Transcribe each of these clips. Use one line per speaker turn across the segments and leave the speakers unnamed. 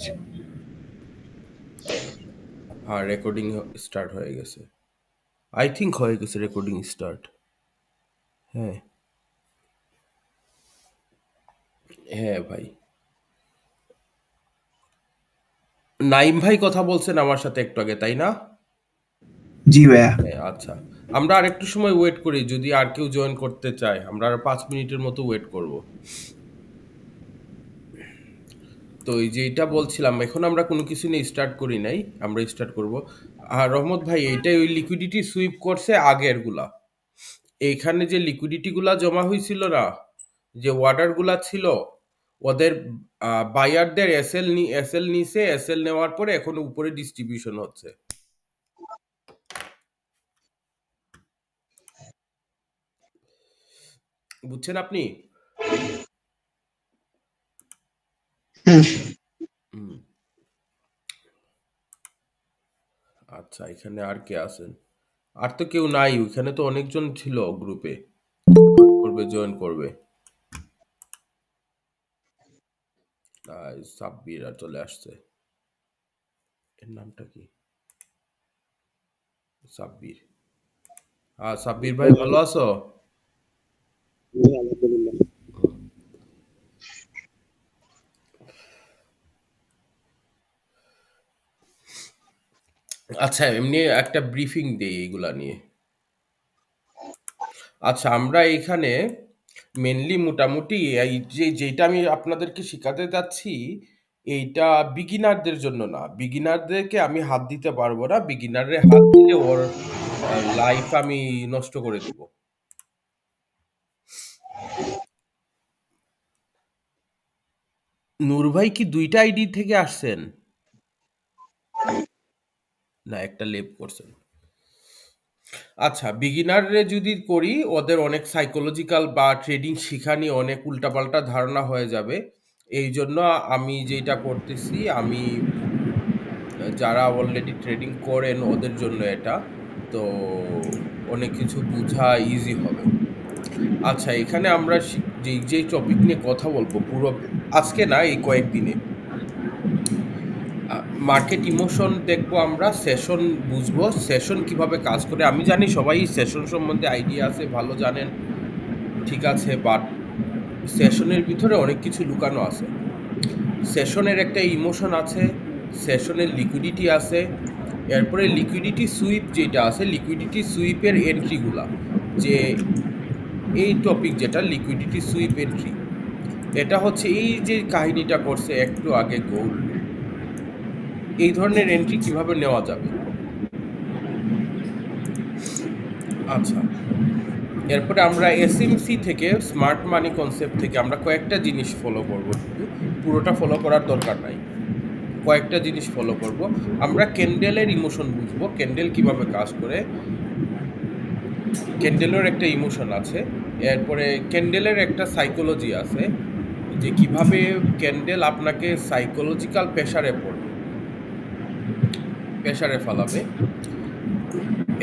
দেখছি
আর recording start হয়ে গেছে আই থিঙ্ক হয়ে গেছে রেকর্ডিং স্টার্ট হ্যাঁ হ্যাঁ ভাই নাইম ভাই কথা বলছেন আমার সাথে একটু আগে তাই না জি ভাইয়া হ্যাঁ, আচ্ছা আমরা আর একটু সময় ওয়েট করি যদি আর কেউ জয়েন করতে চায় আমরা আর পাঁচ মিনিটের মতো ওয়েট করব তো এই যে এটা বলছিলাম এখন আমরা কোনো কিছু নিয়ে স্টার্ট করি নাই আমরা স্টার্ট করব আর রহমত ভাই এইটাই ওই লিকুইডিটি সুইপ করছে আগেরগুলা এইখানে যে লিকুইডিটিগুলা জমা হয়েছিল না যে ওয়াটারগুলা ছিল ওদের বায়ারদের এসএল এসএল নিছে এসএল নেওয়ার পরে এখন উপরে ডিস্ট্রিবিউশন হচ্ছে বুঝছেন আপনি
Hmm.
আচ্ছা এখানে আর কে আছেন আর তো কেউ নাই ওখানে তো অনেকজন ছিল গ্রুপে করবে জয়েন করবে সাব্বির আর চলে আসছে এর নামটা কি সাব্বির হ্যাঁ সাব্বির ভাই ভালো আছো আচ্ছা, এমনি একটা ব্রিফিং দেই এগুলা নিয়ে। আচ্ছা, আমরা এখানে মেনলি মোটামুটি এই যে যেটা আমি আপনাদেরকে শিখাতে চাচ্ছি, এইটা বিগিনারদের জন্য না। বিগিনারদেরকে আমি হাত দিতে পারবো না। বিগিনারে হাত দিলে ওর লাইফ আমি নষ্ট করে দেব নূর ভাই কি দুইটা আইডি থেকে আসছেন? না একটা লেপ করছেন আচ্ছা বিগিনারে যদি করি ওদের অনেক সাইকোলজিক্যাল বা ট্রেডিং শিখা নিয়ে অনেক উল্টাপাল্টা ধারণা হয়ে যাবে এই জন্য আমি যেটা করতেছি আমি যারা অলরেডি ট্রেডিং করেন ওদের জন্য এটা তো অনেক কিছু বোঝা ইজি হবে আচ্ছা এখানে আমরা যে যে টপিক নিয়ে কথা বলবো পুরো আজকে না এই কয়েকদিনে মার্কেট ইমোশন দেখবো আমরা সেশন বুঝবো সেশন কিভাবে কাজ করে আমি জানি সবাই সেশন সম্বন্ধে আইডিয়া আছে ভালো জানেন ঠিক আছে বাট সেশনের ভিতরে অনেক কিছু লুকানো আছে সেশনের একটা ইমোশন আছে সেশনের লিকুইডিটি আছে এরপরে লিকুইডিটি সুইপ যেটা আছে লিকুইডিটি সুইপের এন্ট্রিগুলা যে এই টপিক যেটা লিকুইডিটি সুইপ এন্ট্রি এটা হচ্ছে এই যে কাহিনীটা করছে একটু আগে গোল্ড এই ধরনের এন্ট্রি কিভাবে নেওয়া যাবে আচ্ছা এরপরে আমরা এসএমসি থেকে স্মার্ট মানি কনসেপ্ট থেকে আমরা কয়েকটা জিনিস ফলো করব পুরোটা ফলো করার দরকার নাই কয়েকটা জিনিস ফলো করব আমরা ক্যান্ডেলের ইমোশন বুঝবো ক্যান্ডেল কিভাবে কাজ করে ক্যান্ডেলের একটা ইমোশন আছে এরপরে ক্যান্ডেলের একটা সাইকোলজি আছে যে কিভাবে ক্যান্ডেল আপনাকে সাইকোলজিক্যাল প্রেশারে পড়বে প্রেশারে ফালাবে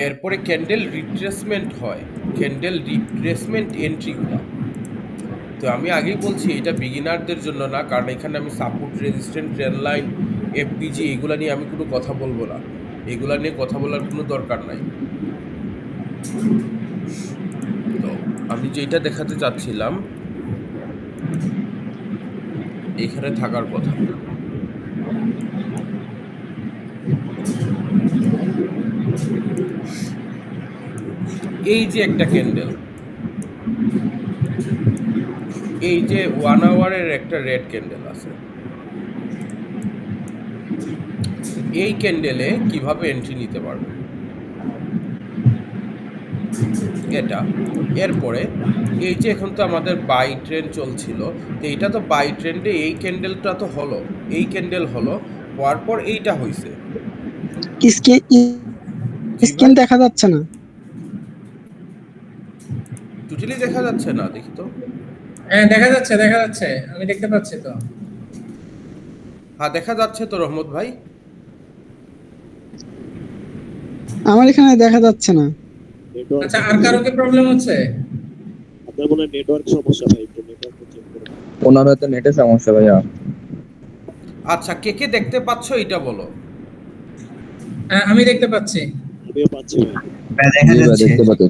এরপরে ক্যান্ডেল রিপ্লেসমেন্ট হয় ক্যান্ডেল রিপ্লেসমেন্ট এন্ট্রিগুলো তো আমি আগেই বলছি এটা বিগিনারদের জন্য না কারণ এখানে আমি সাপোর্ট রেজিস্ট্যান্ট লাইন এফপিজি এগুলো নিয়ে আমি কোনো কথা বলবো না এগুলো নিয়ে কথা বলার কোনো দরকার নাই তো আমি যেটা দেখাতে চাচ্ছিলাম এখানে থাকার কথা এই যে একটা ক্যান্ডেল এই যে ওয়ান আওয়ারের একটা রেড ক্যান্ডেল আছে এই ক্যান্ডেলে কিভাবে এন্ট্রি নিতে পারবে এটা এরপরে এই যে এখন তো আমাদের বাই ট্রেন চলছিল তো এইটা তো বাই ট্রেন্ডে এই ক্যান্ডেলটা তো হলো এই ক্যান্ডেল হলো হওয়ার পর এইটা হয়েছে
স্ক্রিন দেখা যাচ্ছে না
টোটালি দেখা যাচ্ছে না দেখি তো হ্যাঁ দেখা যাচ্ছে দেখা যাচ্ছে আমি দেখতে পাচ্ছি তো হ্যাঁ দেখা যাচ্ছে তো রহমত ভাই
আমার এখানে দেখা যাচ্ছে না
আচ্ছা আর কারো কি প্রবলেম হচ্ছে আপনার মনে নেটওয়ার্ক সমস্যা ভাই একটু নেটওয়ার্ক চেক
করুন ওনার হয়তো নেটে সমস্যা ভাই
আচ্ছা কে কে দেখতে পাচ্ছ এটা বলো হ্যাঁ, আমি দেখতে পাচ্ছি আমিও পাচ্ছি
ভাই দেখা যাচ্ছে দেখতে পাচ্ছি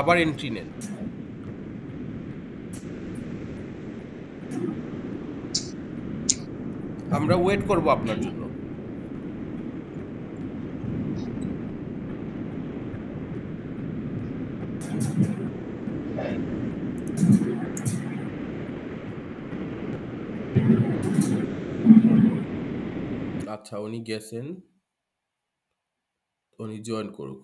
আবার এন্ট্রি নেন আমরা ওয়েট করব আপনার জন্য আচ্ছা উনি গেছেন উনি জয়েন করুক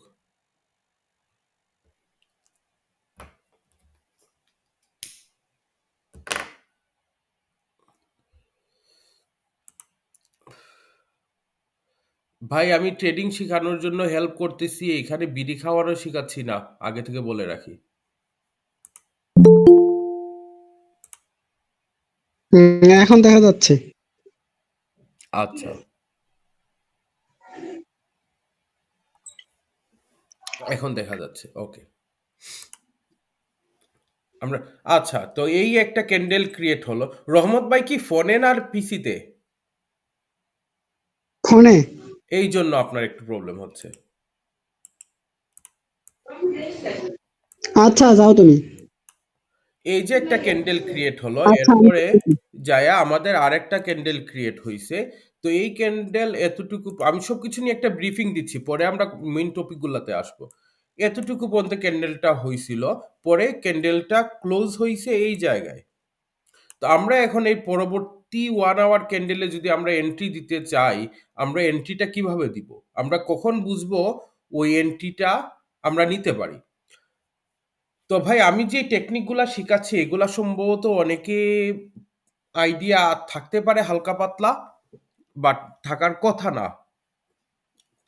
ভাই আমি ট্রেডিং শিখানোর জন্য হেল্প করতেছি এখানে বিড়ি খাওয়ারও শিখাচ্ছি না আগে থেকে বলে রাখি
হ্যাঁ, এখন দেখা যাচ্ছে
আচ্ছা এখন দেখা যাচ্ছে ওকে আমরা আচ্ছা তো এই একটা ক্যান্ডেল ক্রিয়েট হলো রহমত ভাই কি ফোনে না পিসিতে ফোনে এই জন্য আপনার একটু প্রবলেম হচ্ছে
আচ্ছা যাও তুমি
এই যে একটা ক্যান্ডেল ক্রিয়েট হলো আচ্ছা, এরপরে যায়া আমাদের আরেকটা ক্যান্ডেল ক্রিয়েট হইছে তো এই ক্যান্ডেল এতটুকু আমি সবকিছু নিয়ে একটা ব্রিফিং দিচ্ছি পরে আমরা মেইন টপিকগুলোতে আসবো এতটুকু পর্যন্ত ক্যান্ডেলটা হইছিল পরে ক্যান্ডেলটা ক্লোজ হইছে এই জায়গায় তো আমরা এখন এই পরবর্তী টি ওয়ান আওয়ার ক্যান্ডেলে যদি আমরা এন্ট্রি দিতে চাই আমরা এন্ট্রিটা কিভাবে দিব আমরা কখন বুঝবো ওই এন্ট্রিটা আমরা নিতে পারি তো ভাই আমি যে টেকনিকগুলো শিখাচ্ছি এগুলা সম্ভবত অনেকে আইডিয়া থাকতে পারে হালকা পাতলা বাট থাকার কথা না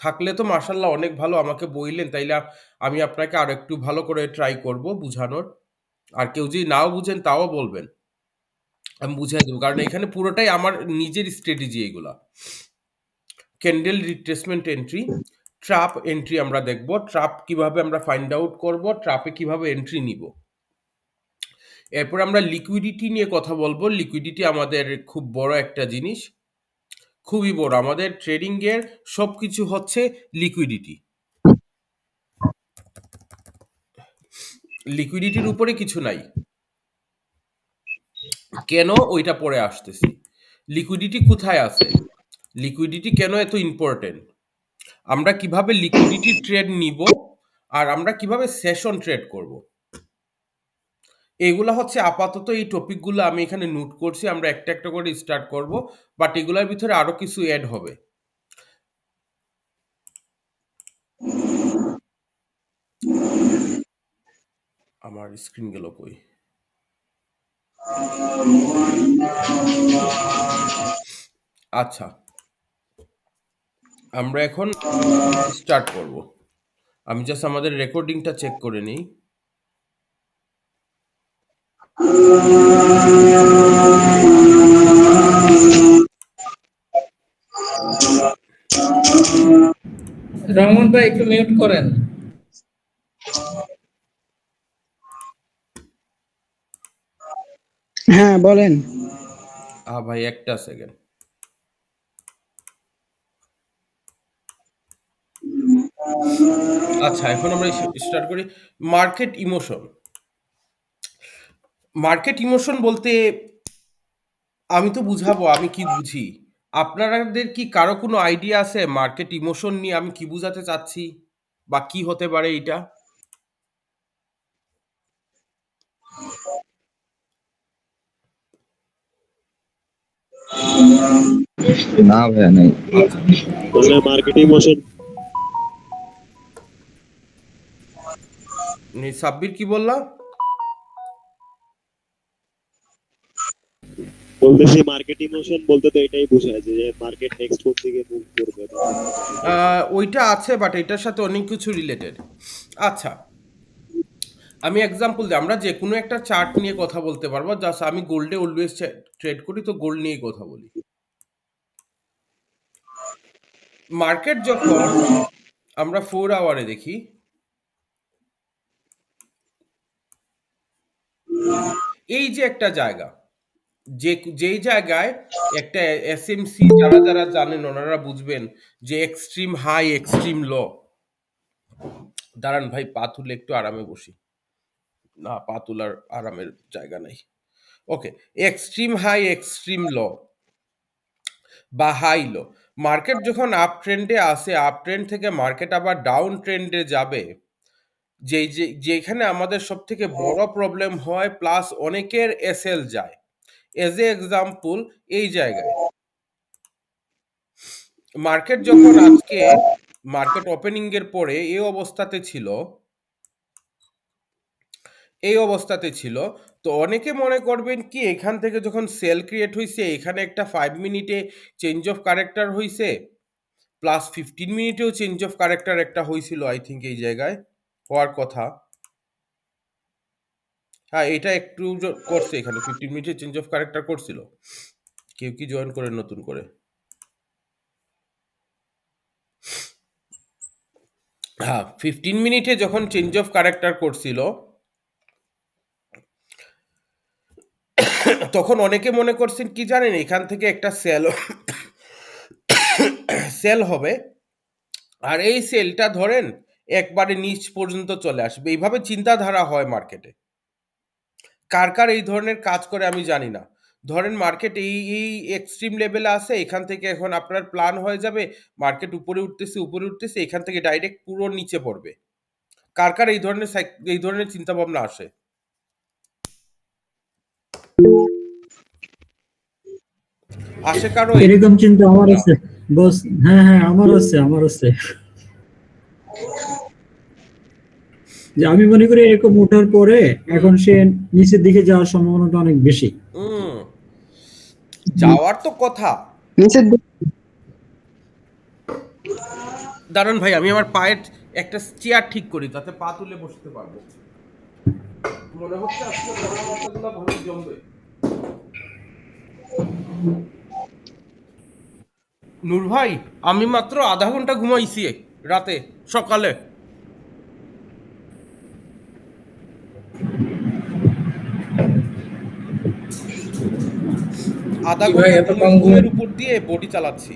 থাকলে তো মার্শাল্লাহ অনেক ভালো আমাকে বইলেন তাইলে আমি আপনাকে আরো একটু ভালো করে ট্রাই করব বুঝানোর আর কেউ যদি নাও বুঝেন তাও বলবেন আমি বুঝাই দেবো কারণ এখানে পুরোটাই আমার নিজের স্ট্র্যাটেজি এগুলা candle retracement entry trap entry আমরা দেখব ট্রাপ কিভাবে আমরা ফাইন্ড আউট করব ট্রাপে কিভাবে এন্ট্রি নিব এরপর আমরা লিকুইডিটি নিয়ে কথা বলবো লিকুইডিটি আমাদের খুব বড় একটা জিনিস খুবই বড় আমাদের ট্রেডিং এর সবকিছু হচ্ছে লিকুইডিটি লিকুইডিটির উপরে কিছু নাই কেন ওইটা পরে আসতেছি লিকুইডিটি কোথায় আছে লিকুইডিটি কেন এত ইম্পর্টেন্ট আমরা কিভাবে লিকুইডিটি ট্রেড নিব আর আমরা কিভাবে সেশন ট্রেড করব এগুলা হচ্ছে আপাতত এই টপিকগুলো আমি এখানে নোট করছি আমরা একটা একটা করে স্টার্ট করব বাট এগুলোর ভিতরে আরো কিছু অ্যাড হবে আমার স্ক্রিন গেল কই আচ্ছা আমরা এখন স্টার্ট করব আমি জাস্ট আমাদের রেকর্ডিংটা চেক করে নিই রহমান ভাই একটু মিউট করেন বলেন আ ভাই একটা সেকেন্ড আচ্ছা এখন আমরা স্টার্ট করি মার্কেট ইমোশন মার্কেট ইমোশন বলতে আমি তো বুঝাবো আমি কি বুঝি আপনাদের কি কারো কোনো আইডিয়া আছে মার্কেট ইমোশন নিয়ে আমি কি বুঝাতে চাচ্ছি বা কি হতে পারে এটা
না ভাইয়া নেই তাহলে মার্কেটিং বসে
সাব্বির কি বললা বলতেছি মার্কেট ইমোশন বলতে তো এটাই যায় যে মার্কেট নেক্সট কোন থেকে মুভ করবে ওইটা আছে বাট এটার সাথে অনেক কিছু রিলেটেড আচ্ছা আমি এক্সাম্পল দিই আমরা যে কোনো একটা চার্ট নিয়ে কথা বলতে পারবো জাস্ট আমি গোল্ডে অলওয়েজ ট্রেড করি তো গোল্ড নিয়ে কথা বলি মার্কেট যখন আমরা ফোর আওয়ারে দেখি এই যে একটা জায়গা যে যেই জায়গায় একটা এসএমসি যারা যারা জানেন ওনারা বুঝবেন যে এক্সট্রিম হাই এক্সট্রিম ল দাঁড়ান ভাই পা একটু আরামে বসি না পা তোলার আরামের জায়গা নাই okay extreme high extreme low বা হাই ল মার্কেট যখন আপ ট্রেন্ডে আসে আপ ট্রেন্ড থেকে মার্কেট আবার ডাউন ট্রেন্ডে যাবে যে যেখানে আমাদের সব থেকে বড় প্রবলেম হয় প্লাস অনেকের এসএল যায় এজ এ এক্সাম্পল এই জায়গায় মার্কেট যখন আজকে মার্কেট ওপেনিং এর পরে এই অবস্থাতে ছিল এই অবস্থাতে ছিল তো অনেকে মনে করবেন কি এখান থেকে যখন সেল ক্রিয়েট হয়েছে এখানে একটা ফাইভ মিনিটে চেঞ্জ অফ ক্যারেক্টার হয়েছে plus fifteen মিনিটেও change of character একটা হয়েছিল আই থিঙ্ক এই জায়গায় হওয়ার কথা হ্যাঁ এটা একটু করছে এখানে ফিফটিন মিনিটে চেঞ্জ অফ ক্যারেক্টার করছিল কেউ কি জয়েন করে নতুন করে হ্যাঁ ফিফটিন মিনিটে যখন চেঞ্জ অফ ক্যারেক্টার করছিল তখন অনেকে মনে করছেন কি জানেন এখান থেকে একটা সেল সেল হবে আর এই সেলটা ধরেন একবারে নিচ পর্যন্ত চলে আসবে এইভাবে চিন্তাধারা হয় মার্কেটে কার কার এই ধরনের কাজ করে আমি জানি না ধরেন মার্কেট এই এই এক্সট্রিম লেভেলে আছে এখান থেকে এখন আপনার প্ল্যান হয়ে যাবে মার্কেট উপরে উঠতেছে উপরে উঠতেছে এখান থেকে ডাইরেক্ট পুরো নিচে পড়বে কার কার এই ধরনের এই ধরনের চিন্তাভাবনা আসে
আশেকারও এরকম চিন্তা আমার আছে বস হ্যাঁ হ্যাঁ আমার আছে আমার আছে যে আমি মনে করি এরকম ওঠার পরে এখন সে নিচের দিকে যাওয়ার সম্ভাবনাটা অনেক বেশি যাওয়ার তো কথা নিচের
দারুন ভাই আমি আমার পায়ের একটা চেয়ার ঠিক করি যাতে পা তুলে বসতে পারবো মনে হচ্ছে আজকে ভালো জমবে নূর ভাই আমি মাত্র আধা ঘন্টা ঘুমাইছি রাতে সকালে আধা ঘন্টা ঘুমের উপর দিয়ে বডি চালাচ্ছি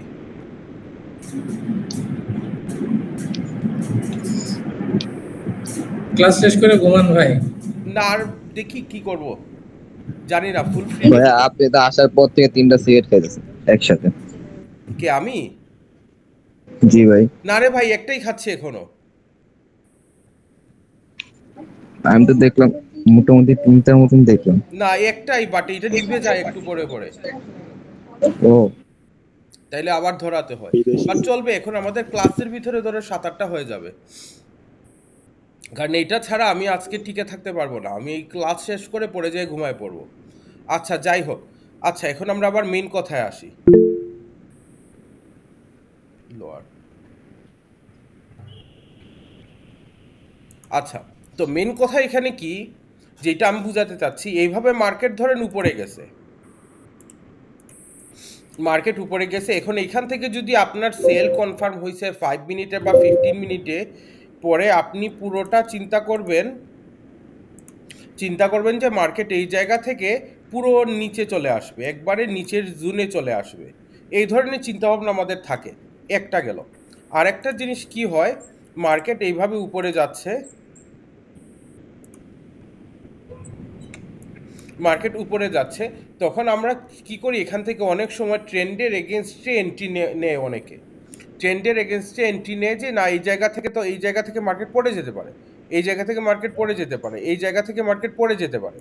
ক্লাস শেষ করে ঘুমান ভাই না আর দেখি কি করবো জানি না ফুল ফ্রি
ভাই আপনি তো আসার পর থেকে তিনটা সিগারেট খাইতেছেন একসাথে কে আমি জি ভাই
না রে ভাই একটাই খাচ্ছি এখনো
আমি তো দেখলাম মোটামুটি তিনটার মতন দেখলাম
না একটাই বাট এটা নিভে যায় একটু পরে পরে ও তাইলে আবার ধরাতে হয় বাট চলবে এখন আমাদের ক্লাসের ভিতরে ধরো সাত আটটা হয়ে যাবে কারণ এটা ছাড়া আমি আজকে টিকে থাকতে পারবো না আমি এই ক্লাস শেষ করে পড়ে যেয়ে ঘুমায় পড়বো আচ্ছা যাই হোক আচ্ছা এখন আমরা আবার মেন কথায় আসি লোয়ার আচ্ছা তো মেন কথা এখানে কি যেটা আমি বুঝাতে চাচ্ছি এইভাবে মার্কেট ধরেন উপরে গেছে মার্কেট উপরে গেছে এখন এখান থেকে যদি আপনার সেল কনফার্ম হয়েছে ফাইভ মিনিটে বা ফিফটিন মিনিটে পরে আপনি পুরোটা চিন্তা করবেন চিন্তা করবেন যে মার্কেট এই জায়গা থেকে পুরো নিচে চলে আসবে একবারে নিচের জুনে চলে আসবে এই ধরনের চিন্তাভাবনা আমাদের থাকে একটা গেল আরেকটা জিনিস কি হয় মার্কেট এইভাবে উপরে যাচ্ছে মার্কেট উপরে যাচ্ছে তখন আমরা কি করি এখান থেকে অনেক সময় ট্রেন্ডের এগেনস্টে এন্ট্রি নেয় অনেকে ট্রেন্ডের এগেনস্টে এন্ট্রি নেয় যে না এই জায়গা থেকে তো এই জায়গা থেকে মার্কেট পড়ে যেতে পারে এই জায়গা থেকে মার্কেট পড়ে যেতে পারে এই জায়গা থেকে মার্কেট পড়ে যেতে পারে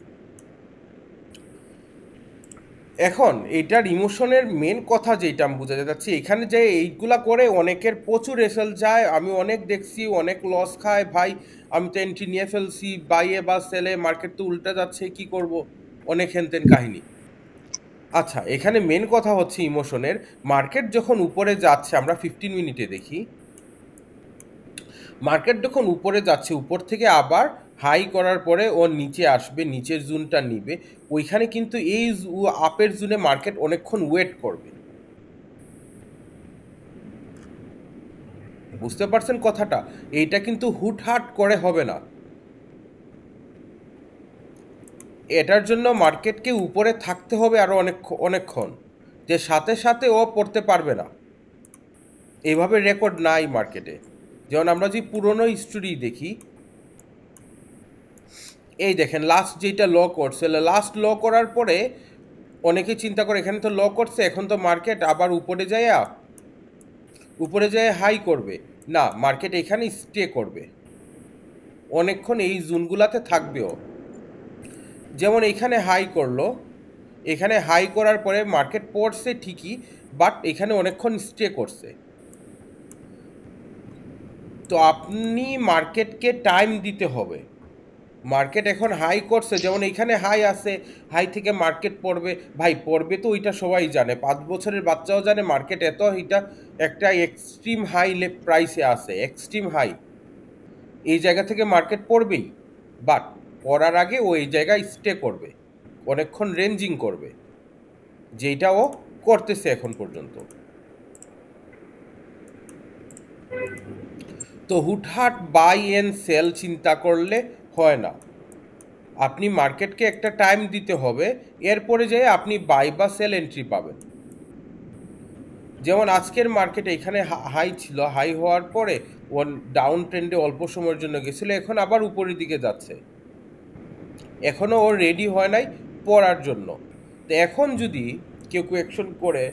এখন এইটার ইমোশনের মেন কথা যেটা আমি বোঝাতে চাচ্ছি এখানে যে এইগুলা করে অনেকের প্রচুর রেসাল্ট যায় আমি অনেক দেখছি অনেক লস খায় ভাই আমি তো এন্ট্রি নিয়ে ফেলছি বাইয়ে বা সেলে মার্কেট তো উল্টে যাচ্ছে কি করব অনেক হেনতেন কাহিনী আচ্ছা এখানে মেন কথা হচ্ছে ইমোশনের মার্কেট যখন উপরে যাচ্ছে আমরা ফিফটিন মিনিটে দেখি মার্কেট যখন উপরে যাচ্ছে উপর থেকে আবার হাই করার পরে ও নিচে আসবে নিচের জুনটা নিবে ওইখানে কিন্তু এই আপের জুনে মার্কেট অনেকক্ষণ ওয়েট করবে বুঝতে পারছেন কথাটা এইটা কিন্তু হুটহাট করে হবে না এটার জন্য মার্কেটকে উপরে থাকতে হবে আরও অনেক অনেকক্ষণ যে সাথে সাথে ও পড়তে পারবে না এইভাবে রেকর্ড নাই মার্কেটে যেমন আমরা যদি পুরনো হিস্টোরি দেখি এই দেখেন লাস্ট যেটা ল করছে লাস্ট ল করার পরে অনেকে চিন্তা করে এখানে তো ল করছে এখন তো মার্কেট আবার উপরে যায় উপরে যায় হাই করবে না মার্কেট এখানে স্টে করবে অনেকক্ষণ এই জুনগুলাতে থাকবেও যেমন এখানে হাই করলো এখানে হাই করার পরে মার্কেট পড়ছে ঠিকই বাট এখানে অনেকক্ষণ স্টে করছে তো আপনি মার্কেটকে টাইম দিতে হবে মার্কেট এখন হাই করছে যেমন এখানে হাই আছে হাই থেকে মার্কেট পড়বে ভাই পড়বে তো ওইটা সবাই জানে পাঁচ বছরের বাচ্চাও জানে মার্কেট এত এটা একটা এক্সট্রিম হাই প্রাইসে আছে এক্সট্রিম হাই এই জায়গা থেকে মার্কেট পড়বেই বাট পড়ার আগে ও এই জায়গায় স্টে করবে অনেকক্ষণ রেঞ্জিং করবে যেইটা ও করতেছে এখন পর্যন্ত তো হুটহাট বাই এন সেল চিন্তা করলে হয় না আপনি মার্কেটকে একটা টাইম দিতে হবে এরপরে যেয়ে আপনি বাই বা সেল এন্ট্রি পাবেন যেমন আজকের মার্কেট এখানে হাই ছিল হাই হওয়ার পরে ওয়ান ডাউন ট্রেন্ডে অল্প সময়ের জন্য গেছিলো এখন আবার উপরের দিকে যাচ্ছে এখনও ও রেডি হয় নাই পড়ার জন্য তো এখন যদি কেউ কোয়েকশন করে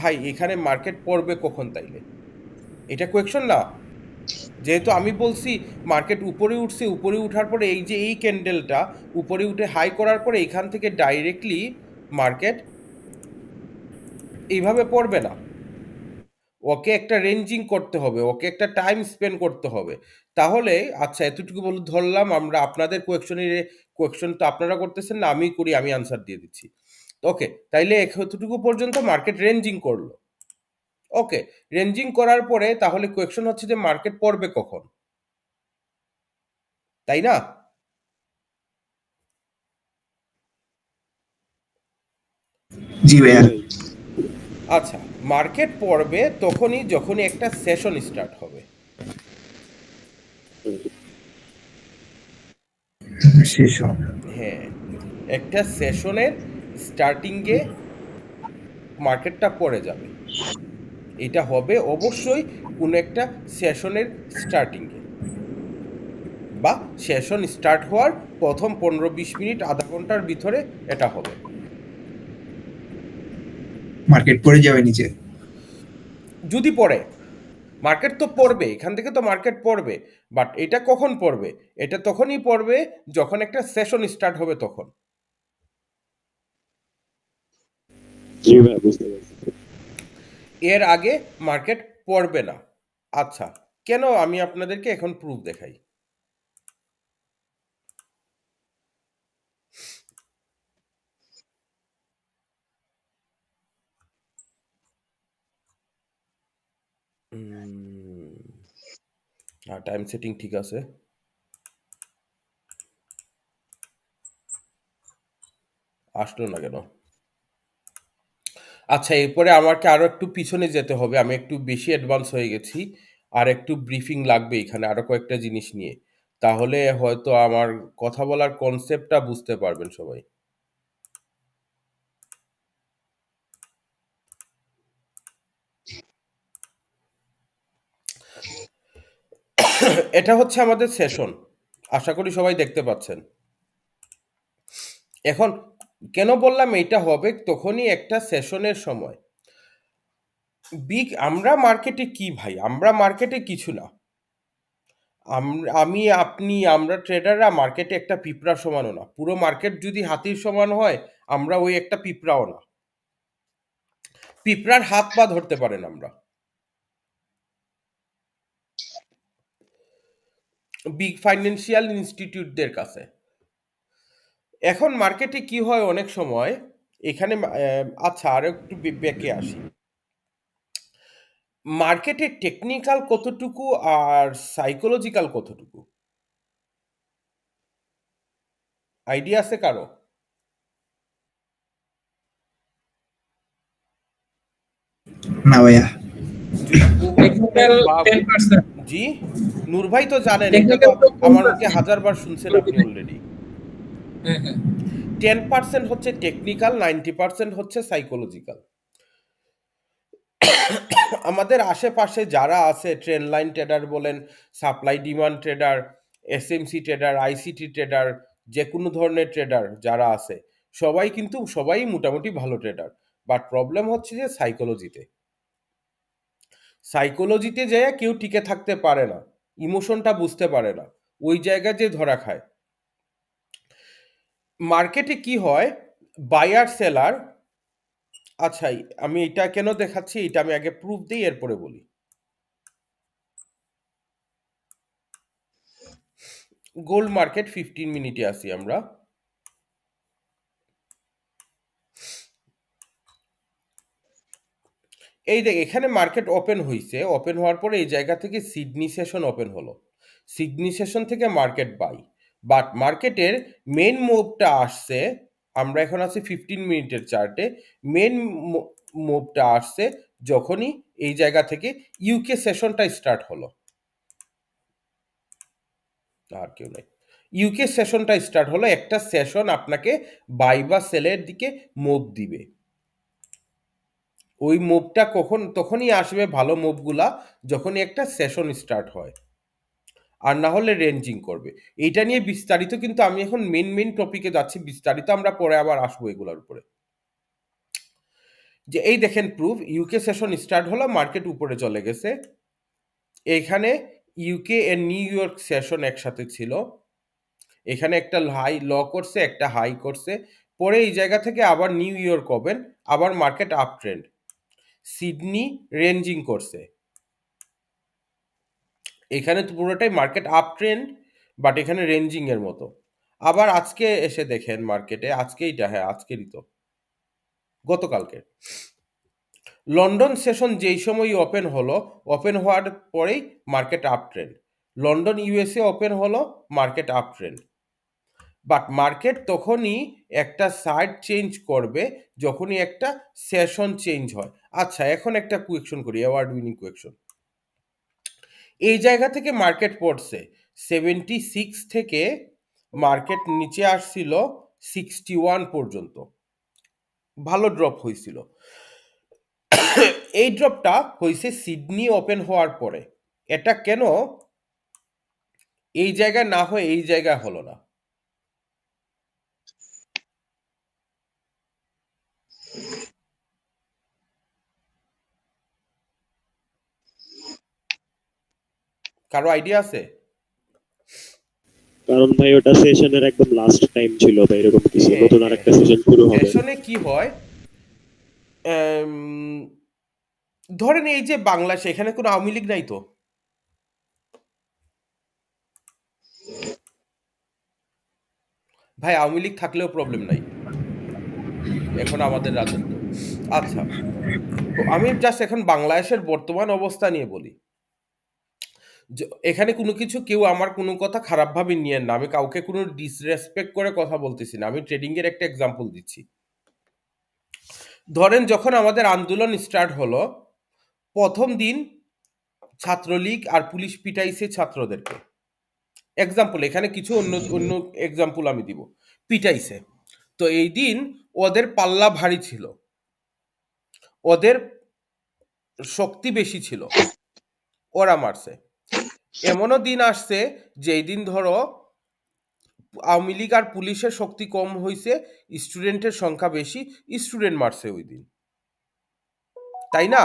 ভাই এখানে মার্কেট পড়বে কখন তাইলে এটা কোয়েকশন না যেহেতু আমি বলছি মার্কেট উপরে উঠছে উপরে উঠার পরে এই যে এই ক্যান্ডেলটা উপরে উঠে হাই করার পরে এখান থেকে ডাইরেক্টলি মার্কেট এইভাবে পড়বে না ওকে একটা রেঞ্জিং করতে হবে ওকে একটা টাইম স্পেন্ড করতে হবে তাহলে আচ্ছা এতটুকু বলে ধরলাম আমরা আপনাদের কোয়েকশনের কোয়েকশন তো আপনারা করতেছেন না আমি করি আমি আনসার দিয়ে দিচ্ছি ওকে তাইলে এতটুকু পর্যন্ত মার্কেট রেঞ্জিং করলো ওকে রেঞ্জিং করার পরে তাহলে কোয়েকশন হচ্ছে যে মার্কেট পড়বে কখন তাই না জি ভাইয়া আচ্ছা মার্কেট পড়বে তখনই যখনই একটা সেশন স্টার্ট হবে হ্যাঁ একটা সেশনের স্টার্টিংয়ে মার্কেটটা পড়ে যাবে এটা হবে অবশ্যই কোনো একটা সেশনের স্টার্টিংয়ে বা সেশন স্টার্ট হওয়ার প্রথম পনেরো বিশ মিনিট আধা ঘন্টার ভিতরে এটা হবে
মার্কেট পড়ে যাবে নিচে
যদি পড়ে মার্কেট তো পড়বে এখান থেকে তো মার্কেট পড়বে বাট এটা কখন পড়বে এটা তখনই পড়বে যখন একটা সেশন স্টার্ট হবে তখন এর আগে মার্কেট পড়বে না আচ্ছা কেন আমি আপনাদেরকে এখন প্রুফ দেখাই আর টাইম সেটিং ঠিক আছে আসলো না কেন আচ্ছা এরপরে আমাকে আরো একটু পিছনে যেতে হবে আমি একটু বেশি অ্যাডভান্স হয়ে গেছি আর একটু ব্রিফিং লাগবে এখানে আরো কয়েকটা জিনিস নিয়ে তাহলে হয়তো আমার কথা বলার কনসেপ্টটা বুঝতে পারবেন সবাই এটা হচ্ছে আমাদের সেশন আশা করি সবাই দেখতে পাচ্ছেন এখন কেন বললাম এটা হবে তখনই একটা সেশনের সময় বিগ আমরা মার্কেটে কি ভাই আমরা মার্কেটে কিছু না আমি আপনি আমরা ট্রেডাররা মার্কেটে একটা পিঁপড়া সমানও না পুরো মার্কেট যদি হাতির সমান হয় আমরা ওই একটা পিঁপড়াও না পিঁপড়ার হাত পা ধরতে পারেন আমরা বিগ ফাইন্যান্সিয়াল ইনস্টিটিউটদের কাছে এখন মার্কেটে কি হয় অনেক সময় এখানে আচ্ছা আর একটু ব্যাকে আসি মার্কেটে টেকনিক্যাল কতটুকু আর সাইকোলজিক্যাল কতটুকু আইডিয়া আছে কারো না ভাইয়া টেকনিক্যাল 10% জি নূর তো জানেন আমার মুখে হাজারবার শুনছেন আপনি অলরেডি হ্যাঁ, হ্যাঁ। টেন পার্সেন্ট হচ্ছে টেকনিক্যাল নাইনটি পার্সেন্ট হচ্ছে সাইকোলজিক্যাল আমাদের আশেপাশে যারা আছে ট্রেন লাইন ট্রেডার বলেন supply demand trader SMC trader ICT trader যে কোনো ধরনের ট্রেডার যারা আছে সবাই কিন্তু সবাই মোটামুটি ভালো ট্রেডার বাট প্রবলেম হচ্ছে যে সাইকোলজিতে সাইকোলজিতে যেয়ে কেউ টিকে থাকতে পারে না ইমোশনটা বুঝতে পারে না ওই জায়গা যে ধরা খায় মার্কেটে কি হয় বায়ার সেলার আচ্ছা আমি এটা কেন দেখাচ্ছি এটা আমি আগে প্রুফ দিই এরপরে বলি গোল্ড মার্কেট ফিফটিন মিনিটে আসি আমরা এই দেখ এখানে মার্কেট ওপেন হয়েছে ওপেন হওয়ার পরে এই জায়গা থেকে সিডনি সেশন ওপেন হলো সিডনি সেশন থেকে মার্কেট বাই বাট মার্কেটের মেন মুভটা আসছে আমরা এখন আছি ফিফটিন মিনিটের চার্টে মেন মুভটা আসছে যখনই এই জায়গা থেকে ইউকে সেশনটা স্টার্ট হলো আর কেউ নেই ইউকে সেশনটা স্টার্ট হলো একটা সেশন আপনাকে বাই বা সেলের দিকে মুভ দিবে ওই মুভটা কখন তখনই আসবে ভালো মুভগুলা যখনই একটা সেশন স্টার্ট হয় আর না হলে রেঞ্জিং করবে এইটা নিয়ে বিস্তারিত কিন্তু আমি এখন মেন মেন টপিকে যাচ্ছি বিস্তারিত আমরা পরে আবার আসবো এগুলোর উপরে যে এই দেখেন প্রুফ ইউকে সেশন স্টার্ট হলো মার্কেট উপরে চলে গেছে এখানে UK and New York session একসাথে ছিল এখানে একটা হাই ল করছে একটা হাই করছে পরে এই জায়গা থেকে আবার নিউ ইয়র্ক ওপেন আবার market up trend Sydney ranging করছে এখানে তো পুরোটাই মার্কেট আপ ট্রেন্ড বাট এখানে রেঞ্জিং এর মতো আবার আজকে এসে দেখেন মার্কেটে এটা হ্যাঁ আজকেরই তো গতকালকে লন্ডন সেশন যেই সময় ওপেন হলো ওপেন হওয়ার পরেই market up trend London USA open হলো market up trend but market তখনই একটা সাইড চেঞ্জ করবে যখনই একটা সেশন চেঞ্জ হয় আচ্ছা এখন একটা কোয়েকশন করি অ্যাওয়ার্ড উইনিং কোয়েকশন এই জায়গা থেকে মার্কেট পড়ছে সেভেন্টি সিক্স থেকে মার্কেট নিচে আসছিল সিক্সটি ওয়ান পর্যন্ত ভালো ড্রপ হয়েছিল এই ড্রপটা হয়েছে সিডনি ওপেন হওয়ার পরে এটা কেন এই জায়গা না হয়ে এই জায়গা হলো না কারো আইডিয়া আছে
কারণ ভাই ওটা সেশনের একদম লাস্ট টাইম ছিল ভাই এরকম কিছু হ্যাঁ, নতুন আরেকটা সেশন হ্যাঁ। শুরু হবে সেশনে
কি হয় ধরেন এই যে বাংলা সেখানে কোনো আওয়ামী লীগ নাই তো ভাই আওয়ামী লীগ থাকলেও প্রবলেম নাই এখন আমাদের রাজনীতি আচ্ছা তো আমি জাস্ট এখন বাংলাদেশের বর্তমান অবস্থা নিয়ে বলি এখানে কোনো কিছু কেউ আমার কোনো কথা খারাপভাবে নিয়ে না আমি কাউকে কোনো ডিসরেসপেক্ট করে কথা বলতেছি না আমি ট্রেডিংয়ের একটা এক্সাম্পল দিচ্ছি ধরেন যখন আমাদের আন্দোলন স্টার্ট হলো প্রথম দিন ছাত্রলীগ আর পুলিশ পিটাইছে ছাত্রদেরকে এক্সাম্পল এখানে কিছু অন্য অন্য এক্সাম্পল আমি দিব পিটাইছে তো এই দিন ওদের পাল্লা ভারী ছিল ওদের শক্তি বেশি ছিল ওরা মারছে এমনও দিন আসছে যেই দিন ধরো আওয়ামী লীগ আর পুলিশের শক্তি কম হয়েছে স্টুডেন্টের সংখ্যা বেশি স্টুডেন্ট মারছে ওই দিন তাই না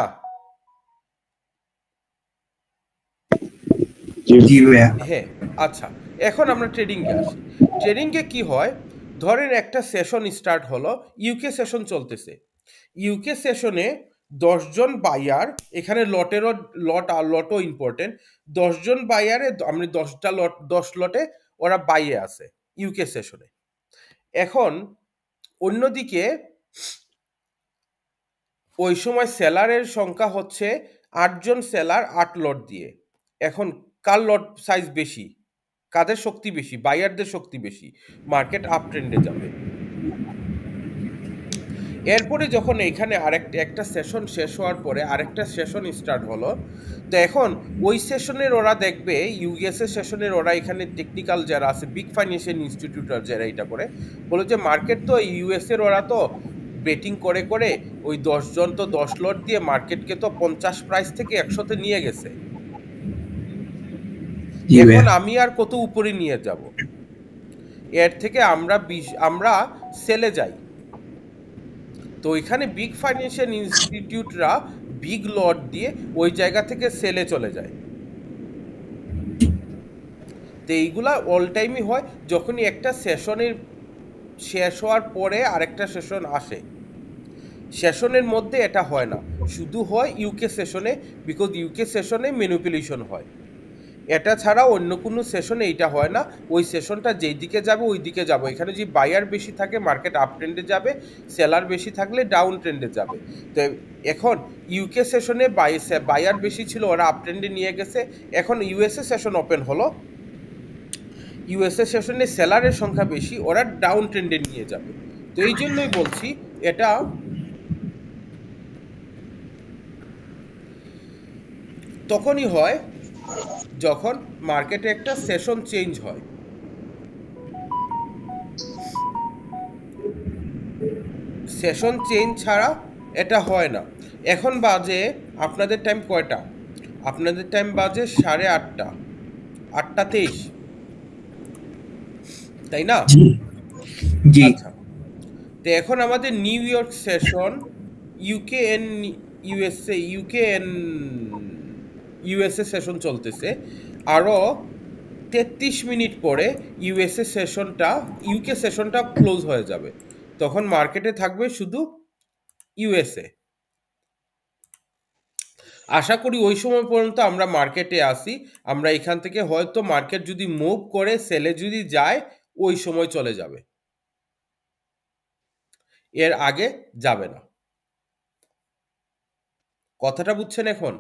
হ্যাঁ আচ্ছা এখন আমরা ট্রেডিংয়ে আসি ট্রেডিংয়ে কি হয় ধরেন একটা সেশন স্টার্ট হলো ইউকে সেশন চলতেছে ইউকে সেশনে দশজন বাইয়ার এখানে লটেরও লট আর লটও ইম্পর্টেন্ট দশজন বাইয়ারে আপনি দশটা লট দশ লটে ওরা বাইয়ে আছে ইউকে সেশনে এখন অন্যদিকে ওই সময় সেলারের সংখ্যা হচ্ছে আটজন সেলার আট লট দিয়ে এখন কার লট সাইজ বেশি কাদের শক্তি বেশি বাইয়ারদের শক্তি বেশি মার্কেট আপ ট্রেন্ডে যাবে এরপরে যখন এখানে আরেকটা একটা সেশন শেষ হওয়ার পরে আরেকটা সেশন স্টার্ট হলো তো এখন ওই সেশনের ওরা দেখবে ইউএসএ সেশনের ওরা এখানে টেকনিক্যাল যারা আছে বিগ ফাইন্যান্সিয়াল ইনস্টিটিউটার যারা এটা করে বলো যে মার্কেট তো ইউএসের ওরা তো বেটিং করে করে ওই দশজন তো দশ লট দিয়ে মার্কেটকে তো পঞ্চাশ প্রাইস থেকে একশোতে নিয়ে গেছে এখন আমি আর কত উপরে নিয়ে যাব এর থেকে আমরা আমরা সেলে যাই তো এখানে বিগ ফাইন্যান্সিয়াল ইনস্টিটিউটরা বিগ লট দিয়ে ওই জায়গা থেকে সেলে চলে যায় তো এইগুলা অল টাইমই হয় যখনই একটা সেশনের শেষ হওয়ার পরে আরেকটা সেশন আসে সেশনের মধ্যে এটা হয় না শুধু হয় ইউকে সেশনে বিকজ ইউকে সেশনে মেনুপুলেশন হয় এটা ছাড়া অন্য কোনো সেশনে এইটা হয় না ওই সেশনটা যেই দিকে যাবে ওই দিকে যাবো এখানে যে বায়ার বেশি থাকে মার্কেট আপ ট্রেন্ডে যাবে সেলার বেশি থাকলে ডাউন ট্রেন্ডে যাবে তো এখন ইউকে সেশনে বায়ার বেশি ছিল ওরা আপ ট্রেন্ডে নিয়ে গেছে এখন ইউএসএ সেশন ওপেন হলো ইউএসএ সেশনে সেলারের সংখ্যা বেশি ওরা ডাউন ট্রেন্ডে নিয়ে যাবে তো এই জন্যই বলছি এটা তখনই হয় যখন মার্কেটে একটা সেশন চেঞ্জ হয় সেশন চেঞ্জ ছাড়া এটা হয় না এখন বাজে আপনাদের টাইম কয়টা আপনাদের টাইম বাজে সাড়ে আটটা আটটা তেইশ তাই না আচ্ছা। তো এখন আমাদের New York session UK and USA UK and USA session চলতেছে আরও তেত্রিশ মিনিট পরে ইউএসএ সেশনটা ইউকে সেশনটা ক্লোজ হয়ে যাবে তখন মার্কেটে থাকবে শুধু ইউএসএ আশা করি ওই সময় পর্যন্ত আমরা মার্কেটে আসি আমরা এখান থেকে হয়তো মার্কেট যদি মুভ করে সেলে যদি যায় ওই সময় চলে যাবে এর আগে যাবে না কথাটা বুঝছেন এখন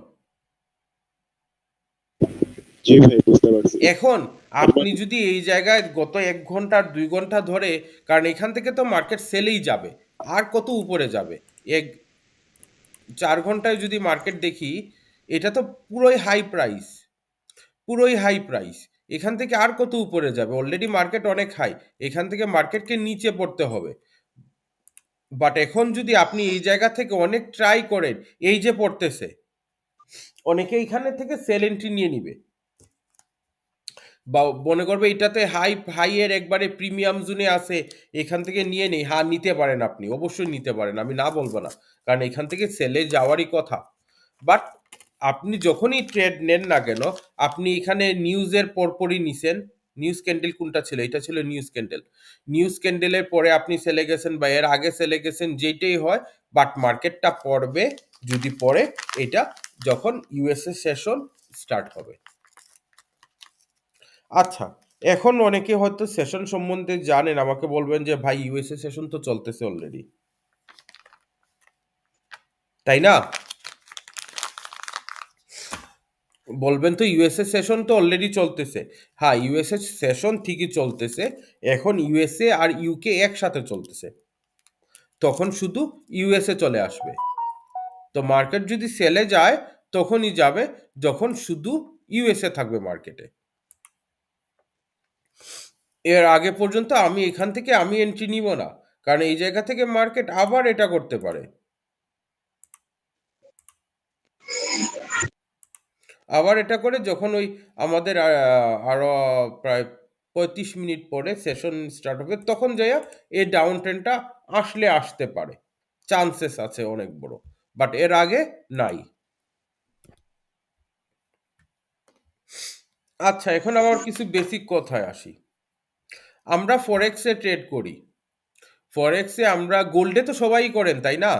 এখন মানে আপনি যদি এই জায়গায় গত এক ঘন্টা দুই ঘন্টা ধরে কারণ এখান থেকে তো মার্কেট সেলেই যাবে আর কত উপরে যাবে এক চার ঘন্টায় যদি মার্কেট দেখি এটা তো পুরোই হাই প্রাইস পুরোই হাই প্রাইস এখান থেকে আর কত উপরে যাবে অলরেডি মার্কেট অনেক হাই এখান থেকে মার্কেটকে নিচে পড়তে হবে বাট এখন যদি আপনি এই জায়গা থেকে অনেক ট্রাই করেন এই যে পড়তেছে অনেকে এইখানে থেকে সেল এন্ট্রি নিয়ে নিবে বা মনে করবে এটাতে হাই হাইয়ের একবারে প্রিমিয়াম জোনে আছে এখান থেকে নিয়ে নেই হ্যাঁ নিতে পারেন আপনি অবশ্যই নিতে পারেন আমি না বলবো না কারণ এখান থেকে সেলে যাওয়ারই কথা বাট আপনি যখনই ট্রেড নেন না কেন আপনি এখানে নিউজের পরপরই নিছেন নিউজ ক্যান্ডেল কোনটা ছিল এটা ছিল নিউজ ক্যান্ডেল নিউজ ক্যান্ডেলের পরে আপনি সেলে গেছেন বা এর আগে সেলে গেছেন যেটাই হয় বাট মার্কেটটা পড়বে যদি পড়ে এটা যখন ইউএসএ সেশন স্টার্ট হবে আচ্ছা এখন অনেকে হয়তো সেশন সম্বন্ধে জানেন আমাকে বলবেন যে ভাই ইউএসএ সেশন তো চলতেছে অলরেডি তাই না বলবেন তো ইউএসএ সেশন তো অলরেডি চলতেছে হ্যাঁ ইউএসএ সেশন ঠিকই চলতেছে এখন ইউএসএ আর ইউকে একসাথে চলতেছে তখন শুধু ইউএসএ চলে আসবে তো মার্কেট যদি সেলে যায় তখনই যাবে যখন শুধু ইউএসএ থাকবে মার্কেটে এর আগে পর্যন্ত আমি এখান থেকে আমি এন্ট্রি নিব না কারণ এই জায়গা থেকে মার্কেট আবার এটা করতে পারে আবার এটা করে যখন ওই আমাদের আরো প্রায় পঁয়ত্রিশ মিনিট পরে সেশন স্টার্ট হবে তখন যাইয়া এই ডাউন ট্রেনটা আসলে আসতে পারে চান্সেস আছে অনেক বড় বাট এর আগে নাই আচ্ছা এখন আমার কিছু বেসিক কথায় আসি আমরা ফরেক্সে ট্রেড করি ফরেক্সে আমরা গোল্ডে তো সবাই করেন তাই না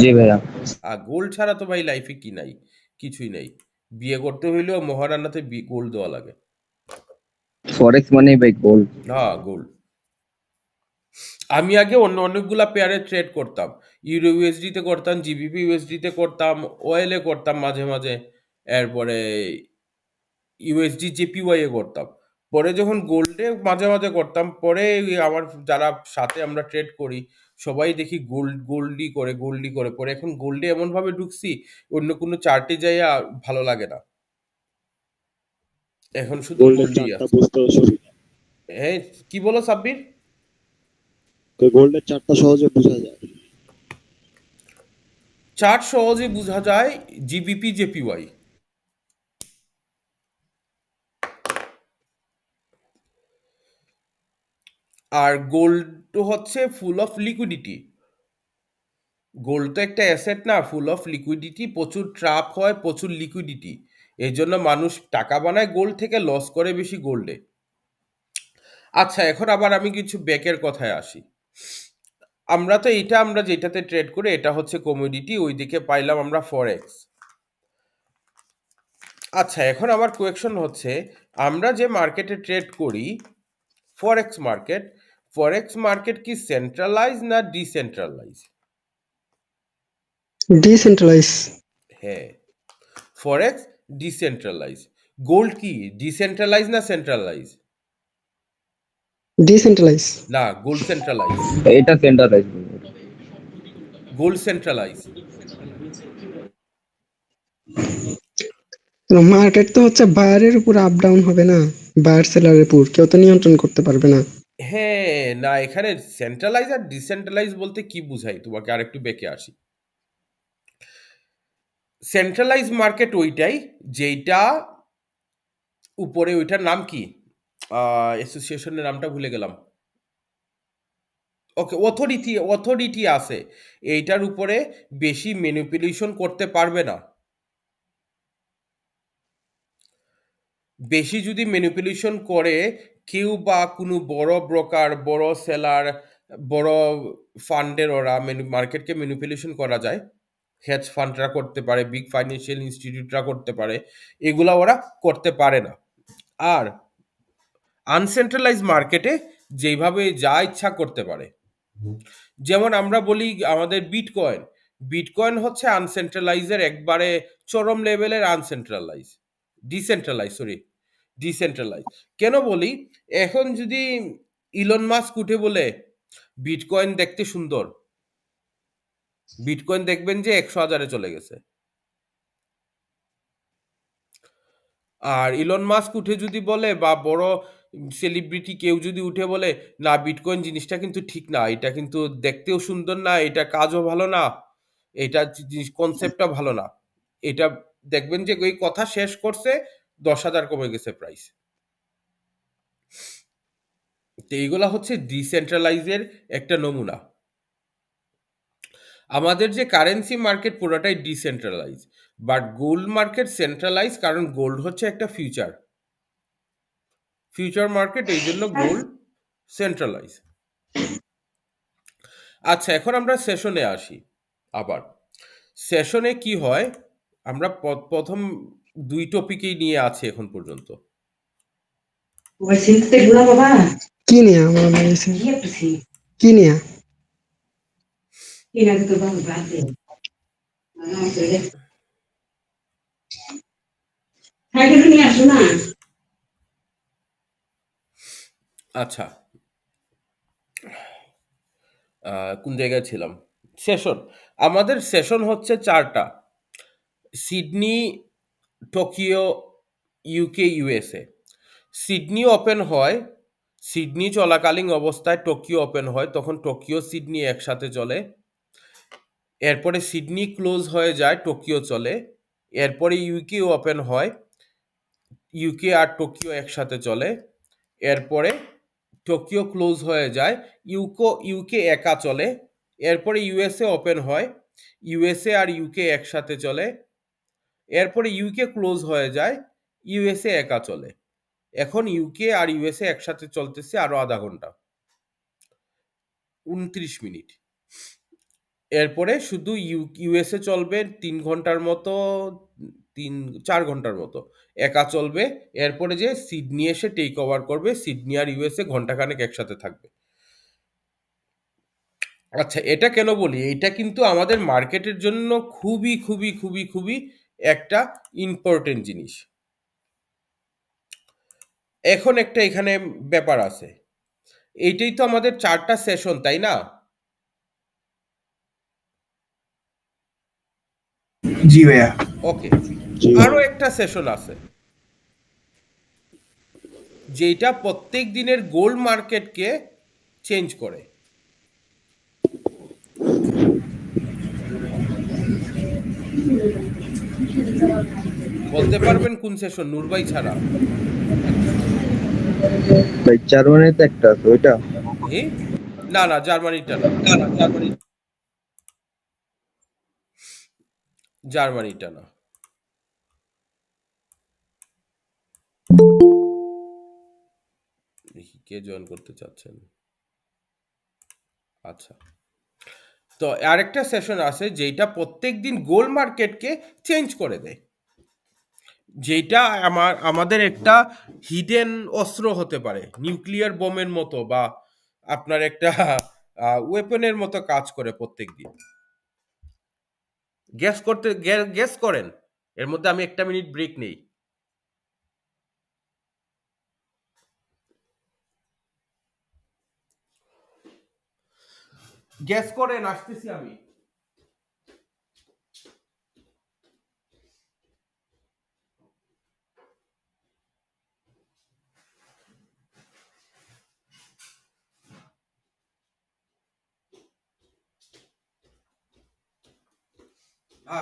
জি ভাইয়া আর গোল্ড ছাড়া তো ভাই লাইফে কি নাই কিছুই নাই বিয়ে করতে হইলেও মহারানাতে গোল্ড দেওয়া লাগে
ফরেক্স মানে ভাই গোল্ড
হ্যাঁ গোল্ড আমি আগে অন্য অনেকগুলা পেয়ারে ট্রেড করতাম ইউরো ইউএসডিতে করতাম জিবিপি ইউএসডিতে করতাম অয়েলে করতাম মাঝে মাঝে এরপরে ইউএসডি জেপিওয়াই এ করতাম পরে যখন গোল্ডে মাঝে মাঝে করতাম পরে আমার যারা সাথে আমরা ট্রেড করি সবাই দেখি গোল্ড গোল্ডই করে গোল্ডই করে পরে এখন গোল্ডে এমনভাবে ঢুকছি অন্য কোনো চার্টে যাই ভালো লাগে না এখন শুধু হ্যাঁ কি বলো সাব্বির
গোল্ডের চার্টটা সহজে বোঝা যায়
চার্ট সহজে বোঝা যায় জিবিপি জেপিওয়াই আর গোল্ড হচ্ছে ফুল অফ লিকুইডিটি গোল্ড তো একটা অ্যাসেট না ফুল অফ লিকুইডিটি প্রচুর ট্রাপ হয় প্রচুর লিকুইডিটি এই জন্য মানুষ টাকা বানায় গোল্ড থেকে লস করে বেশি গোল্ডে আচ্ছা এখন আবার আমি কিছু ব্যাকের কথায় আসি আমরা তো এটা আমরা যেটাতে ট্রেড করি এটা হচ্ছে ওই ওইদিকে পাইলাম আমরা ফরেক্স আচ্ছা এখন আমার কোয়েকশন হচ্ছে আমরা যে মার্কেটে ট্রেড করি ফরেক্স মার্কেট ফরেক্স মার্কেট কি সেন্ট্রালাইজ না ডিসেন্ট্রালাইজ
ডিসেন্ট্রালাইজ
হ্যাঁ ফরেক্স ডিসেন্ট্রালাইজ গোল্ড কি ডিসেন্ট্রালাইজ না সেন্ট্রালাইজ ডিসেন্ট্রালাইজ না গোল্ড সেন্ট্রালাইজ
এটা সেন্ট্রালাইজ
গোল্ড সেন্ট্রালাইজ
মার্কেট তো হচ্ছে বায়ারের উপর আপ ডাউন হবে না বায়ার সেলারের উপর কেউ তো নিয়ন্ত্রণ করতে পারবে না
হ্যাঁ, না এখানে সেন্ট্রালাইজ আর ডিসেন্ট্রালাইজ বলতে কি বুঝাই তোমাকে আরেকটু বেঁকে আসি। সেন্ট্রালাইজ মার্কেট ওইটাই যেইটা উপরে ওইটার নাম কি? আ অ্যাসোসিয়েশনের নামটা ভুলে গেলাম। ওকে অথরিটি অথরিটি আছে। এইটার উপরে বেশি ম্যানিপুলেশন করতে পারবে না। বেশি যদি ম্যানিপুলেশন করে কেউ বা কোনো বড় ব্রোকার বড় সেলার বড় ফান্ডের ওরা মার্কেটকে ম্যানিপুলেশন করা যায় হেজ ফান্ডরা করতে পারে বিগ ফাইন্যান্সিয়াল ইনস্টিটিউটরা করতে পারে এগুলা ওরা করতে পারে না আর আনসেন্ট্রালাইজ মার্কেটে যেভাবে যা ইচ্ছা করতে পারে যেমন আমরা বলি আমাদের বিটকয়েন বিটকয়েন হচ্ছে আনসেন্ট্রালাইজের একবারে চরম লেভেলের আনসেন্ট্রালাইজ ডিসেন্ট্রালাইজ সরি ডিসেন্ট্রালাইজ কেন বলি এখন যদি ইলন মাস্ক উঠে বলে বিটকয়েন দেখতে সুন্দর বিটকয়েন দেখবেন যে একশো হাজারে চলে গেছে আর ইলন মাস্ক উঠে যদি বলে বা বড় সেলিব্রিটি কেউ যদি উঠে বলে না বিটকয়েন জিনিসটা কিন্তু ঠিক না এটা কিন্তু দেখতেও সুন্দর না এটা কাজও ভালো না এটা কনসেপ্টটা ভালো না এটা দেখবেন যে ওই কথা শেষ করছে দশ হাজার কমে গেছে প্রাইস তো এইগুলা হচ্ছে ডিসেন্ট্রালাইজের একটা নমুনা আমাদের যে কারেন্সি মার্কেট পুরোটাই decentralise but gold market centralise কারণ গোল্ড হচ্ছে একটা ফিউচার ফিউচার মার্কেট এই জন্য গোল্ড হ্যাঁ। সেন্ট্রালাইজ আচ্ছা এখন আমরা সেশনে আসি আবার সেশনে কি হয় আমরা প্রথম দুই টপিকই নিয়ে আছে এখন পর্যন্ত
হ্যাঁ? কি নিয়ে না
আচ্ছা কোন জায়গায় ছিলাম সেশন আমাদের সেশন হচ্ছে চারটা Sydney Tokyo UK USA Sydney open হয় সিডনি চলাকালীন অবস্থায় টোকিও ওপেন হয় তখন টোকিও সিডনি একসাথে চলে এরপরে সিডনি ক্লোজ হয়ে যায় টোকিও চলে এরপরে ইউকে ওপেন হয় ইউকে আর টোকিও একসাথে চলে এরপরে টোকিও ক্লোজ হয়ে যায় ইউকো ইউকে একা চলে এরপরে ইউএসএ ওপেন হয় ইউএসএ আর ইউকে একসাথে চলে এরপরে ইউকে ক্লোজ হয়ে যায় ইউএসএ একা চলে এখন ইউকে আর ইউএসএ একসাথে চলতেছে আরো আধা ঘন্টা উনত্রিশ মিনিট এরপরে শুধু ইউ ইউএসএ চলবে তিন ঘন্টার মতো তিন চার ঘন্টার মতো একা চলবে এরপরে যে সিডনি এসে টেক ওভার করবে সিডনি আর ইউএসএ ঘন্টাখানেক একসাথে থাকবে আচ্ছা এটা কেন বলি এটা কিন্তু আমাদের মার্কেটের জন্য খুবই খুবই খুবই খুবই একটা ইম্পর্টেন্ট জিনিস এখন একটা এখানে ব্যাপার আছে এইটাই তো আমাদের চারটা সেশন তাই না জি ভাইয়া ওকে আরো একটা সেশন আছে যেটা প্রত্যেক দিনের গোল্ড মার্কেটকে চেঞ্জ করে বলতে পারবেন কোন সেশন নুরবাই ছাড়া
ভাই জার্মানির তো একটা আছে ওইটা
না না জার্মানিটা না না জার্মানিটা না কে জয়েন করতে চাচ্ছেন আচ্ছা তো আরেকটা সেশন আছে যেটা প্রত্যেক দিন গোল মার্কেটকে চেঞ্জ করে দেয় যেটা আমার আমাদের একটা হিডেন অস্ত্র হতে পারে নিউক্লিয়ার বোমের মতো বা আপনার একটা ওয়েপনের মতো কাজ করে প্রত্যেক দিন গ্যাস করতে গ্যাস করেন এর মধ্যে আমি একটা মিনিট ব্রেক নেই গ্যাস করেন আসতেছি আমি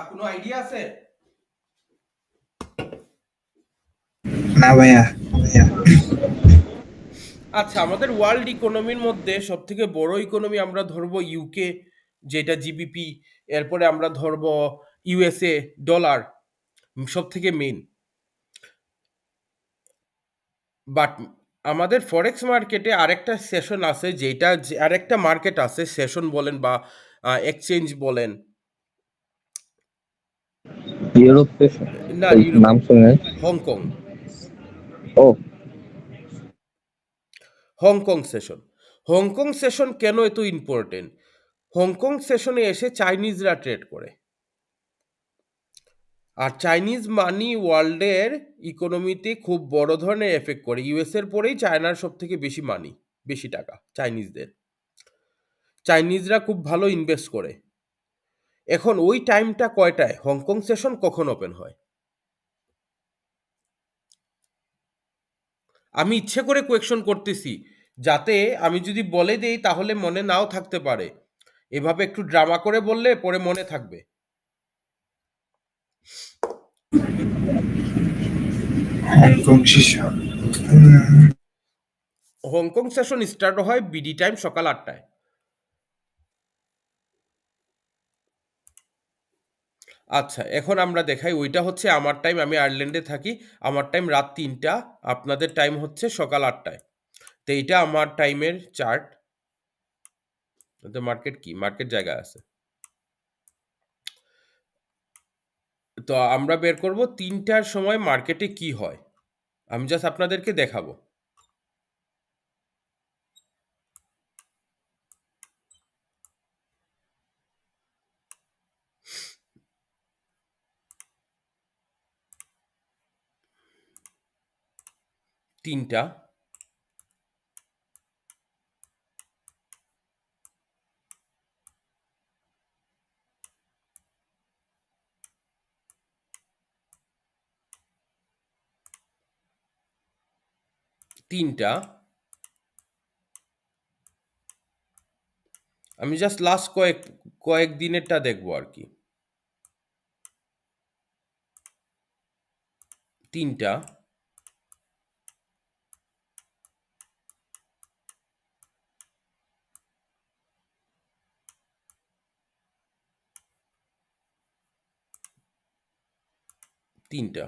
কোনো আইডিয়া আছে না ভাইয়া ভাইয়া আচ্ছা আমাদের ওয়ার্ল্ড ইকোনমির মধ্যে সব থেকে বড় ইকোনমি আমরা ধরব ইউকে যেটা জিবিপি এরপরে আমরা ধরব ইউএসএ ডলার সব থেকে মেন বাট আমাদের ফরেক্স মার্কেটে আরেকটা সেশন আছে যেটা আরেকটা মার্কেট আছে সেশন বলেন বা এক্সচেঞ্জ বলেন
ইউরোপ না নাম শুনে
হংকং ও হংকং সেশন হংকং সেশন কেন এত ইম্পর্টেন্ট হংকং সেশনে এসে চাইনিজরা ট্রেড করে আর চাইনিজ মানি ওয়ার্ল্ডের ইকোনমিতে খুব বড় ধরনের এফেক্ট করে ইউএসের পরেই চায়নার সব থেকে বেশি মানি বেশি টাকা চাইনিজদের চাইনিজরা খুব ভালো ইনভেস্ট করে এখন ওই টাইমটা কয়টায় হংকং সেশন কখন ওপেন হয় আমি ইচ্ছে করে কোয়েকশন করতেছি যাতে আমি যদি বলে দেই তাহলে মনে নাও থাকতে পারে এভাবে একটু ড্রামা করে বললে পরে মনে থাকবে হংকং হংকং সেশন স্টার্ট হয় বিডি টাইম সকাল আটটায় আচ্ছা এখন আমরা দেখাই ওইটা হচ্ছে আমার টাইম আমি আয়ারল্যান্ডে থাকি আমার টাইম রাত তিনটা আপনাদের টাইম হচ্ছে সকাল আটটায় তো এইটা আমার টাইমের চার্ট তো মার্কেট কি মার্কেট জায়গা আছে তো আমরা বের করব তিনটার সময় মার্কেটে কি হয় আমি জাস্ট আপনাদেরকে দেখাবো তিনটা তিনটা আমি জাস্ট লাস্ট কয়েক কয়েক দিনেরটা দেখবো আর কি তিনটা তিনটা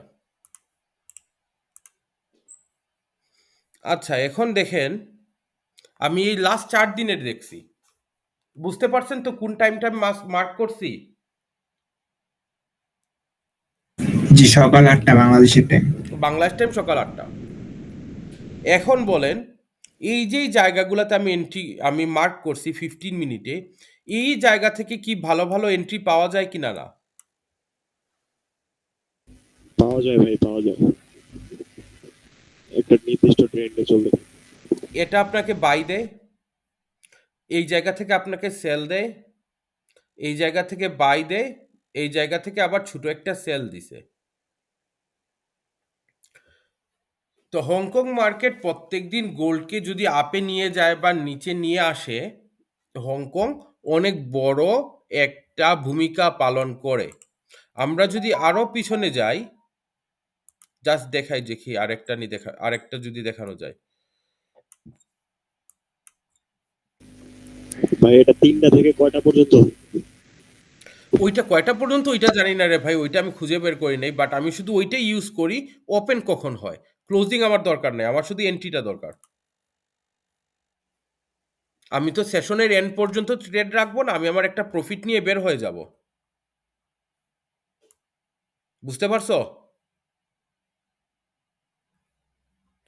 আচ্ছা এখন দেখেন আমি এই লাস্ট চার দিনের দেখছি বুঝতে পারছেন তো কোন টাইমটা মার্ক করছি
জি সকাল আটটা বাংলাদেশের টাইম
বাংলাদেশ টাইম সকাল আটটা এখন বলেন এই যে জায়গাগুলোতে আমি এন্ট্রি আমি মার্ক করছি ফিফটিন মিনিটে এই জায়গা থেকে কি ভালো ভালো এন্ট্রি পাওয়া যায় কিনা না
পাওয়া যায় ভাই পাওয়া যায়
একটা নির্দিষ্ট ট্রেন্ডে চলবে
এটা আপনাকে বাই দেয় এই জায়গা থেকে আপনাকে সেল দেয় এই জায়গা থেকে বাই দেয় এই জায়গা থেকে আবার ছোট একটা সেল দিছে তো হংকং মার্কেট প্রত্যেক দিন গোল্ডকে যদি আপে নিয়ে যায় বা নিচে নিয়ে আসে হংকং অনেক বড় একটা ভূমিকা পালন করে আমরা যদি আরও পিছনে যাই জাস্ট দেখাই দেখি আরেকটা নি দেখা আরেকটা যদি দেখানো যায়
ভাই এটা তিনটা থেকে
কয়টা পর্যন্ত ওইটা কয়টা পর্যন্ত ওইটা জানি না রে ভাই ওইটা আমি খুঁজে বের করি নাই বাট আমি শুধু ওইটাই ইউজ করি ওপেন কখন হয় ক্লোজিং আমার দরকার নাই আমার শুধু এন্ট্রিটা দরকার আমি তো সেশনের এন্ড পর্যন্ত ট্রেড রাখবো না আমি আমার একটা প্রফিট নিয়ে বের হয়ে যাব বুঝতে পারছো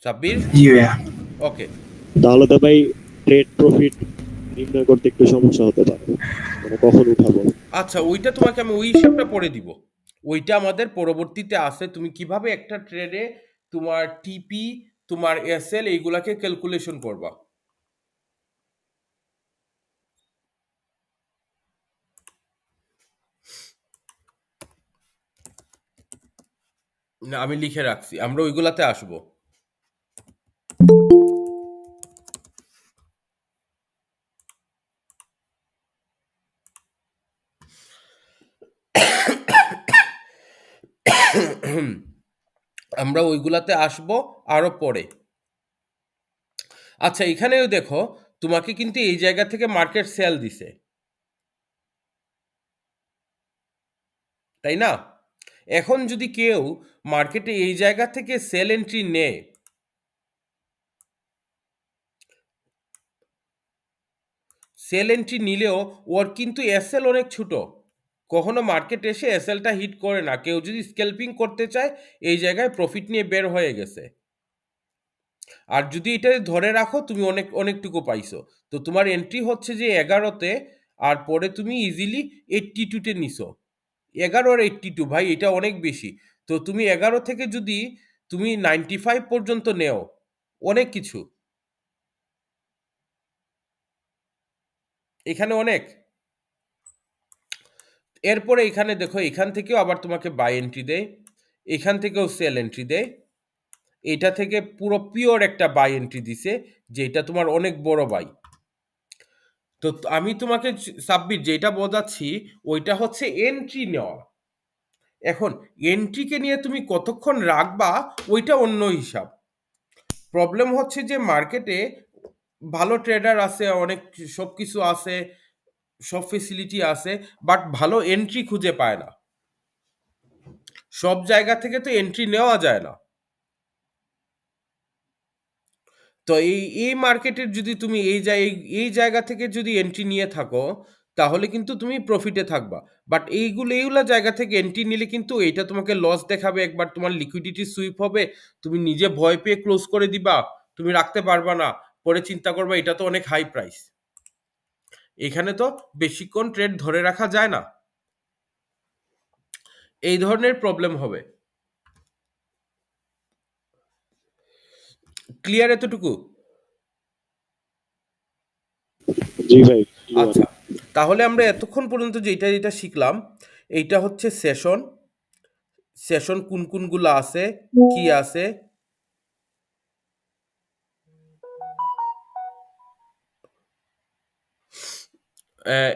সাব্বির জি ভাইয়া ওকে
তাহলে তো ভাই ট্রেড
প্রফিট নির্ণয় করতে একটু সমস্যা হতে পারে মানে কখন উঠাবো আচ্ছা ওইটা তোমাকে আমি ওই হিসাবটা পড়ে দিব ওইটা আমাদের পরবর্তীতে আছে তুমি কিভাবে একটা ট্রেডে তোমার টিপি তোমার এসএল এইগুলাকে ক্যালকুলেশন করবা না আমি লিখে রাখছি আমরা ওইগুলাতে আসবো আমরা ওইগুলাতে আসব আরও পরে আচ্ছা এখানেও দেখো তোমাকে কিন্তু এই জায়গা থেকে মার্কেট সেল দিছে তাই না এখন যদি কেউ মার্কেটে এই জায়গা থেকে সেল এন্ট্রি নেয় সেল এন্ট্রি নিলেও ওর কিন্তু এসএল অনেক ছোটো কখনো মার্কেট এসে এসএলটা হিট করে না কেউ যদি স্কেলপিং করতে চায় এই জায়গায় প্রফিট নিয়ে বের হয়ে গেছে আর যদি এটা ধরে রাখো তুমি অনেক অনেকটুকু পাইছো তো তোমার এন্ট্রি হচ্ছে যে এগারোতে আর পরে তুমি ইজিলি এইট্টি টুতে নিছো এগারো আর এইট্টি টু ভাই এটা অনেক বেশি তো তুমি এগারো থেকে যদি তুমি নাইনটি ফাইভ পর্যন্ত নেও অনেক কিছু এখানে অনেক এরপরে এখানে দেখো এখান থেকেও আবার তোমাকে বাই এন্ট্রি দেয় এখান থেকেও সেল এন্ট্রি দেয় এটা থেকে পুরো পিওর একটা বাই এন্ট্রি দিছে যে এটা তোমার অনেক বড় বাই তো আমি তোমাকে সাব্বির যেটা বোঝাচ্ছি ওইটা হচ্ছে এন্ট্রি নেওয়া এখন এন্ট্রিকে নিয়ে তুমি কতক্ষণ রাখবা ওইটা অন্য হিসাব প্রবলেম হচ্ছে যে মার্কেটে ভালো ট্রেডার আছে অনেক সব কিছু আছে সব ফেসিলিটি আছে বাট ভালো এন্ট্রি খুঁজে পায় না সব জায়গা থেকে তো এন্ট্রি নেওয়া যায় না তো এই এই মার্কেটের যদি তুমি এই এই জায়গা থেকে যদি এন্ট্রি নিয়ে থাকো তাহলে কিন্তু তুমি প্রফিটে থাকবা বাট এইগুলো এইগুলো জায়গা থেকে এন্ট্রি নিলে কিন্তু এটা তোমাকে লস দেখাবে একবার তোমার লিকুইডিটি সুইপ হবে তুমি নিজে ভয় পেয়ে ক্লোজ করে দিবা তুমি রাখতে পারবা না পরে চিন্তা করবা এটা তো অনেক হাই প্রাইস এখানে তো বেশিক্ষণ ট্রেড ধরে রাখা যায় না এই ধরনের প্রবলেম হবে ক্লিয়ার এতটুকু আচ্ছা তাহলে আমরা এতক্ষণ পর্যন্ত যেটা যেটা শিখলাম এইটা হচ্ছে সেশন সেশন কোন কোনগুলো আছে কি আছে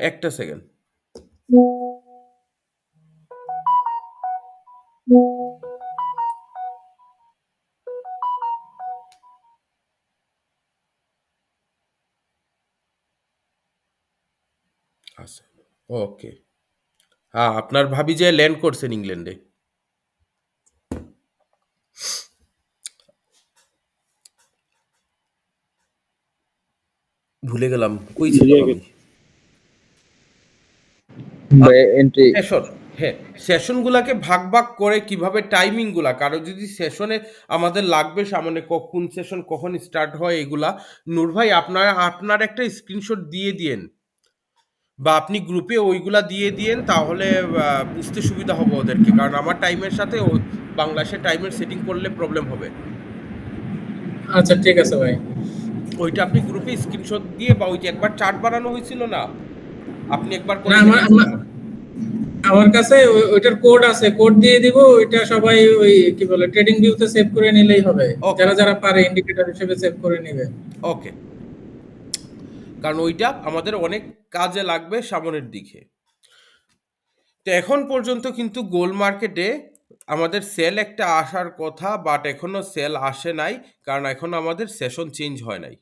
একটা সেকেন্ড ওকে হ্যাঁ আপনার ভাবি যে ল্যান্ড করছেন ইংল্যান্ডে ভুলে গেলাম কই ছিল সেশন হ্যাঁ সেশনগুলোকে ভাগ ভাগ করে কিভাবে টাইমিংগুলা কারো যদি সেশনে আমাদের লাগবে সামনে কোন সেশন কখন স্টার্ট হয় এগুলা নূর ভাই আপনার আপনার একটা স্ক্রিনশট দিয়ে দিয়েন বা আপনি গ্রুপে ওইগুলা দিয়ে দিয়েন তাহলে বুঝতে সুবিধা হবে ওদেরকে কারণ আমার টাইমের সাথে বাংলাদেশের টাইমের সেটিং করলে প্রবলেম হবে আচ্ছা ঠিক আছে ভাই ওইটা আপনি গ্রুপে স্ক্রিনশট দিয়ে বা ওইটা একবার চার্ট বানানো হয়েছিল না আপনি একবার না আমার কাছে ওইটার কোড আছে কোড দিয়ে দিব ওইটা সবাই ওই কি বলে ট্রেডিং ভিউতে সেভ করে নিলেই হবে যারা যারা পারে ইন্ডিকেটর হিসেবে সেভ করে নেবে ওকে কারণ ওইটা আমাদের অনেক কাজে লাগবে সামনের দিকে তো এখন পর্যন্ত কিন্তু গোল মার্কেটে আমাদের সেল একটা আসার কথা বাট এখনো সেল আসে নাই কারণ এখন আমাদের সেশন চেঞ্জ হয় নাই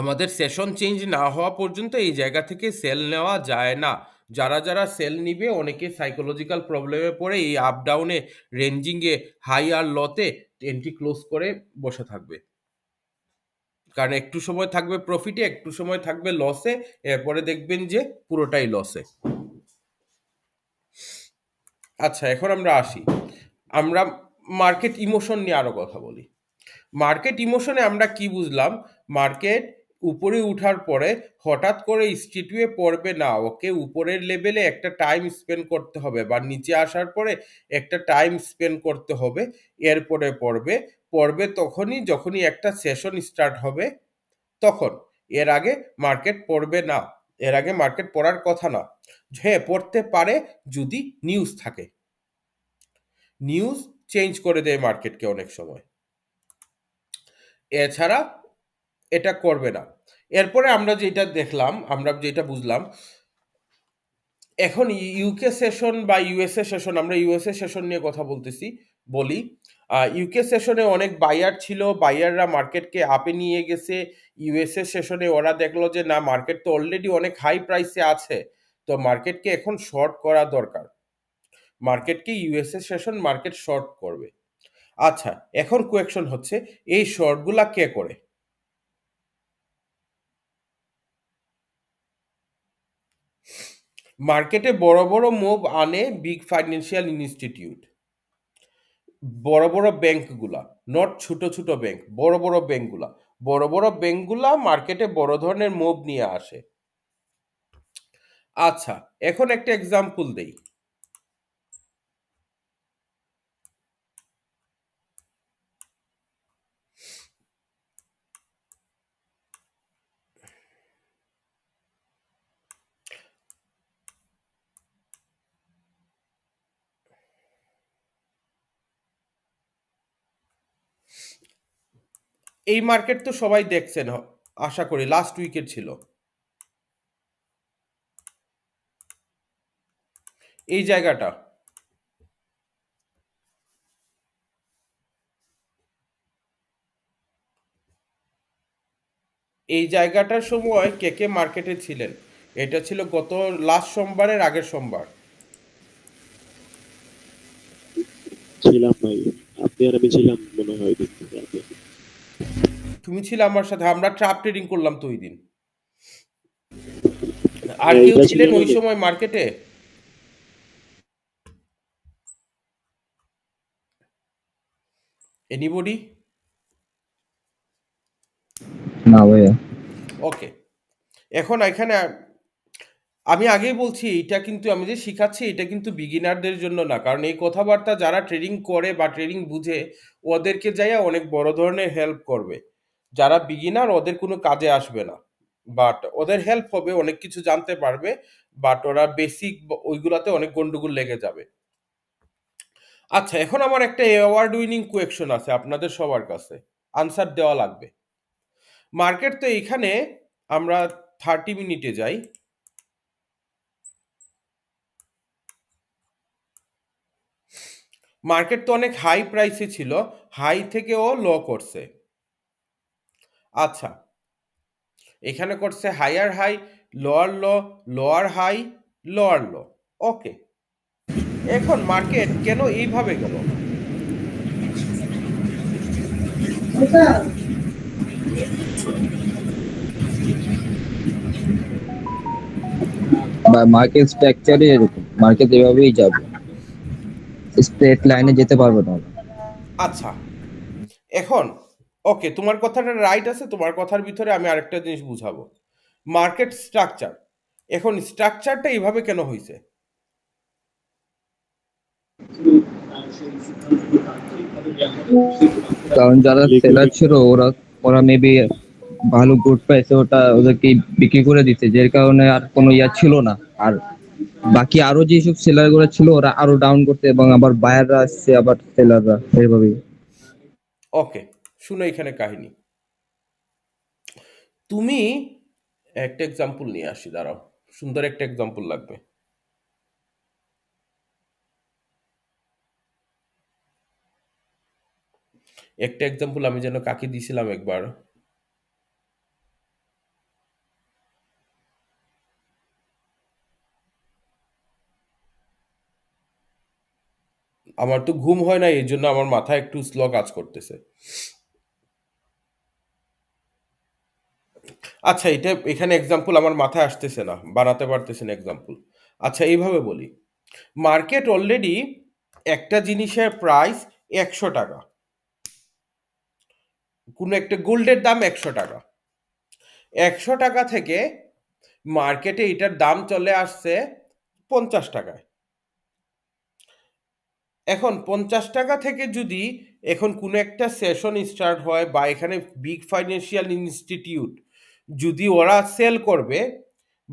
আমাদের সেশন চেঞ্জ না হওয়া পর্যন্ত এই জায়গা থেকে সেল নেওয়া যায় না যারা যারা সেল নিবে অনেকে সাইকোলজিক্যাল প্রবলেমে পড়ে এই আপ ডাউনে রেঞ্জিংয়ে হাই আর লতে এন্ট্রি ক্লোজ করে বসে থাকবে কারণ একটু সময় থাকবে প্রফিটে একটু সময় থাকবে লসে এরপরে দেখবেন যে পুরোটাই লসে আচ্ছা এখন আমরা আসি আমরা মার্কেট ইমোশন নিয়ে আরও কথা বলি মার্কেট ইমোশনে আমরা কি বুঝলাম মার্কেট উপরে উঠার পরে হঠাৎ করে স্টিটুয়ে পড়বে না ওকে উপরের লেভেলে একটা টাইম স্পেন্ড করতে হবে বা নিচে আসার পরে একটা টাইম স্পেন্ড করতে হবে এরপরে পড়বে পড়বে তখনই যখনই একটা সেশন স্টার্ট হবে তখন এর আগে মার্কেট পড়বে না এর আগে মার্কেট পড়ার কথা না হ্যাঁ পড়তে পারে যদি নিউজ থাকে নিউজ চেঞ্জ করে দেয় মার্কেটকে অনেক সময় এছাড়া এটা করবে না এরপরে আমরা যেটা দেখলাম আমরা যেটা বুঝলাম এখন ইউকে সেশন বা ইউএসএ সেশন আমরা ইউএসএ সেশন নিয়ে কথা বলতেছি বলি ইউকে সেশনে অনেক বাইয়ার ছিল বাইয়াররা মার্কেটকে আপে নিয়ে গেছে ইউএসএ সেশনে ওরা দেখলো যে না মার্কেট তো অলরেডি অনেক হাই প্রাইসে আছে তো মার্কেটকে এখন শর্ট করা দরকার মার্কেটকে ইউএসএ সেশন মার্কেট শর্ট করবে আচ্ছা এখন কোয়েকশন হচ্ছে এই শর্টগুলা কে করে মার্কেটে বড় বড় মুভ আনে বিগ ফাইন্যান্সিয়াল ইনস্টিটিউট বড় বড় ব্যাংকগুলা নট ছোট ছোট ব্যাংক বড় বড় ব্যাংকগুলা বড় বড় ব্যাংকগুলা মার্কেটে বড় ধরনের মুভ নিয়ে আসে আচ্ছা এখন একটা এক্সাম্পল দেই এই মার্কেট তো সবাই দেখছেন আশা করি লাস্ট উইকের ছিল এই জায়গাটা এই জায়গাটার সময় কে কে মার্কেটে ছিলেন এটা ছিল গত লাস্ট সোমবারের আগের সোমবার
ছিলাম ভাই আপনি আর আমি ছিলাম মনে হয়
তুমি ছিলে আমার সাথে আমরা ট্রাপ ট্রেডিং করলাম তো ওই দিন
হ্যাঁ, আর
কেউ ছিলেন ওই সময় মার্কেটে এনিবডি না ভাইয়া ওকে এখন এখানে আমি আগেই বলছি এটা কিন্তু আমি যে শিখাচ্ছি এটা কিন্তু বিগিনারদের জন্য না কারণ এই কথাবার্তা যারা ট্রেডিং করে বা ট্রেডিং বুঝে ওদেরকে যাইয়া অনেক বড় ধরনের হেল্প করবে যারা বিগিনার ওদের কোনো কাজে আসবে না বাট ওদের হেল্প হবে অনেক কিছু জানতে পারবে বাট ওরা বেসিক ওইগুলাতে অনেক গন্ডগোল লেগে যাবে আচ্ছা এখন আমার একটা অ্যাওয়ার্ড উইনিং কোয়েকশন আছে আপনাদের সবার কাছে আনসার দেওয়া লাগবে মার্কেট তো এখানে আমরা থার্টি মিনিটে যাই মার্কেট তো অনেক হাই প্রাইসে ছিল হাই থেকেও ল করছে আচ্ছা এখানে করছে higher high lower low lower high lower low okay এখন মার্কেট কেন এইভাবে গেল
মার্কেট স্ট্রাকচারই এরকম মার্কেট এভাবেই যাবে স্ট্রেট লাইনে যেতে পারবে না
আচ্ছা এখন ওকে তোমার কথাটা রাইট আছে তোমার কথার ভিতরে আমি আরেকটা জিনিস বুঝাবো মার্কেট স্ট্রাকচার এখন স্ট্রাকচারটা এইভাবে কেন হয়েছে
কারণ যারা সেলার ছিল ওরা ওরা মেবি ভালো গুড পাইছে ওটা ওদেরকে বিক্রি করে দিতে যে কারণে আর কোনো ইয়া ছিল না আর বাকি আরো যেসব সেলার গুলো ছিল ওরা আরো ডাউন করতে এবং আবার বায়াররা আসছে আবার সেলাররা এইভাবেই
ওকে শুনে এখানে কাহিনী তুমি একটা এক্সাম্পল নিয়ে আসি দাঁড়াও সুন্দর একটা এক্সাম্পল লাগবে একটা এক্সাম্পল আমি যেন কাকে দিছিলাম একবার আমার তো ঘুম হয় না এই জন্য আমার মাথায় একটু স্লো কাজ করতেছে আচ্ছা এটা এখানে এক্সাম্পল আমার মাথায় আসতেছে না বানাতে পারতেছে না এক্সাম্পল আচ্ছা এইভাবে বলি মার্কেট অলরেডি একটা জিনিসের প্রাইস একশো টাকা কোনো একটা গোল্ডের দাম একশো টাকা একশো টাকা থেকে মার্কেটে এটার দাম চলে আসছে পঞ্চাশ টাকায় এখন পঞ্চাশ টাকা থেকে যদি এখন কোনো একটা সেশন স্টার্ট হয় বা এখানে বিগ ফাইন্যান্সিয়াল ইনস্টিটিউট যদি ওরা সেল করবে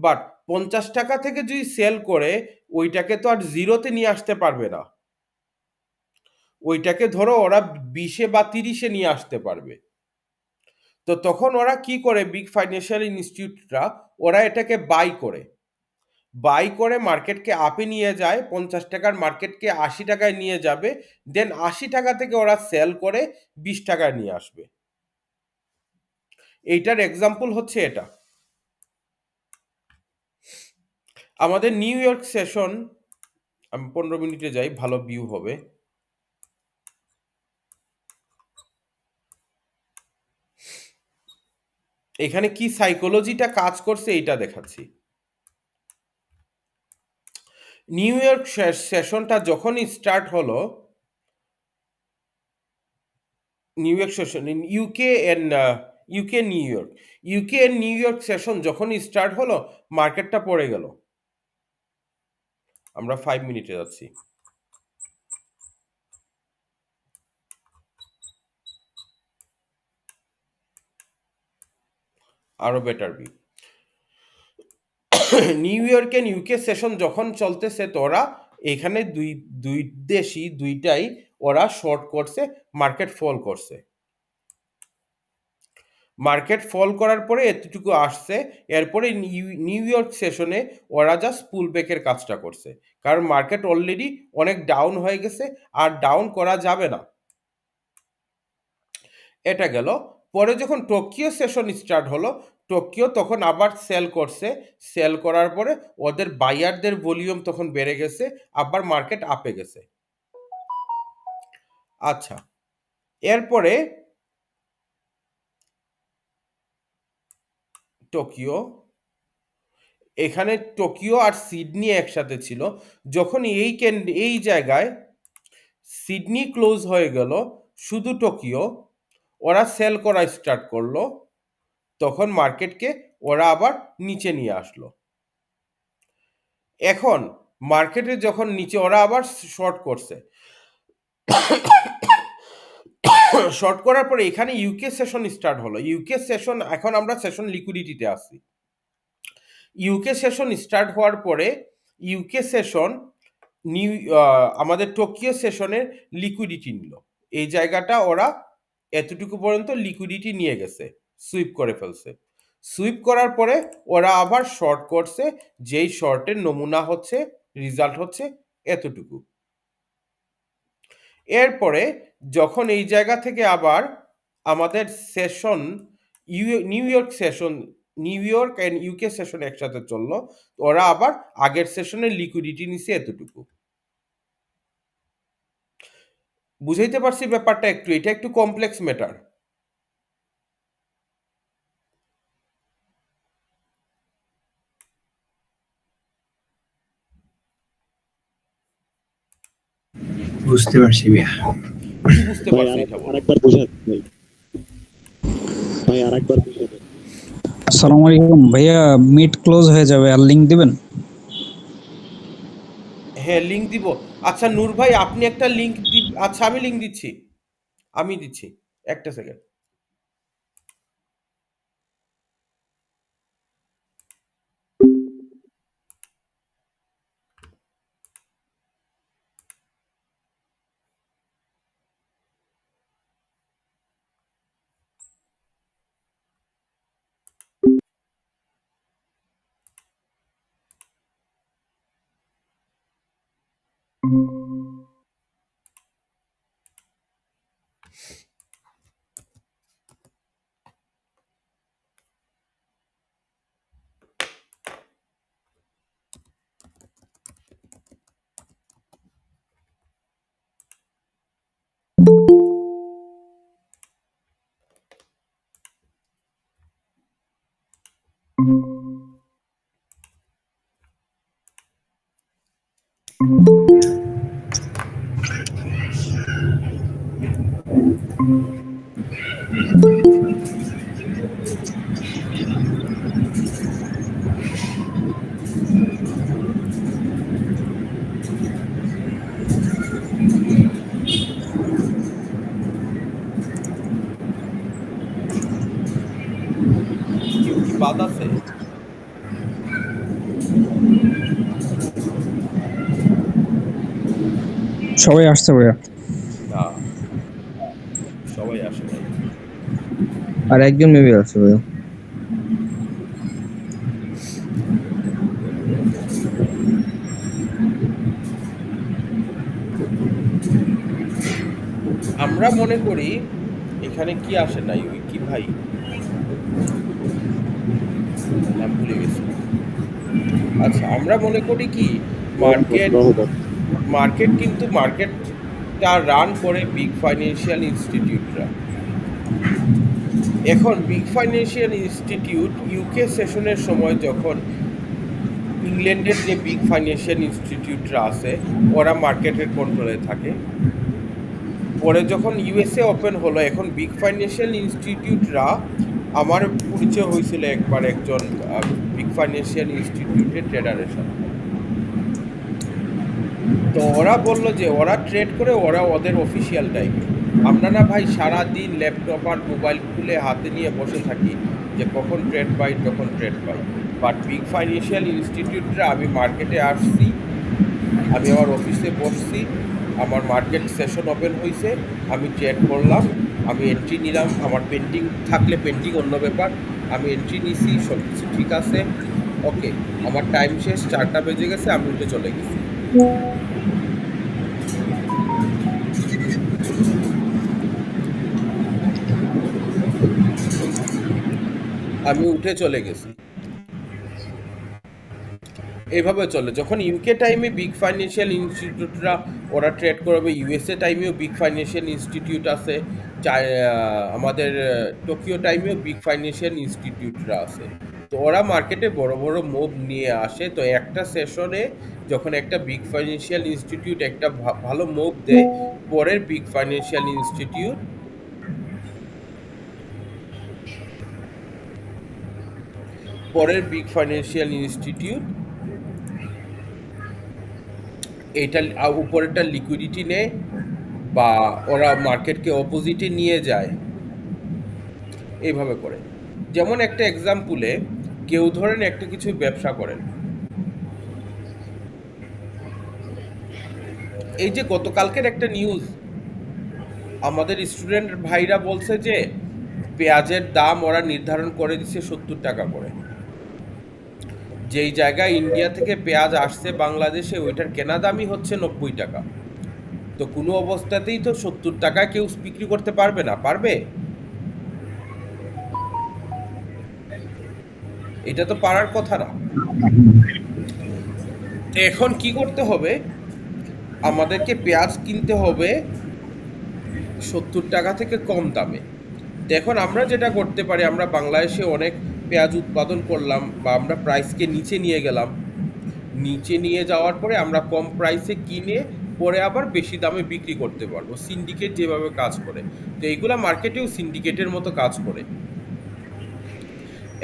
বাট পঞ্চাশ টাকা থেকে যদি সেল করে ওইটাকে তো আর জিরোতে নিয়ে আসতে পারবে না ওইটাকে ধরো ওরা বিশে বা তিরিশে নিয়ে আসতে পারবে তো তখন ওরা কি করে বিগ ফাইন্যান্সিয়াল ইনস্টিটিউটরা ওরা এটাকে বাই করে বাই করে মার্কেটকে আপে নিয়ে যায় পঞ্চাশ টাকার মার্কেটকে আশি টাকায় নিয়ে যাবে দেন আশি টাকা থেকে ওরা সেল করে বিশ টাকায় নিয়ে আসবে এইটার এক্সাম্পল হচ্ছে এটা আমাদের নিউ ইয়র্ক সেশন আমি পনেরো মিনিটে যাই ভালো ভিউ হবে এখানে কি সাইকোলজিটা কাজ করছে এইটা দেখাচ্ছি নিউ ইয়র্ক সেশনটা যখনই স্টার্ট হলো New York session UK and UK New York UK New York session যখনই স্টার্ট হলো মার্কেটটা পড়ে গেল আমরা ফাইভ মিনিটে যাচ্ছি আরো বেটার বি New York and UK session যখন চলতেছে তো ওরা এখানে দুই দুই দেশই দুইটাই ওরা শর্ট করছে মার্কেট ফল করছে মার্কেট ফল করার পরে এতটুকু আসছে এরপরে নিউ ইয়র্ক সেশনে ওরা জাস্ট ব্যাকের কাজটা করছে কারণ মার্কেট অলরেডি অনেক ডাউন হয়ে গেছে আর ডাউন করা যাবে না এটা গেল পরে যখন টোকিও সেশন স্টার্ট হলো টোকিও তখন আবার সেল করছে সেল করার পরে ওদের বাইয়ারদের ভলিউম তখন বেড়ে গেছে আবার মার্কেট আপে গেছে আচ্ছা এরপরে টোকিও এখানে টোকিও আর সিডনি একসাথে ছিল যখন এই এই জায়গায় সিডনি ক্লোজ হয়ে গেল শুধু টোকিও ওরা সেল করা স্টার্ট করলো তখন মার্কেটকে ওরা আবার নিচে নিয়ে আসলো এখন মার্কেটে যখন নিচে ওরা আবার শর্ট করছে শর্ট করার পরে এখানে ইউকে সেশন স্টার্ট হলো ইউকে সেশন এখন আমরা সেশন লিকুইডিটিতে আসি ইউকে সেশন স্টার্ট হওয়ার পরে ইউকে সেশন নিউ আমাদের টোকিও সেশনের লিকুইডিটি নিল এই জায়গাটা ওরা এতটুকু পর্যন্ত লিকুইডিটি নিয়ে গেছে সুইপ করে ফেলছে সুইপ করার পরে ওরা আবার শর্ট করছে যেই শর্টের নমুনা হচ্ছে রেজাল্ট হচ্ছে এতটুকু এরপরে যখন এই জায়গা থেকে আবার আমাদের session New York session New York and UK session একসাথে চললো ওরা আবার আগের সেশনের লিকুইডিটি নিছে এতটুকু বুঝাইতে পারছি ব্যাপারটা একটু এটা একটু কমপ্লেক্স ম্যাটার
বুঝতে
পারছি ভাইয়া আসসালামু আলাইকুম ভাইয়া মিট ক্লোজ হয়ে যাবে আর লিংক দিবেন
হ্যাঁ লিংক দিব আচ্ছা নূর ভাই আপনি একটা লিংক আচ্ছা আমি লিংক দিচ্ছি আমি দিচ্ছি একটা সেকেন্ড
সবাই আসছে ভাইয়া
না সবাই আসে
আর একজন মেবি আসছে ভাইয়া
আমরা মনে করি এখানে কি আসে নাই ওই কি ভাই আচ্ছা আমরা মনে করি কি মার্কেট মার্কেট কিন্তু মার্কেটটা রান করে বিগ ফাইন্যান্সিয়াল ইনস্টিটিউটরা এখন বিগ ফাইন্যান্সিয়াল ইনস্টিটিউট ইউকে সেশনের সময় যখন ইংল্যান্ডের যে বিগ ফাইন্যান্সিয়াল ইনস্টিটিউটরা আছে ওরা মার্কেটের কন্ট্রোলে থাকে পরে যখন ইউএসএ ওপেন হলো এখন বিগ ফাইন্যান্সিয়াল ইনস্টিটিউটরা আমার পরিচয় হয়েছিল একবার একজন বিগ ফাইন্যান্সিয়াল ইনস্টিটিউটের ট্রেডারের সাথে তো ওরা বললো যে ওরা ট্রেড করে ওরা ওদের অফিসিয়াল আমরা আপনারা ভাই সারাদিন ল্যাপটপ আর মোবাইল খুলে হাতে নিয়ে বসে থাকি যে কখন ট্রেড পাই তখন ট্রেড পাই বাট বিগ ফাইন্যান্সিয়াল ইনস্টিটিউটরা আমি মার্কেটে আসছি আমি আমার অফিসে বসছি আমার মার্কেট সেশন ওপেন হয়েছে আমি ট্রেড করলাম আমি এন্ট্রি নিলাম আমার পেন্টিং থাকলে পেন্টিং অন্য ব্যাপার আমি এন্ট্রি নিছি সব কিছু ঠিক আছে ওকে আমার টাইম শেষ চারটা বেজে গেছে আমি উঠে চলে গেছি আমি উঠে চলে গেছি এভাবে চলে যখন ইউকে টাইমে বিগ ফাইন্যান্সিয়াল ইনস্টিটিউটরা ওরা ট্রেড করবে ইউএসএ টাইমেও বিগ ফাইন্যান্সিয়াল ইনস্টিটিউট আছে আমাদের টোকিও টাইমেও বিগ ফাইন্যান্সিয়াল ইনস্টিটিউটরা আছে তো ওরা মার্কেটে বড় বড় মুভ নিয়ে আসে তো একটা সেশনে যখন একটা বিগ ফাইন্যান্সিয়াল ইনস্টিটিউট একটা ভালো মুভ দেয় পরের বিগ ফাইন্যান্সিয়াল ইনস্টিটিউট পরের বিগ ফাইন্যান্সিয়াল ইনস্টিটিউট এটা উপরেরটা লিকুইডিটি নেয় বা ওরা মার্কেটকে অপোজিটে নিয়ে যায় এইভাবে করে যেমন একটা এক্সাম্পলে কেউ ধরেন একটা কিছু ব্যবসা করেন এই যে গতকালকের একটা নিউজ আমাদের স্টুডেন্ট ভাইরা বলছে যে পেঁয়াজের দাম ওরা নির্ধারণ করে দিচ্ছে সত্তর টাকা করে যেই জায়গায় ইন্ডিয়া থেকে পেঁয়াজ আসছে বাংলাদেশে ওইটার কেনা দামই হচ্ছে নব্বই টাকা তো কোনো অবস্থাতেই তো সত্তর টাকা কেউ বিক্রি করতে পারবে না পারবে এটা তো পারার কথা না এখন কি করতে হবে আমাদেরকে পেঁয়াজ কিনতে হবে সত্তর টাকা থেকে কম দামে দেখুন আমরা যেটা করতে পারি আমরা বাংলাদেশে অনেক পেঁয়াজ উৎপাদন করলাম বা আমরা প্রাইসকে নিচে নিয়ে গেলাম নিচে নিয়ে যাওয়ার পরে আমরা কম প্রাইসে কিনে পরে আবার বেশি দামে বিক্রি করতে পারবো সিন্ডিকেট যেভাবে কাজ করে তো এইগুলো মার্কেটেও সিন্ডিকেটের মতো কাজ করে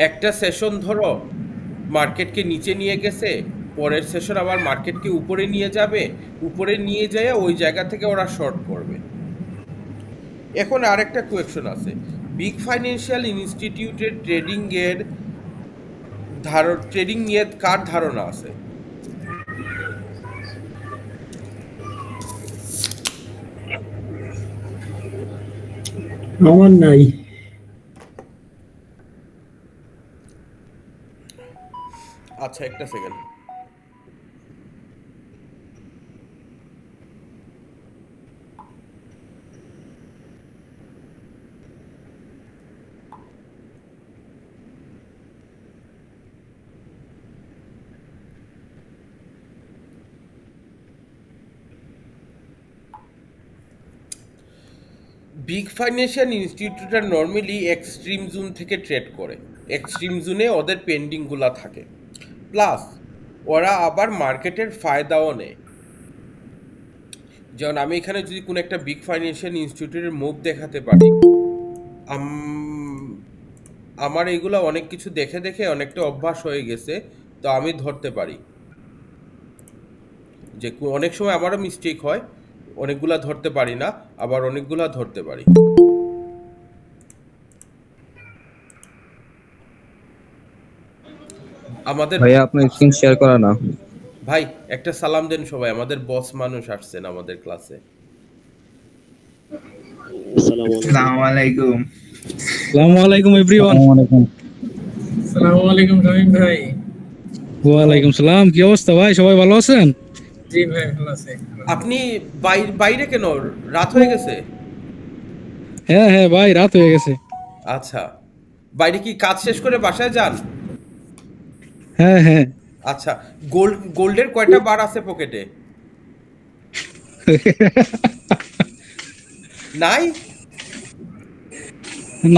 একটা সেশন ধরো মার্কেটকে নিচে নিয়ে গেছে পরের সেশন আবার মার্কেটকে উপরে নিয়ে যাবে উপরে নিয়ে যায় ওই জায়গা থেকে ওরা শর্ট করবে এখন আরেকটা কোয়েশন আছে বিগ ফাইন্যান্সিয়াল ইনস্টিটিউটের ট্রেডিংয়ের ধার ট্রেডিং নিয়ে কার ধারণা আছে আমার নাই আচ্ছা একটা সেকেন্ড বিগ ফাইন্যান্সিয়াল ইনস্টিটিউটরা নর্মালি এক্সট্রিম জোন থেকে ট্রেড করে এক্সট্রিম জোনে ওদের পেন্ডিংগুলো থাকে প্লাস ওরা আবার মার্কেটের ফায়দাও নেয় যেমন আমি এখানে যদি কোনো একটা বিগ ফাইন্যান্সিয়াল ইনস্টিটিউটের মুখ দেখাতে পারি আমার এগুলো অনেক কিছু দেখে দেখে অনেকটা অভ্যাস হয়ে গেছে তো আমি ধরতে পারি যে অনেক সময় আমারও মিস্টেক হয় অনেকগুলা ধরতে পারি না আবার অনেকগুলা ধরতে পারি আমাদের ভাই আপনি স্ক্রিন শেয়ার করা না ভাই একটা সালাম দেন সবাই আমাদের বস মানুষ আসছেন আমাদের ক্লাসে
আসসালামু আলাইকুম আসসালামু আলাইকুম এভরিওয়ান আসসালামু আলাইকুম
আসসালামু আলাইকুম রহিম ভাই
ওয়া আলাইকুম সালাম কি অবস্থা ভাই সবাই ভালো আছেন
জি ভাই ভালো আপনি বাইরে কেন রাত হয়ে গেছে
হ্যাঁ হ্যাঁ ভাই রাত হয়ে গেছে
আচ্ছা বাইরে কি কাজ শেষ করে বাসায় যান হ্যাঁ হ্যাঁ আচ্ছা গোল্ড গোল্ডের কয়টা বার আছে পকেটে নাই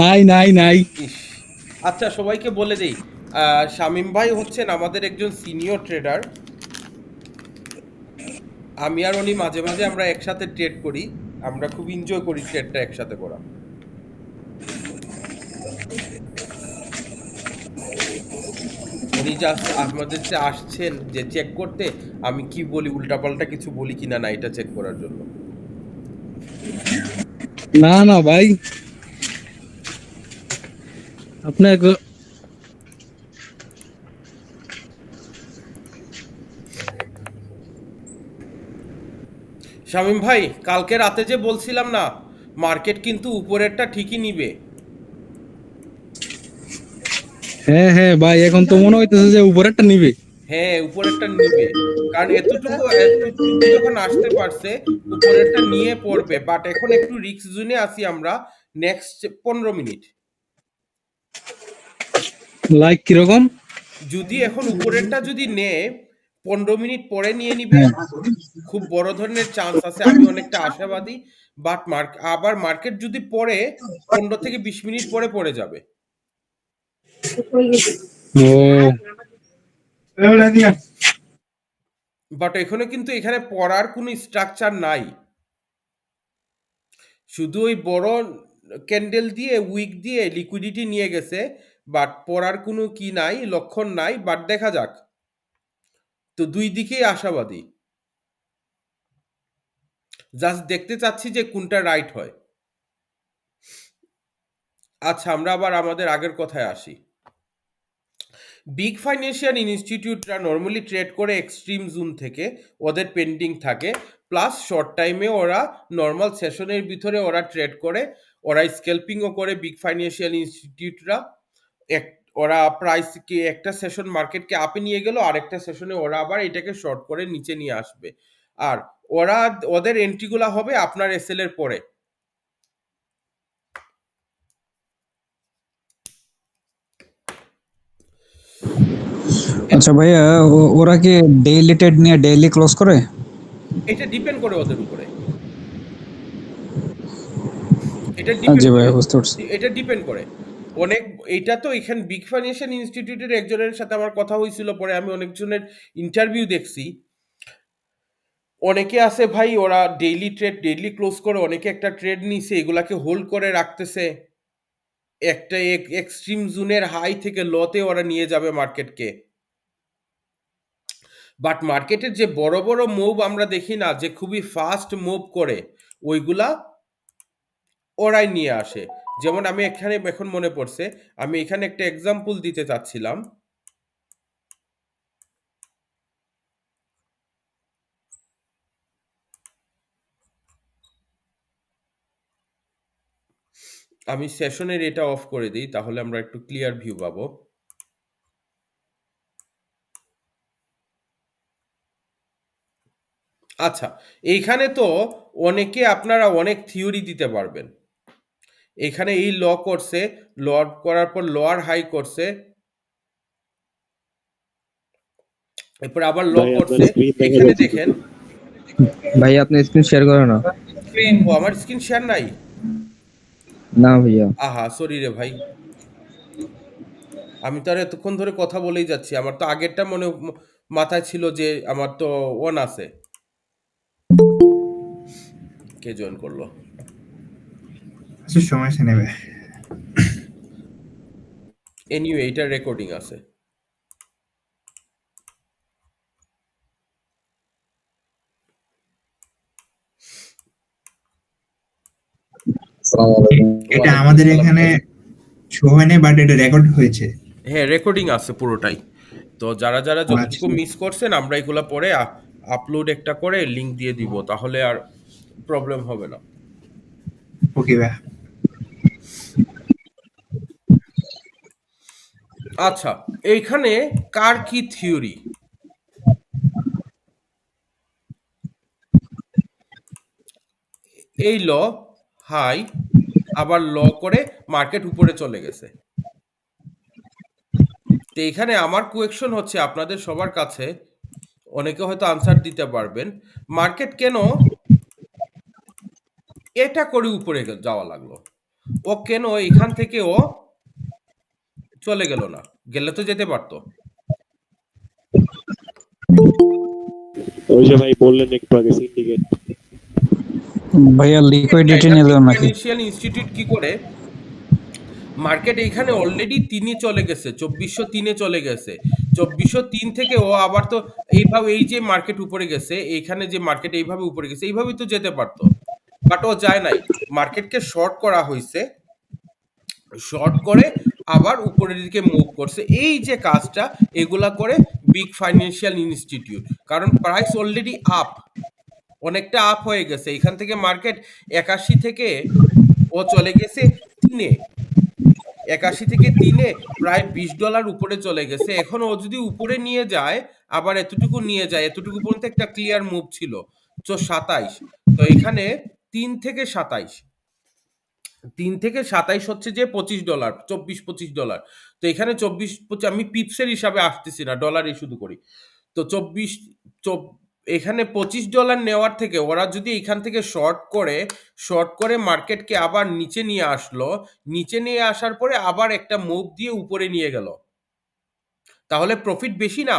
নাই নাই নাই
আচ্ছা সবাইকে বলে দেই শামিম ভাই হচ্ছেন আমাদের একজন সিনিয়র ট্রেডার আমি আর উনি মাঝে মাঝে আমরা একসাথে ট্রেড করি আমরা খুব এনজয় করি ট্রেডটা একসাথে করা উনি জাস্ট আমাদের যে আসছেন যে চেক করতে আমি কি বলি উল্টাপাল্টা কিছু বলি কিনা না এটা চেক করার জন্য
না না ভাই
আপনার শামীম ভাই কালকে রাতে যে বলছিলাম না মার্কেট কিন্তু উপরেরটা ঠিকই নিবে
হ্যাঁ হ্যাঁ ভাই এখন তো মনে হইতেছে যে উপরেরটা নিবে
হ্যাঁ উপরেরটা নিবে কারণ এতটুকু যখন আসতে পারছে উপরেরটা নিয়ে পড়বে বাট এখন একটু রিক্স জোনে আছি আমরা নেক্সট পনেরো মিনিট
লাইক কিরকম
যদি এখন উপরেরটা যদি নেয় পনেরো মিনিট পরে নিয়ে নিবে হ্যাঁ। খুব বড় ধরনের চান্স আছে আমি অনেকটা আশাবাদী বাট মার্ক আবার মার্কেট যদি পরে পনেরো থেকে বিশ মিনিট পরে পড়ে যাবে বাট এখানে কিন্তু এখানে পড়ার কোনো স্ট্রাকচার নাই শুধু ওই বড় ক্যান্ডেল দিয়ে উইক দিয়ে লিকুইডিটি নিয়ে গেছে বাট পড়ার কোনো কি নাই লক্ষণ নাই বাট দেখা যাক তো দুই দিকেই আশাবাদী জাস্ট দেখতে চাচ্ছি যে কোনটা রাইট হয় আচ্ছা আমরা আবার আমাদের আগের কথায় আসি বিগ ফাইন্যান্সিয়াল ইনস্টিটিউটরা নর্মালি ট্রেড করে এক্সট্রিম জুম থেকে ওদের পেন্ডিং থাকে প্লাস শর্ট টাইমে ওরা নর্মাল সেশনের ভিতরে ওরা ট্রেড করে ওরা স্কেলপিংও করে বিগ ফাইন্যান্সিয়াল ইনস্টিটিউটরা এক ওরা প্রাইস কি একটা সেশন মার্কেট কে আপে নিয়ে গেল আরেকটা সেশনে ওরা আবার এটাকে শর্ট করে নিচে নিয়ে আসবে আর ওরা ওদের এন্ট্রিগুলা হবে আপনার এসএল এর পরে
আচ্ছা ভাইয়া ওরা কি ডেইলি ট্রেড নিয়ে ডেইলি ক্লোজ করে
এটা ডিপেন্ড করে ওদের উপরে এটা ডিপেন্ড করে এটা ডিপেন্ড করে অনেক এটা তো এখানে বিগ ফাইন্যান্সিয়াল ইনস্টিটিউটের একজনের সাথে আমার কথা হয়েছিল পরে আমি অনেকজনের ইন্টারভিউ দেখছি অনেকে আছে ভাই ওরা ডেইলি ট্রেড ডেইলি ক্লোজ করে অনেকে একটা ট্রেড নিছে এগুলাকে হোল্ড করে রাখতেছে একটা এক্সট্রিম জোনের হাই থেকে লতে ওরা নিয়ে যাবে মার্কেটকে বাট মার্কেটের যে বড় বড় মুভ আমরা দেখি না যে খুবই ফাস্ট মুভ করে ওইগুলা ওরাই নিয়ে আসে যেমন আমি এখানে এখন মনে পড়ছে আমি এখানে একটা এক্সাম্পল দিতে চাচ্ছিলাম আমি সেশনের এটা অফ করে দিই তাহলে আমরা একটু ক্লিয়ার ভিউ পাবো আচ্ছা এইখানে তো অনেকে আপনারা অনেক থিওরি দিতে পারবেন এখানে এই ল করছে ল করার পর লোয়ার হাই করছে এরপর আবার ল করছে এখানে দেখেন
ভাই আপনি স্ক্রিন শেয়ার করো না
স্ক্রিন ও আমার স্ক্রিন শেয়ার নাই না ভাইয়া আহা সরি রে ভাই আমি তো আর এতক্ষণ ধরে কথা বলেই যাচ্ছি আমার তো আগেরটা মনে মাথায় ছিল যে আমার তো ওন আছে কে জয়েন করলো
কিছু সময় সে নেবে
এনিওয়ে এটা রেকর্ডিং আছে
এটা আমাদের এখানে শো হয় বাট এটা রেকর্ড হয়েছে
হ্যাঁ রেকর্ডিং আছে পুরোটাই তো যারা যারা আচ্ছা। যতটুকু মিস করছেন আমরা এগুলো পরে আপলোড একটা করে লিংক দিয়ে দিব তাহলে আর প্রবলেম হবে না ওকে ভাই আচ্ছা এইখানে কার কি থিওরি এই ল হাই আবার ল করে মার্কেট উপরে চলে গেছে তো এখানে আমার কোয়েকশন হচ্ছে আপনাদের সবার কাছে অনেকে হয়তো আনসার দিতে পারবেন মার্কেট কেন এটা করে উপরে যাওয়া লাগলো ও কেন এখান থেকে ও চলে গেল না গেলে তো যেতে পারতো
ওই যে ভাই বললেন একটু আগে সিন্ডিকেট ভাইয়া লিকুইডিটি নিল নাকি ফিনান্সিয়াল
ইনস্টিটিউট কি করে মার্কেট এইখানে অলরেডি তিনে চলে গেছে চব্বিশশো তিনে চলে গেছে চব্বিশশো তিন থেকে ও আবার তো এইভাবে এই যে মার্কেট উপরে গেছে এইখানে যে মার্কেট এইভাবে উপরে গেছে এইভাবেই তো যেতে পারতো বাট ও যায় নাই মার্কেটকে শর্ট করা হয়েছে শর্ট করে আবার উপরের দিকে মুভ করছে এই যে কাজটা এগুলা করে বিগ ফাইন্যান্সিয়াল ইনস্টিটিউট কারণ প্রাইস অলরেডি আপ অনেকটা আপ হয়ে গেছে এখান থেকে মার্কেট একাশি থেকে ও চলে গেছে তিনে একাশি থেকে তিনে প্রায় বিশ ডলার উপরে চলে গেছে এখন ও যদি উপরে নিয়ে যায় আবার এতটুকু নিয়ে যায় এতটুকু পর্যন্ত একটা ক্লিয়ার মুভ ছিল তো সাতাইশ তো এখানে তিন থেকে সাতাইশ তিন থেকে সাতাইশ হচ্ছে যে পঁচিশ ডলার চব্বিশ পঁচিশ ডলার তো এখানে চব্বিশ আমি পিপসের হিসাবে আসতেছি না ডলারই শুধু করি তো চব্বিশ এখানে পঁচিশ ডলার নেওয়ার থেকে ওরা যদি এখান থেকে শর্ট করে শর্ট করে মার্কেটকে আবার নিচে নিয়ে আসলো নিচে নিয়ে আসার পরে আবার একটা মুভ দিয়ে উপরে নিয়ে গেল তাহলে প্রফিট বেশি না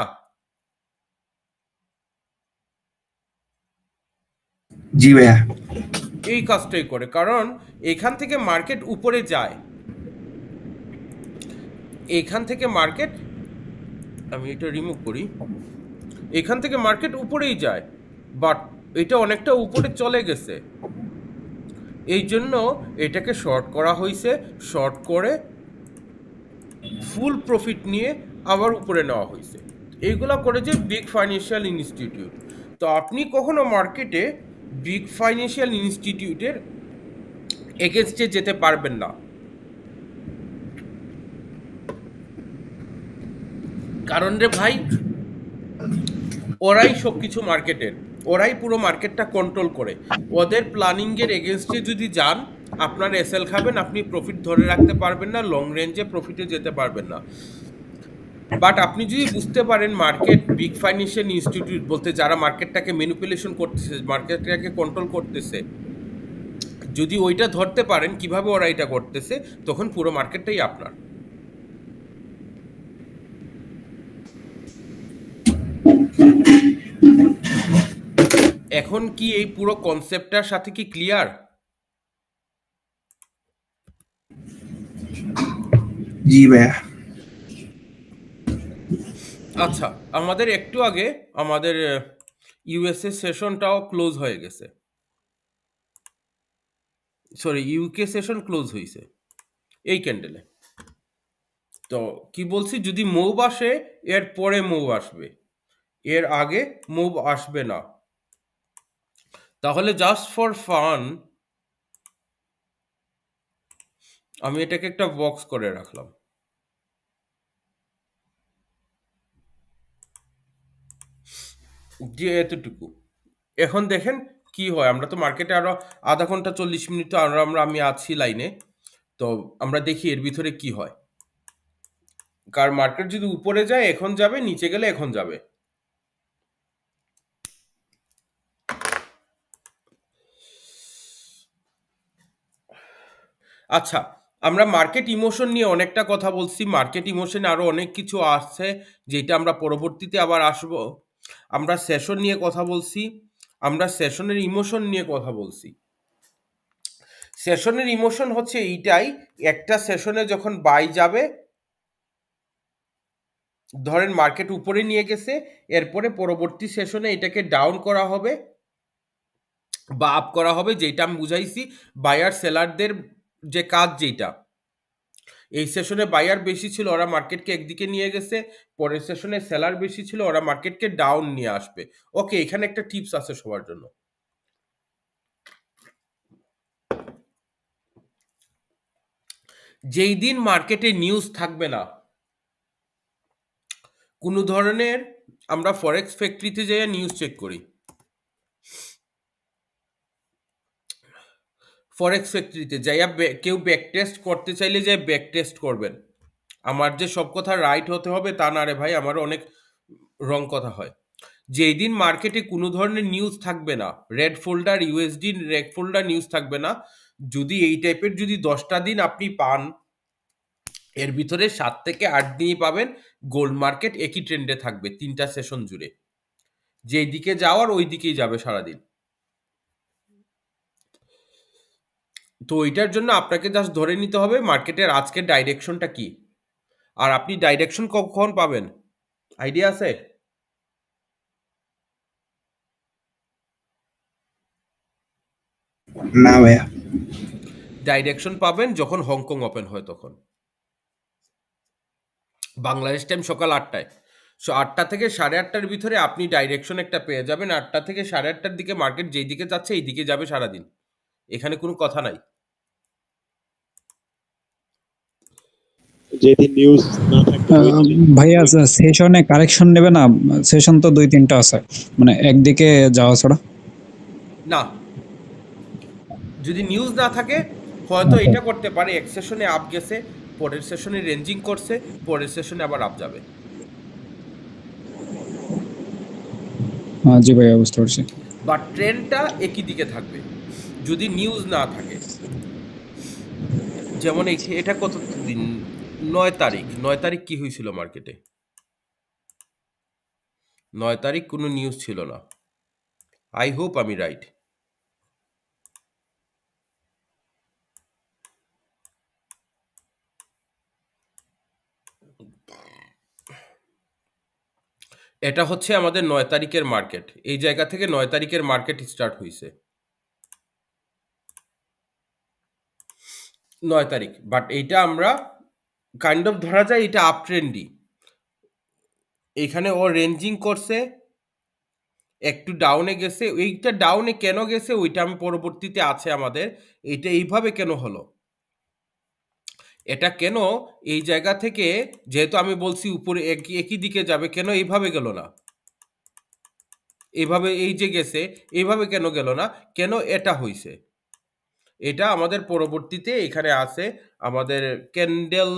জি ভাইয়া এই কাজটাই করে কারণ এখান থেকে মার্কেট উপরে যায় এখান থেকে মার্কেট আমি এটা রিমুভ করি এখান থেকে মার্কেট উপরেই যায় বাট এটা অনেকটা উপরে চলে গেছে এই জন্য এটাকে শর্ট করা হয়েছে শর্ট করে ফুল প্রফিট নিয়ে আবার উপরে নেওয়া হয়েছে এইগুলো করেছে বিগ ফাইন্যান্সিয়াল ইনস্টিটিউট তো আপনি কখনো মার্কেটে বিগ ফাইন্যান্সিয়াল ইনস্টিটিউটের এগেনস্টে যেতে পারবেন না কারণ রে ভাই ওরাই সব কিছু মার্কেটের ওরাই পুরো মার্কেটটা কন্ট্রোল করে ওদের প্ল্যানিংয়ের এগেনস্টে যদি যান আপনার এসএল খাবেন আপনি প্রফিট ধরে রাখতে পারবেন না লং রেঞ্জে প্রফিটে যেতে পারবেন না বাট আপনি যদি বুঝতে পারেন মার্কেট বিগ ফাইন্যান্সিয়াল ইনস্টিটিউট বলতে যারা মার্কেটটাকে ম্যানিপুলেশন করতেছে মার্কেটটাকে কন্ট্রোল করতেছে যদি ওইটা ধরতে পারেন কিভাবে ওরা এটা করতেছে তখন পুরো মার্কেটটাই আপনার এখন কি এই পুরো কনসেপ্টটার সাথে কি ক্লিয়ার জি ভাইয়া আচ্ছা আমাদের একটু আগে আমাদের ইউএসএ সেশনটাও ক্লোজ হয়ে গেছে সরি ইউকে সেশন ক্লোজ হয়েছে এই ক্যান্ডেলে তো কি বলছি যদি মুভ আসে এর পরে মুভ আসবে এর আগে মুভ আসবে না তাহলে জাস্ট ফর ফান আমি এটাকে একটা বক্স করে রাখলাম যেহেতুটুকু এখন দেখেন কি হয় আমরা তো মার্কেটে আরো আধা ঘন্টা চল্লিশ মিনিট তো আরো আমরা আমি আছি লাইনে তো আমরা দেখি এর ভিতরে কি হয় কার মার্কেট যদি উপরে যায় এখন যাবে নিচে গেলে এখন যাবে আচ্ছা আমরা মার্কেট ইমোশন নিয়ে অনেকটা কথা বলছি মার্কেট ইমোশন আরো অনেক কিছু আসছে যেটা আমরা পরবর্তীতে আবার আসবো আমরা সেশন নিয়ে কথা বলছি আমরা সেশনের ইমোশন নিয়ে কথা বলছি সেশনের ইমোশন হচ্ছে এইটাই একটা সেশনে যখন বাই যাবে ধরেন মার্কেট উপরে নিয়ে গেছে এরপরে পরবর্তী সেশনে এটাকে ডাউন করা হবে বা আপ করা হবে যেটা আমি বুঝাইছি বায়ার সেলারদের যে কাজ যেটা এই সেশনে বায়ার বেশি ছিল ওরা মার্কেটকে একদিকে নিয়ে গেছে পরের সেশনে সেলার বেশি ছিল ওরা মার্কেটকে ডাউন নিয়ে আসবে ওকে এখানে একটা টিপস আছে সবার জন্য যেই দিন মার্কেটে নিউজ থাকবে না কোনো ধরনের আমরা ফরেক্স ফ্যাক্টরিতে যাই নিউজ চেক করি ফরেক্স ফ্যাক্টরিতে যাইয়া কেউ ব্যাক টেস্ট করতে চাইলে যাই ব্যাক টেস্ট করবেন আমার যে সব কথা রাইট হতে হবে তা না রে ভাই আমার অনেক রং কথা হয় যেই দিন মার্কেটে কোনো ধরনের নিউজ থাকবে না red folder USD red folder news থাকবে না যদি এই টাইপের যদি দশটা দিন আপনি পান এর ভিতরে সাত থেকে আট দিনই পাবেন গোল্ড মার্কেট একই ট্রেন্ডে থাকবে তিনটা সেশন জুড়ে যেই দিকে যাওয়ার ওই দিকেই যাবে সারাদিন তো এটার জন্য আপনাকে জাস্ট ধরে নিতে হবে মার্কেটের আজকের ডাইরেকশনটা কি আর আপনি ডাইরেকশন কখন পাবেন আইডিয়া আছে না ভাইয়া ডাইরেকশন পাবেন যখন হংকং ওপেন হয় তখন বাংলাদেশ টাইম সকাল আটটায় সো আটটা থেকে সাড়ে আটটার ভিতরে আপনি ডাইরেকশন একটা পেয়ে যাবেন আটটা থেকে সাড়ে আটটার দিকে মার্কেট যেই দিকে যাচ্ছে এই দিকে যাবে সারাদিন এখানে কোনো কথা নাই যেদিন নিউজ
ভাইয়া সেশনে আচ্ছা, কারেকশন নেবে না সেশন তো দুই তিনটা আছে মানে একদিকে যাওয়া
না যদি নিউজ না থাকে হয়তো এটা করতে পারে এক সেশনে আপ গেছে পরের সেশনে রেঞ্জিং করছে পরের সেশনে আবার আপ যাবে
জি ভাইয়া বুঝতে পারছি
বা ট্রেনটা একই দিকে থাকবে যদি নিউজ না থাকে যেমন এই এটা কত দিন নয় তারিখ নয় তারিখ কি হয়েছিল মার্কেটে নয় তারিখ কোনো নিউজ ছিল না আই হোপ আমি রাইট এটা হচ্ছে আমাদের নয় তারিখের মার্কেট এই জায়গা থেকে নয় তারিখের মার্কেট স্টার্ট হয়েছে নয় তারিখ বাট এইটা আমরা কাইন্ড অফ ধরা যায় এটা আপ ট্রেন্ডই এখানে ও রেঞ্জিং করছে একটু ডাউনে গেছে এইটা ডাউনে কেন গেছে ওইটা আমি পরবর্তীতে আছে আমাদের এটা এইভাবে কেন হলো এটা কেন এই জায়গা থেকে যেহেতু আমি বলছি উপরে একই দিকে যাবে কেন এইভাবে গেল না এইভাবে এই যে গেছে এইভাবে কেন গেল না কেন এটা হইছে এটা আমাদের পরবর্তীতে এখানে আছে আমাদের ক্যান্ডেল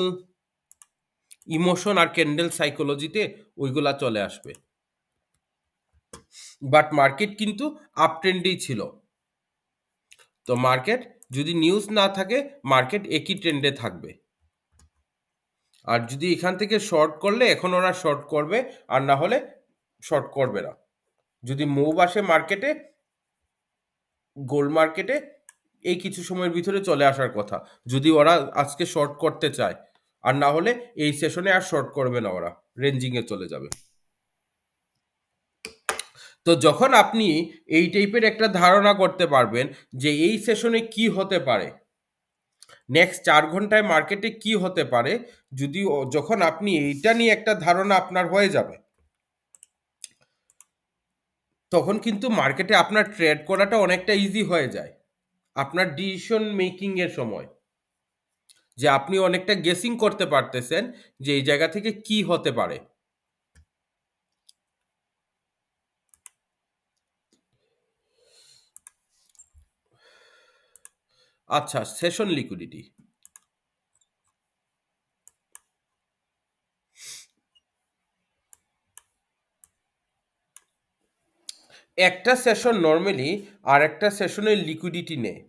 ইমোশন আর ক্যান্ডেল সাইকোলজিতে ওইগুলা চলে আসবে বাট মার্কেট কিন্তু আপ ট্রেন্ডেই ছিল তো মার্কেট যদি নিউজ না থাকে মার্কেট একই ট্রেন্ডে থাকবে আর যদি এখান থেকে শর্ট করলে এখন ওরা শর্ট করবে আর না হলে শর্ট করবে না যদি মুভ আসে মার্কেটে গোল্ড মার্কেটে এই কিছু সময়ের ভিতরে চলে আসার কথা যদি ওরা আজকে শর্ট করতে চায় আর না হলে এই সেশনে আর শর্ট করবে না ওরা রেঞ্জিংয়ে চলে যাবে তো যখন আপনি এই টাইপের একটা ধারণা করতে পারবেন যে এই সেশনে কি হতে পারে নেক্সট চার ঘন্টায় মার্কেটে কি হতে পারে যদি যখন আপনি এইটা নিয়ে একটা ধারণা আপনার হয়ে যাবে তখন কিন্তু মার্কেটে আপনার ট্রেড করাটা অনেকটা ইজি হয়ে যায় আপনার ডিসিশন মেকিং এর সময় যে আপনি অনেকটা গেসিং করতে পারতেছেন যে এই জায়গা থেকে কি হতে পারে আচ্ছা সেশন লিকুইডিটি একটা সেশন নর্মালি আর একটা সেশনের লিকুইডিটি নেয়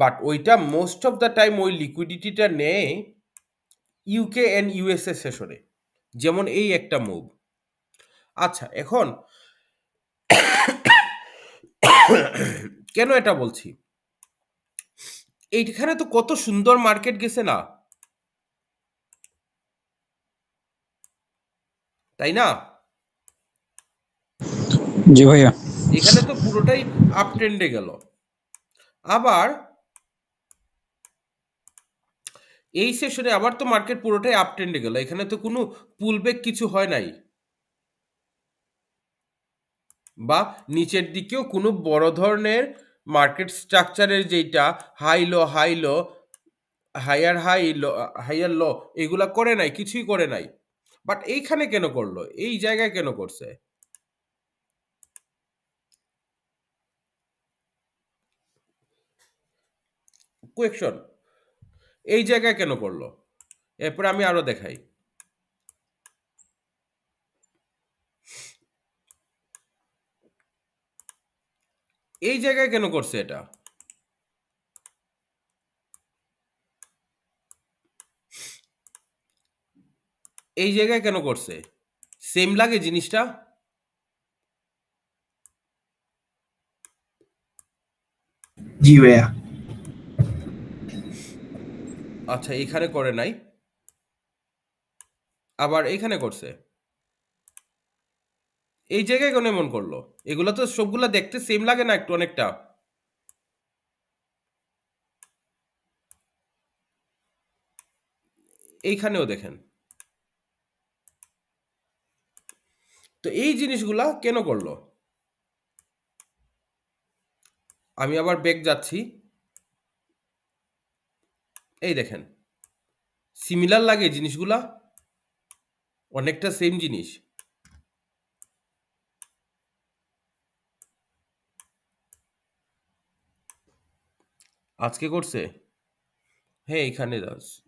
বাট ওইটা মোস্ট অফ দ্য টাইম ওই লিকুইডিটিটা নেয় ইউকে অ্যান্ড ইউএসএ সেশনে যেমন এই একটা মুভ আচ্ছা এখন কেন এটা বলছি এইখানে তো কত সুন্দর মার্কেট গেছে না তাই না জি ভাইয়া এখানে তো পুরোটাই আপ ট্রেন্ডে গেল আবার এই সেশনে আবার তো মার্কেট পুরোটাই আপ ট্রেন্ডে গেল এখানে তো কোনো পুলব্যাক কিছু হয় নাই বা নিচের দিকেও কোনো বড় ধরনের মার্কেট স্ট্রাকচারের যেটা high low high low higher high low higher low এগুলা করে নাই কিছুই করে নাই বাট এইখানে কেন করলো এই জায়গায় কেন করছে কোয়েকশন এই জায়গায় কেন করলো এরপরে আমি আরো দেখাই এই জায়গায় কেন করছে এটা এই জায়গায় কেন করছে সেম লাগে জিনিসটা জি ভাইয়া আচ্ছা এখানে করে নাই আবার এখানে করছে এই জায়গায় কেন এমন করলো এগুলো তো সবগুলা দেখতে সেম লাগে না একটু অনেকটা এইখানেও দেখেন তো এই জিনিসগুলা কেন করলো আমি আবার বেগ যাচ্ছি এই দেখেন সিমিলার লাগে জিনিসগুলা অনেকটা সেম জিনিস আজকে করছে হ্যাঁ এখানে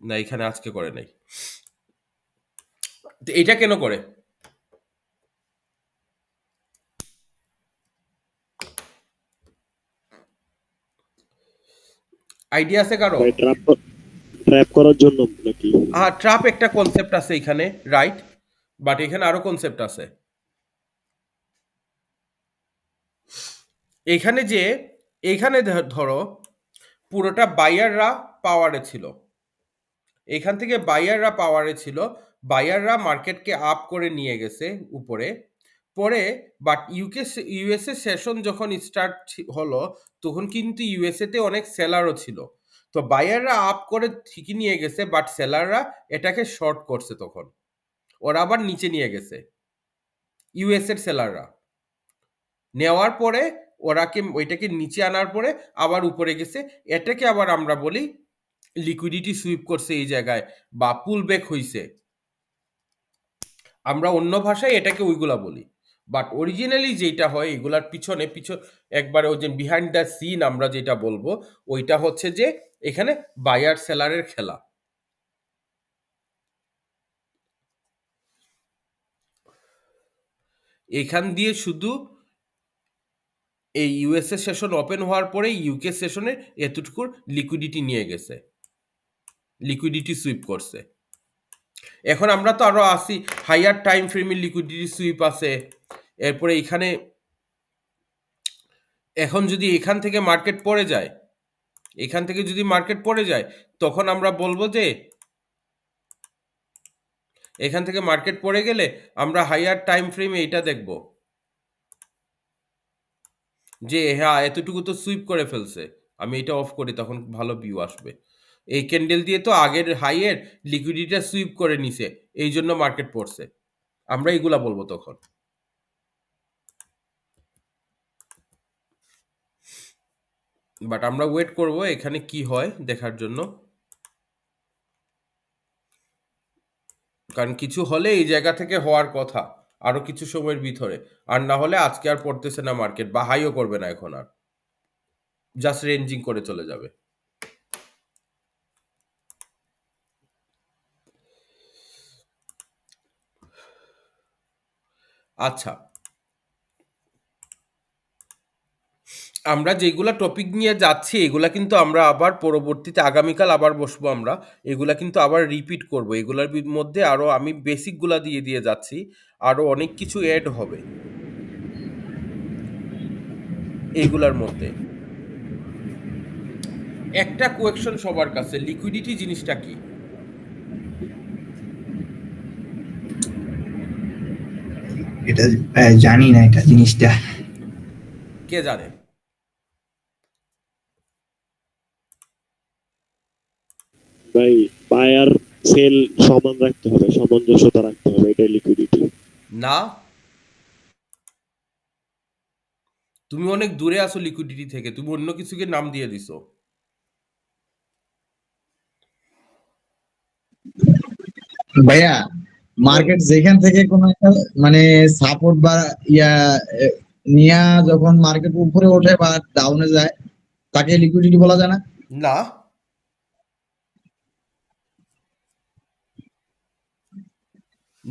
না এখানে আজকে করে নাই এটা কেন করে আইডিয়া আছে কারো
ট্র্যাপ করার জন্য নাকি
হ্যাঁ ট্র্যাপ একটা কনসেপ্ট আছে এখানে রাইট বাট এখানে আরো কনসেপ্ট আছে এখানে যে এখানে ধরো পুরোটা বায়াররা পাওয়ারে ছিল এখান থেকে বায়াররা পাওয়ারে ছিল বায়াররা মার্কেটকে আপ করে নিয়ে গেছে উপরে পরে বাট ইউকে ইউএসএ সেশন যখন স্টার্ট হলো তখন কিন্তু ইউএসএতে অনেক সেলারও ছিল তো বায়াররা আপ করে ঠিকই নিয়ে গেছে বাট সেলাররা এটাকে শর্ট করছে তখন ওরা আবার নিচে নিয়ে গেছে ইউএস এর সেলাররা নেওয়ার পরে ওরাকে ওইটাকে নিচে আনার পরে আবার উপরে গেছে এটাকে আবার আমরা বলি লিকুইডিটি সুইপ করছে এই জায়গায় বা পুল ব্যাক হইছে আমরা অন্য ভাষায় এটাকে ওইগুলা বলি বাট অরিজিনালি যেটা হয় এগুলার পিছনে পিছন একবারে ওই যে বিহাইন্ড দ্য সিন আমরা যেটা বলবো ওইটা হচ্ছে যে এখানে বায়ার সেলারের খেলা এখান দিয়ে শুধু এই ইউএসএ সেশন ওপেন হওয়ার পরে ইউকে সেশনে এতটুকুর লিকুইডিটি নিয়ে গেছে লিকুইডিটি সুইপ করছে এখন আমরা তো আরো আসি হাইয়ার টাইম ফ্রেমের লিকুইডিটি সুইপ আছে এরপরে এখানে এখন যদি এখান থেকে মার্কেট পড়ে যায় এখান থেকে যদি মার্কেট পড়ে যায় তখন আমরা বলবো যে এখান থেকে মার্কেট পড়ে গেলে আমরা হাইয়ার টাইম ফ্রেমে এটা দেখব যে হ্যাঁ এতটুকু তো সুইপ করে ফেলছে আমি এটা অফ করি তখন ভালো ভিউ আসবে এই ক্যান্ডেল দিয়ে তো আগের হাইয়ের লিকুইডিটা সুইপ করে নিছে এই জন্য মার্কেট পড়ছে আমরা এগুলা বলবো তখন বাট আমরা ওয়েট করব এখানে কি হয় দেখার জন্য কারণ কিছু হলে এই জায়গা থেকে হওয়ার কথা আরো কিছু সময়ের ভিতরে আর না হলে আজকে আর পড়তেছে না মার্কেট বা হাইও করবে না এখন আর জাস্ট রেঞ্জিং করে চলে যাবে আচ্ছা আমরা যেগুলো টপিক নিয়ে যাচ্ছি এগুলা কিন্তু আমরা আবার পরবর্তীতে আগামীকাল আবার বসবো আমরা এগুলা কিন্তু আবার রিপিট করব এগুলার মধ্যে আরও আমি বেসিকগুলা দিয়ে দিয়ে যাচ্ছি আরও অনেক কিছু অ্যাড হবে এগুলার মধ্যে একটা কোয়েকশন সবার কাছে লিকুইডিটি জিনিসটা কি
এটা জানি না এটা জিনিসটা
কে জানে
ভাই বায়ার সেল সমান রাখতে হবে সামঞ্জস্যতা রাখতে হবে এটা লিকুইডিটি
না তুমি অনেক দূরে লিকুইডিটি থেকে তুমি অন্য কিছুকে নাম দিয়ে দিছো
ভাইয়া মার্কেট যেখান থেকে কোন একটা মানে সাপোর্ট বা ইয়া নিয়া যখন মার্কেট উপরে ওঠে বা ডাউনে যায় তাকে লিকুইডিটি বলা যায় না
না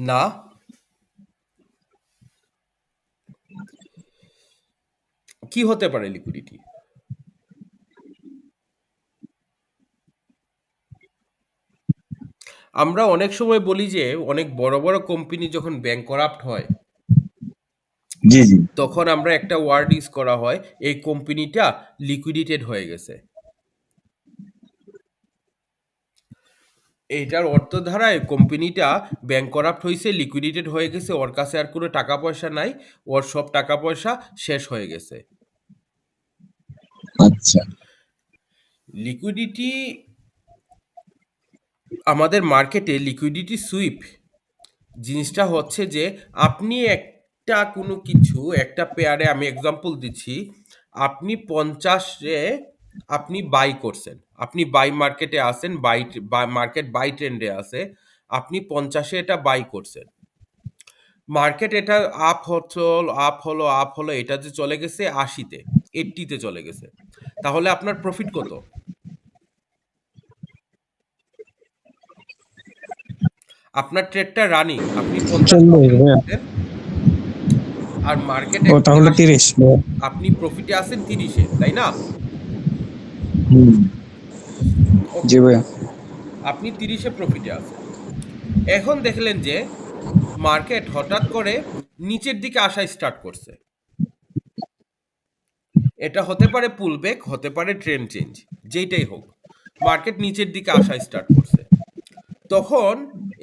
না কি হতে পারে লিকুইডিটি আমরা অনেক সময় বলি যে অনেক বড় বড় কোম্পানি যখন ব্যাংক করাপ্ট হয় তখন আমরা একটা ওয়ার্ড ইউজ করা হয় এই কোম্পানিটা লিকুইডিটেড হয়ে গেছে এইটার অর্থ ধারায় কোম্পানিটা ব্যাংক করাপ্ট হয়েছে লিকুইডিটেড হয়ে গেছে ওর কাছে আর কোনো টাকা পয়সা নাই ওর সব টাকা পয়সা শেষ হয়ে গেছে আচ্ছা লিকুইডিটি আমাদের মার্কেটে লিকুইডিটি সুইপ জিনিসটা হচ্ছে যে আপনি একটা কোনো কিছু একটা পেয়ারে আমি এক্সাম্পল দিচ্ছি আপনি পঞ্চাশে আপনি বাই করছেন আপনি বাই মার্কেটে আসেন বাই মার্কেট বাই ট্রেন্ডে আছে আপনি পঞ্চাশে এটা বাই করছেন মার্কেট এটা আপ হল আপ হলো আপ হলো এটা যে চলে গেছে আশিতে এইটিতে চলে গেছে তাহলে আপনার প্রফিট কত আপনার ট্রেডটা রানিং আপনি হ্যাঁ। আর মার্কেটে তাহলে 30 হ্যাঁ। আপনি প্রফিটে আছেন 30 এ তাই না জি ভাইয়া আপনি তিরিশে প্রফিটে আছেন এখন দেখলেন যে মার্কেট হঠাৎ করে নিচের দিকে আসা স্টার্ট করছে এটা হতে পারে পুলবেক হতে পারে ট্রেন চেঞ্জ যেইটাই হোক মার্কেট নিচের দিকে আসা স্টার্ট করছে তখন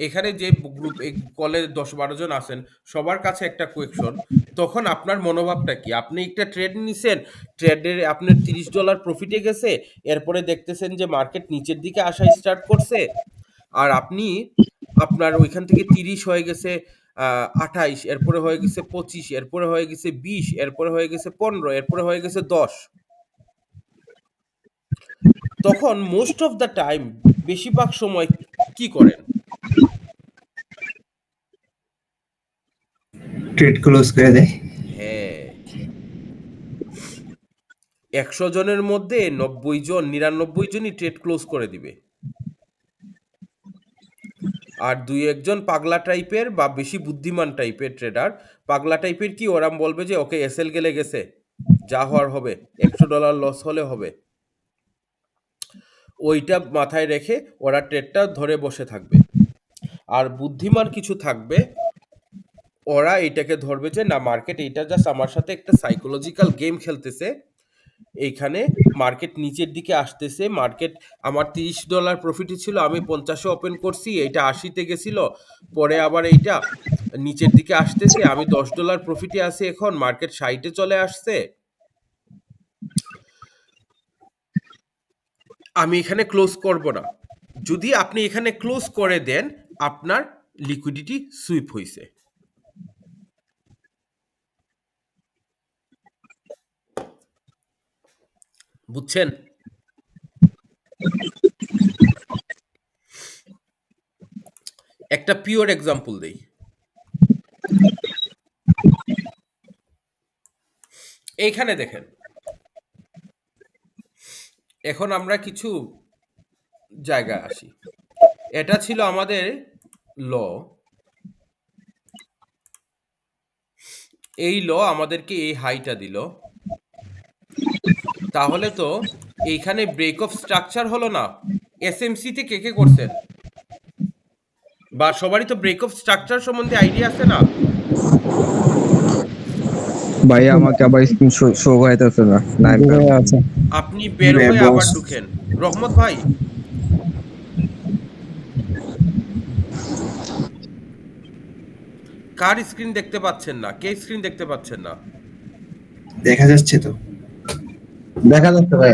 এখানে যে গ্রুপ কলেজ দশ বারো জন আছেন সবার কাছে একটা কোয়েকশন তখন আপনার মনোভাবটা কি আপনি একটা ট্রেড নিছেন ট্রেডের আপনার তিরিশ ডলার প্রফিটে গেছে এরপরে দেখতেছেন যে মার্কেট নিচের দিকে আসা স্টার্ট করছে আর আপনি আপনার ওইখান থেকে তিরিশ হয়ে গেছে আঠাইশ এরপরে হয়ে গেছে পঁচিশ এরপরে হয়ে গেছে বিশ এরপরে হয়ে গেছে পনেরো এরপরে হয়ে গেছে দশ তখন মোস্ট অফ দ্য টাইম বেশিরভাগ সময় কি করেন
ট্রেড ক্লোজ করে দেয়
হ্যাঁ একশো জনের মধ্যে নব্বই জন নিরানব্বই জনই ট্রেড ক্লোজ করে দিবে আর দুই একজন পাগলা টাইপের বা বেশি বুদ্ধিমান টাইপের ট্রেডার পাগলা টাইপের কি ওরাম বলবে যে ওকে এসএল গেলে গেছে যা হওয়ার হবে একশো ডলার লস হলে হবে ওইটা মাথায় রেখে ওরা ট্রেডটা ধরে বসে থাকবে আর বুদ্ধিমান কিছু থাকবে ওরা এটাকে ধরবে যে না মার্কেট এটা জাস্ট আমার সাথে একটা সাইকোলজিক্যাল গেম খেলতেছে এইখানে মার্কেট নিচের দিকে আসতেছে মার্কেট আমার তিরিশ ডলার প্রফিটই ছিল আমি পঞ্চাশে ওপেন করছি এটা আশিতে গেছিল পরে আবার এইটা নিচের দিকে আসতেছে আমি দশ ডলার প্রফিটে আছি এখন মার্কেট সাইটে চলে আসছে আমি এখানে ক্লোজ করব না যদি আপনি এখানে ক্লোজ করে দেন আপনার লিকুইডিটি সুইপ হয়েছে বুঝছেন একটা পিওর এক্সাম্পল দেই এইখানে দেখেন এখন আমরা কিছু জায়গা আসি এটা ছিল আমাদের ল এই ল আমাদেরকে এই হাইটা দিল তাহলে তো এইখানে ব্রেক অফ স্ট্রাকচার হলো না এসএমসিতে কে কে করছেন বা সবারই তো ব্রেক অফ স্ট্রাকচার সম্বন্ধে আইডিয়া আছে না
ভাই আমাকে আবার স্ক্রিন শো হইতাছে না নাই
আপনি বের হয়ে আবার ঢুকেন রহমত ভাই কার স্ক্রিন দেখতে পাচ্ছেন না কে স্ক্রিন দেখতে পাচ্ছেন না
দেখা যাচ্ছে তো দেখা যাচ্ছে ভাই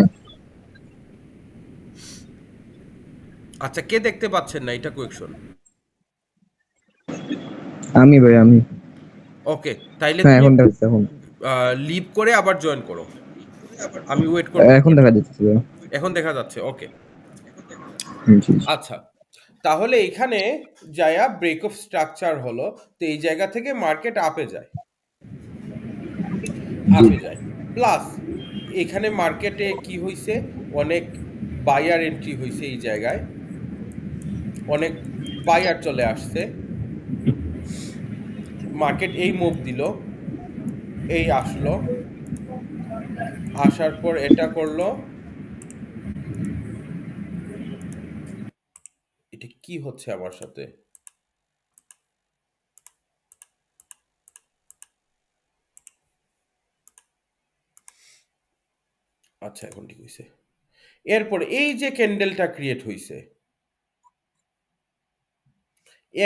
আচ্ছা কে দেখতে পাচ্ছেন না এটা কোয়েকশন আমি ভাই আমি ওকে তাইলে হ্যাঁ, এখন দেখতে এখন লিভ করে আবার জয়েন করো আমি ওয়েট করব এখন দেখা যাচ্ছে এখন দেখা যাচ্ছে ওকে আচ্ছা তাহলে এখানে যায়া ব্রেক অফ স্ট্রাকচার হলো তো এই জায়গা থেকে মার্কেট আপে যায় আপে যায় প্লাস এখানে মার্কেটে কি হয়েছে অনেক বায়ার এন্ট্রি হয়েছে এই জায়গায় অনেক বায়ার চলে আসছে মার্কেট এই মুভ দিল এই আসলো আসার পর এটা করলো এটা কি হচ্ছে আমার সাথে আচ্ছা এখন ঠিক হয়েছে এরপর এই যে ক্যান্ডেলটা ক্রিয়েট হয়েছে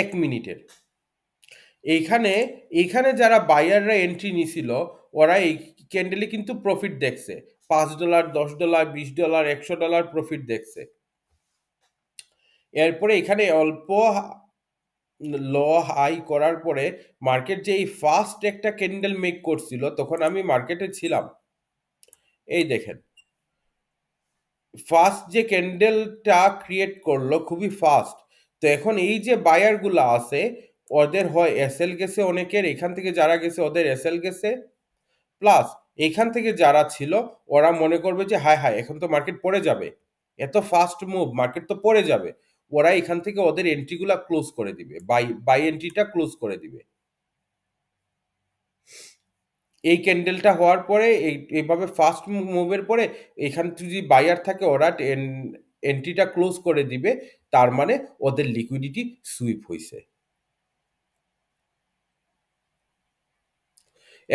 এক মিনিটের এইখানে এইখানে যারা বায়াররা এন্ট্রি নিছিল ওরা এই ক্যান্ডেলে কিন্তু প্রফিট দেখছে পাঁচ ডলার দশ ডলার বিশ ডলার একশো ডলার প্রফিট দেখছে এরপরে এখানে অল্প ল হাই করার পরে মার্কেট যে এই ফার্স্ট একটা ক্যান্ডেল মেক করছিল তখন আমি মার্কেটে ছিলাম এই দেখেন ফার্স্ট যে ক্যান্ডেলটা ক্রিয়েট করলো খুবই ফাস্ট তো এখন এই যে বায়ারগুলো আছে ওদের হয় এল গেছে অনেকের এখান থেকে যারা গেছে ওদের এল গেছে প্লাস এখান থেকে যারা ছিল ওরা মনে করবে যে হায় হায় এখন তো মার্কেট পড়ে যাবে এত ফাস্ট মুভ মার্কেট তো পড়ে যাবে ওরা এখান থেকে ওদের এন্ট্রিগুলা ক্লোজ করে দিবে বাই বাই এন্ট্রিটা ক্লোজ করে দিবে এই ক্যান্ডেলটা হওয়ার পরে এইভাবে ফাস্ট মুভের পরে এখান যদি বাইয়ার থাকে ওরা এন্ট্রিটা ক্লোজ করে দিবে তার মানে ওদের লিকুইডিটি সুইপ হয়েছে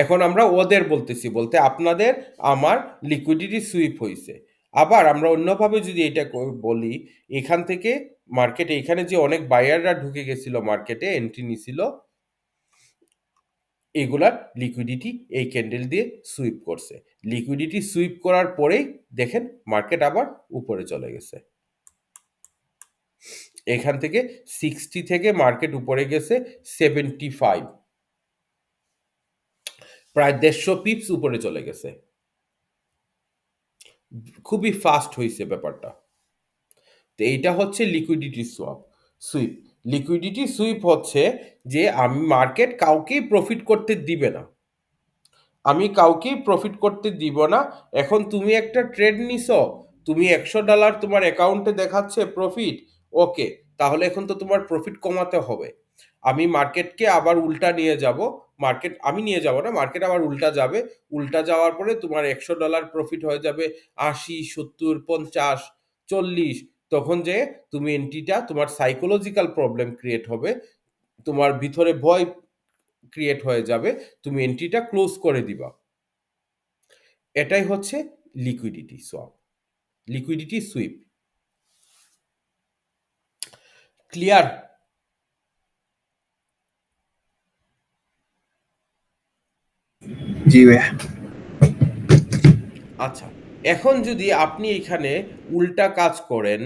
এখন আমরা ওদের বলতেছি বলতে আপনাদের আমার লিকুইডিটি সুইপ হয়েছে আবার আমরা অন্যভাবে যদি এটা বলি এখান থেকে মার্কেটে এখানে যে অনেক বায়াররা ঢুকে গেছিল মার্কেটে এন্ট্রি নিছিল এগুলার লিকুইডিটি এই ক্যান্ডেল দিয়ে সুইপ করছে লিকুইডিটি সুইপ করার পরেই দেখেন মার্কেট আবার উপরে চলে গেছে এখান থেকে সিক্সটি থেকে মার্কেট উপরে গেছে সেভেন্টি ফাইভ প্রায় দেড়শো পিপস উপরে চলে গেছে খুবই ফাস্ট হয়েছে ব্যাপারটা তো এইটা হচ্ছে liquidity swap sweep liquidity sweep হচ্ছে যে আমি মার্কেট কাউকেই প্রফিট করতে দিবে না আমি কাউকেই প্রফিট করতে দিব না এখন তুমি একটা ট্রেড নিস তুমি একশো ডলার তোমার অ্যাকাউন্টে দেখাচ্ছে প্রফিট ওকে তাহলে এখন তো তোমার প্রফিট কমাতে হবে আমি মার্কেটকে আবার উল্টা নিয়ে যাব মার্কেট আমি নিয়ে যাব না মার্কেট আবার উল্টা যাবে উল্টা যাওয়ার পরে তোমার একশো ডলার প্রফিট হয়ে যাবে আশি সত্তর পঞ্চাশ চল্লিশ তখন যে তুমি এন্ট্রিটা তোমার সাইকোলজিক্যাল প্রবলেম ক্রিয়েট হবে তোমার ভিতরে ভয় ক্রিয়েট হয়ে যাবে তুমি এন্ট্রিটা ক্লোজ করে দিবা এটাই হচ্ছে liquidity swap liquidity sweep clear জি ভাইয়া আচ্ছা এখন যদি আপনি এখানে উল্টা কাজ করেন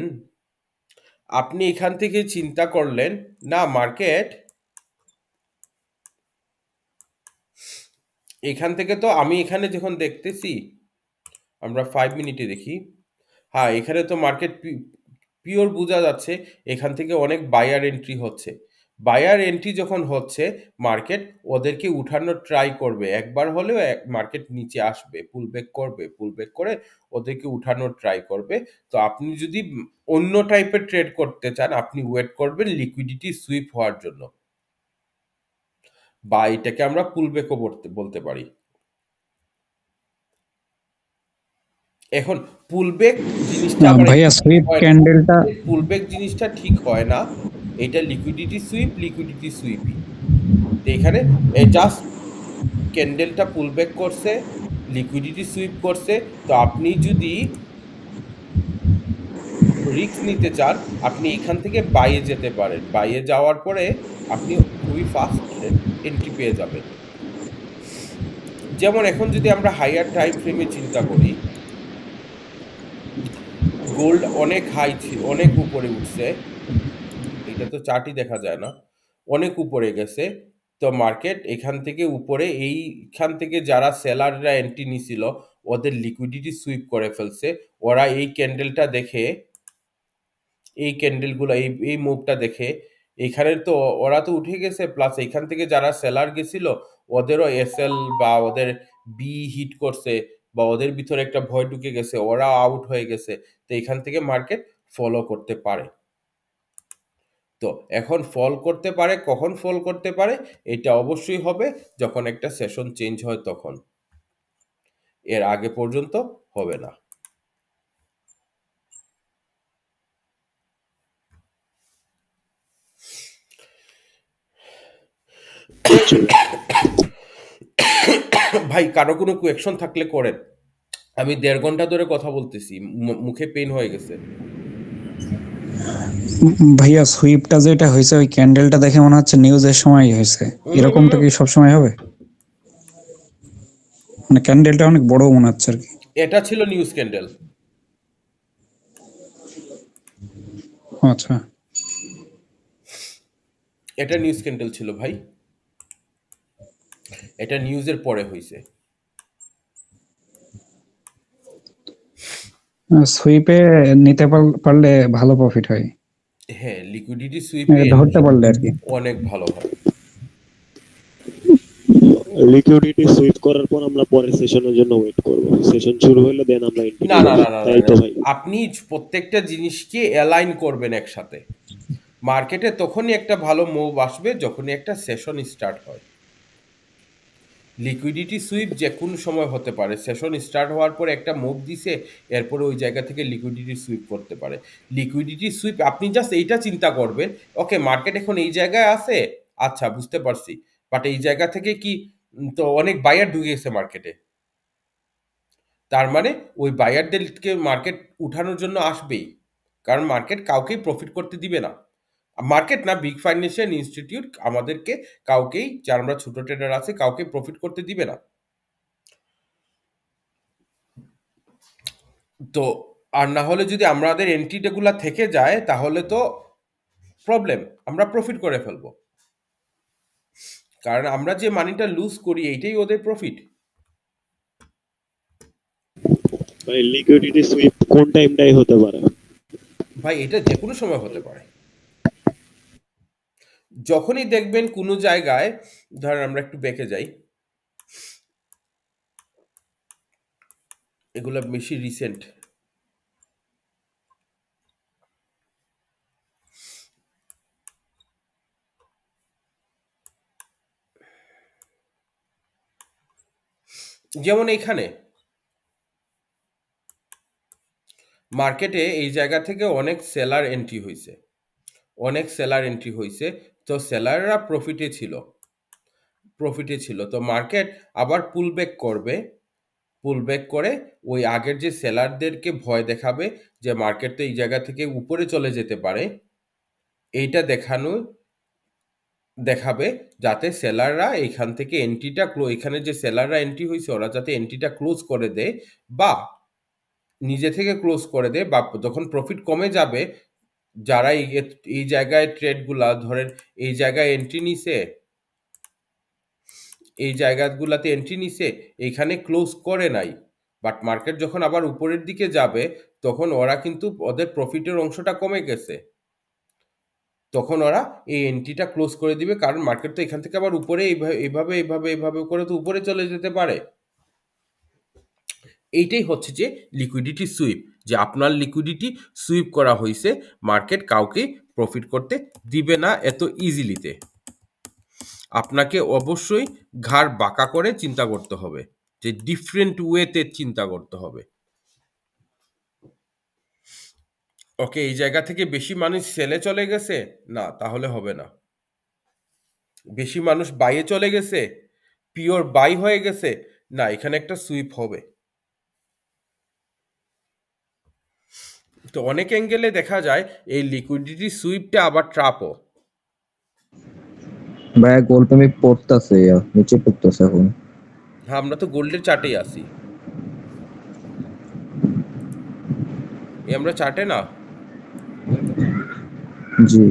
আপনি এখান থেকে চিন্তা করলেন না মার্কেট এখান থেকে তো আমি এখানে যখন দেখতেছি আমরা ফাইভ মিনিটে দেখি হ্যাঁ এখানে তো মার্কেট পিওর বোঝা যাচ্ছে এখান থেকে অনেক বায়ার এন্ট্রি হচ্ছে বায়ার এন্ট্রি যখন হচ্ছে মার্কেট ওদেরকে উঠানোর ট্রাই করবে একবার হলেও মার্কেট নিচে আসবে পুল ব্যাক করবে পুল ব্যাক করে ওদেরকে উঠানোর ট্রাই করবে তো আপনি যদি অন্য টাইপের ট্রেড করতে চান আপনি ওয়েট করবেন লিকুইডিটি সুইপ হওয়ার জন্য বা এটাকে আমরা পুল ব্যাকও বলতে পারি এখন পুলব্যাক জিনিসটা ভাইয়া সুইপ ক্যান্ডেলটা পুলব্যাক জিনিসটা ঠিক হয় না এটা লিকুইডিটি সুইপ লিকুইডিটি সুইপই তো এখানে জাস্ট ক্যান্ডেলটা পুলব্যাক করছে লিকুইডিটি সুইপ করছে তো আপনি যদি রিস্ক নিতে চান আপনি এখান থেকে বাইয়ে যেতে পারেন বাইয়ে যাওয়ার পরে আপনি খুবই ফাস্ট এন্ট্রি পেয়ে যাবেন যেমন এখন যদি আমরা হাইয়ার টাইম ফ্রেমে চিন্তা করি গোল্ড অনেক হাই অনেক উপরে উঠছে এটা তো চার্টই দেখা যায় না অনেক উপরে গেছে তো মার্কেট এখান থেকে উপরে এইখান থেকে যারা সেলাররা এন্ট্রি নিছিল ওদের লিকুইডিটি সুইপ করে ফেলছে ওরা এই ক্যান্ডেলটা দেখে এই ক্যান্ডেলগুলো এই এই মুভটা দেখে এখানের তো ওরা তো উঠে গেছে প্লাস এখান থেকে যারা সেলার গেছিল ওদেরও এসএল বা ওদের বি হিট করছে বা ওদের ভিতরে একটা ভয় ঢুকে গেছে ওরা আউট হয়ে গেছে তো এখান থেকে মার্কেট ফলো করতে পারে তো এখন ফল করতে পারে কখন ফল করতে পারে এটা অবশ্যই হবে যখন একটা সেশন চেঞ্জ হয় তখন এর আগে পর্যন্ত হবে না ভাই কারো কোনো কোয়েকশন থাকলে করেন আমি দেড় ঘন্টা ধরে কথা বলতেছি মুখে পেন হয়ে গেছে
ভাইয়া সুইপটা যেটা হয়েছে ওই ক্যান্ডেলটা দেখে মনে হচ্ছে নিউজের সময় হয়েছে এরকমটা কি সব সময় হবে মানে ক্যান্ডেলটা অনেক বড় মনে হচ্ছে আর কি
এটা ছিল নিউজ ক্যান্ডেল আচ্ছা এটা নিউজ ক্যান্ডেল ছিল ভাই এটা নিউজের পরে হয়েছে
সুইপে নিতে পারলে ভালো প্রফিট হয়
হ্যাঁ লিকুইডিটি সুইপে মানে ধরতে পারলে আর কি অনেক ভালো হয় লিকুইডিটি সুইপ করার পর আমরা পরের
সেশনের জন্য ওয়েট করব সেশন শুরু হলে দেন আমরা না না না তাই তো ভাই
আপনি প্রত্যেকটা জিনিসকে অ্যালাইন করবেন একসাথে মার্কেটে তখনই একটা ভালো মুভ আসবে যখনই একটা সেশন স্টার্ট হয় লিকুইডিটি সুইপ যে কোনো সময় হতে পারে সেশন স্টার্ট হওয়ার পর একটা মুভ দিছে এরপরে ওই জায়গা থেকে লিকুইডিটি সুইপ করতে পারে লিকুইডিটি সুইপ আপনি জাস্ট এইটা চিন্তা করবেন ওকে মার্কেট এখন এই জায়গায় আছে আচ্ছা বুঝতে পারছি বাট এই জায়গা থেকে কি তো অনেক বায়ার ঢুকে গেছে মার্কেটে তার মানে ওই বায়ারদেরকে মার্কেট উঠানোর জন্য আসবেই কারণ মার্কেট কাউকেই প্রফিট করতে দিবে না মার্কেট না বিগ ফাইন্যান্সিয়াল ইনস্টিটিউট আমাদেরকে কাউকেই যারা আমরা ছোট ট্রেডার আছে কাউকে প্রফিট করতে দিবে না তো আর না হলে যদি আমাদের এন্ট্রিটাগুলা থেকে যায় তাহলে তো প্রবলেম আমরা প্রফিট করে ফেলব কারণ আমরা যে মানিটা লুজ করি এইটাই ওদের প্রফিট ভাই লিকুইডিটি সুইপ
কোন টাইমটাই হতে পারে
ভাই এটা যে কোনো সময় হতে পারে যখনই দেখবেন কোনো জায়গায় ধরেন আমরা একটু বেঁকে যাই এগুলো বেশি রিসেন্ট যেমন এখানে মার্কেটে এই জায়গা থেকে অনেক সেলার এন্ট্রি হয়েছে অনেক সেলার এন্ট্রি হয়েছে তো সেলাররা প্রফিটে ছিল প্রফিটে ছিল তো মার্কেট আবার পুল ব্যাক করবে পুল ব্যাক করে ওই আগের যে সেলারদেরকে ভয় দেখাবে যে মার্কেট তো এই জায়গা থেকে উপরে চলে যেতে পারে এইটা দেখানো দেখাবে যাতে সেলাররা এইখান থেকে এন্ট্রিটা ক্লো এখানে যে সেলাররা এন্ট্রি হয়েছে ওরা যাতে এন্ট্রিটা ক্লোজ করে দেয় বা নিজে থেকে ক্লোজ করে দেয় বা যখন প্রফিট কমে যাবে যারা এই জায়গায় ট্রেডগুলা ধরেন এই জায়গায় এন্ট্রি নিছে এই জায়গাগুলাতে এন্ট্রি নিছে এইখানে ক্লোজ করে নাই বাট মার্কেট যখন আবার উপরের দিকে যাবে তখন ওরা কিন্তু ওদের প্রফিটের অংশটা কমে গেছে তখন ওরা এই এন্ট্রিটা ক্লোজ করে দিবে কারণ মার্কেট তো এখান থেকে আবার উপরে এইভাবে এইভাবে এইভাবে করে তো উপরে চলে যেতে পারে এইটাই হচ্ছে যে লিকুইডিটি সুইপ যে আপনার লিকুইডিটি সুইপ করা হয়েছে মার্কেট কাউকে প্রফিট করতে দিবে না এত ইজিলিতে আপনাকে অবশ্যই ঘাড় বাঁকা করে চিন্তা করতে হবে যে ডিফারেন্ট ওয়েতে চিন্তা করতে হবে ওকে এই জায়গা থেকে বেশি মানুষ সেলে চলে গেছে না তাহলে হবে না বেশি মানুষ বাইয়ে চলে গেছে পিওর বাই হয়ে গেছে না এখানে একটা সুইপ হবে তো অনেক অ্যাঙ্গেলে দেখা যায় এই লিকুইডিটি সুইপটা আবার ট্রাপও
ভাইয়া গোল্ড আমি পড়তাছে নিচে পড়তেছে এখন
হ্যাঁ, আমরা তো গোল্ডের চাটেই আছি এই আমরা চাটে না জি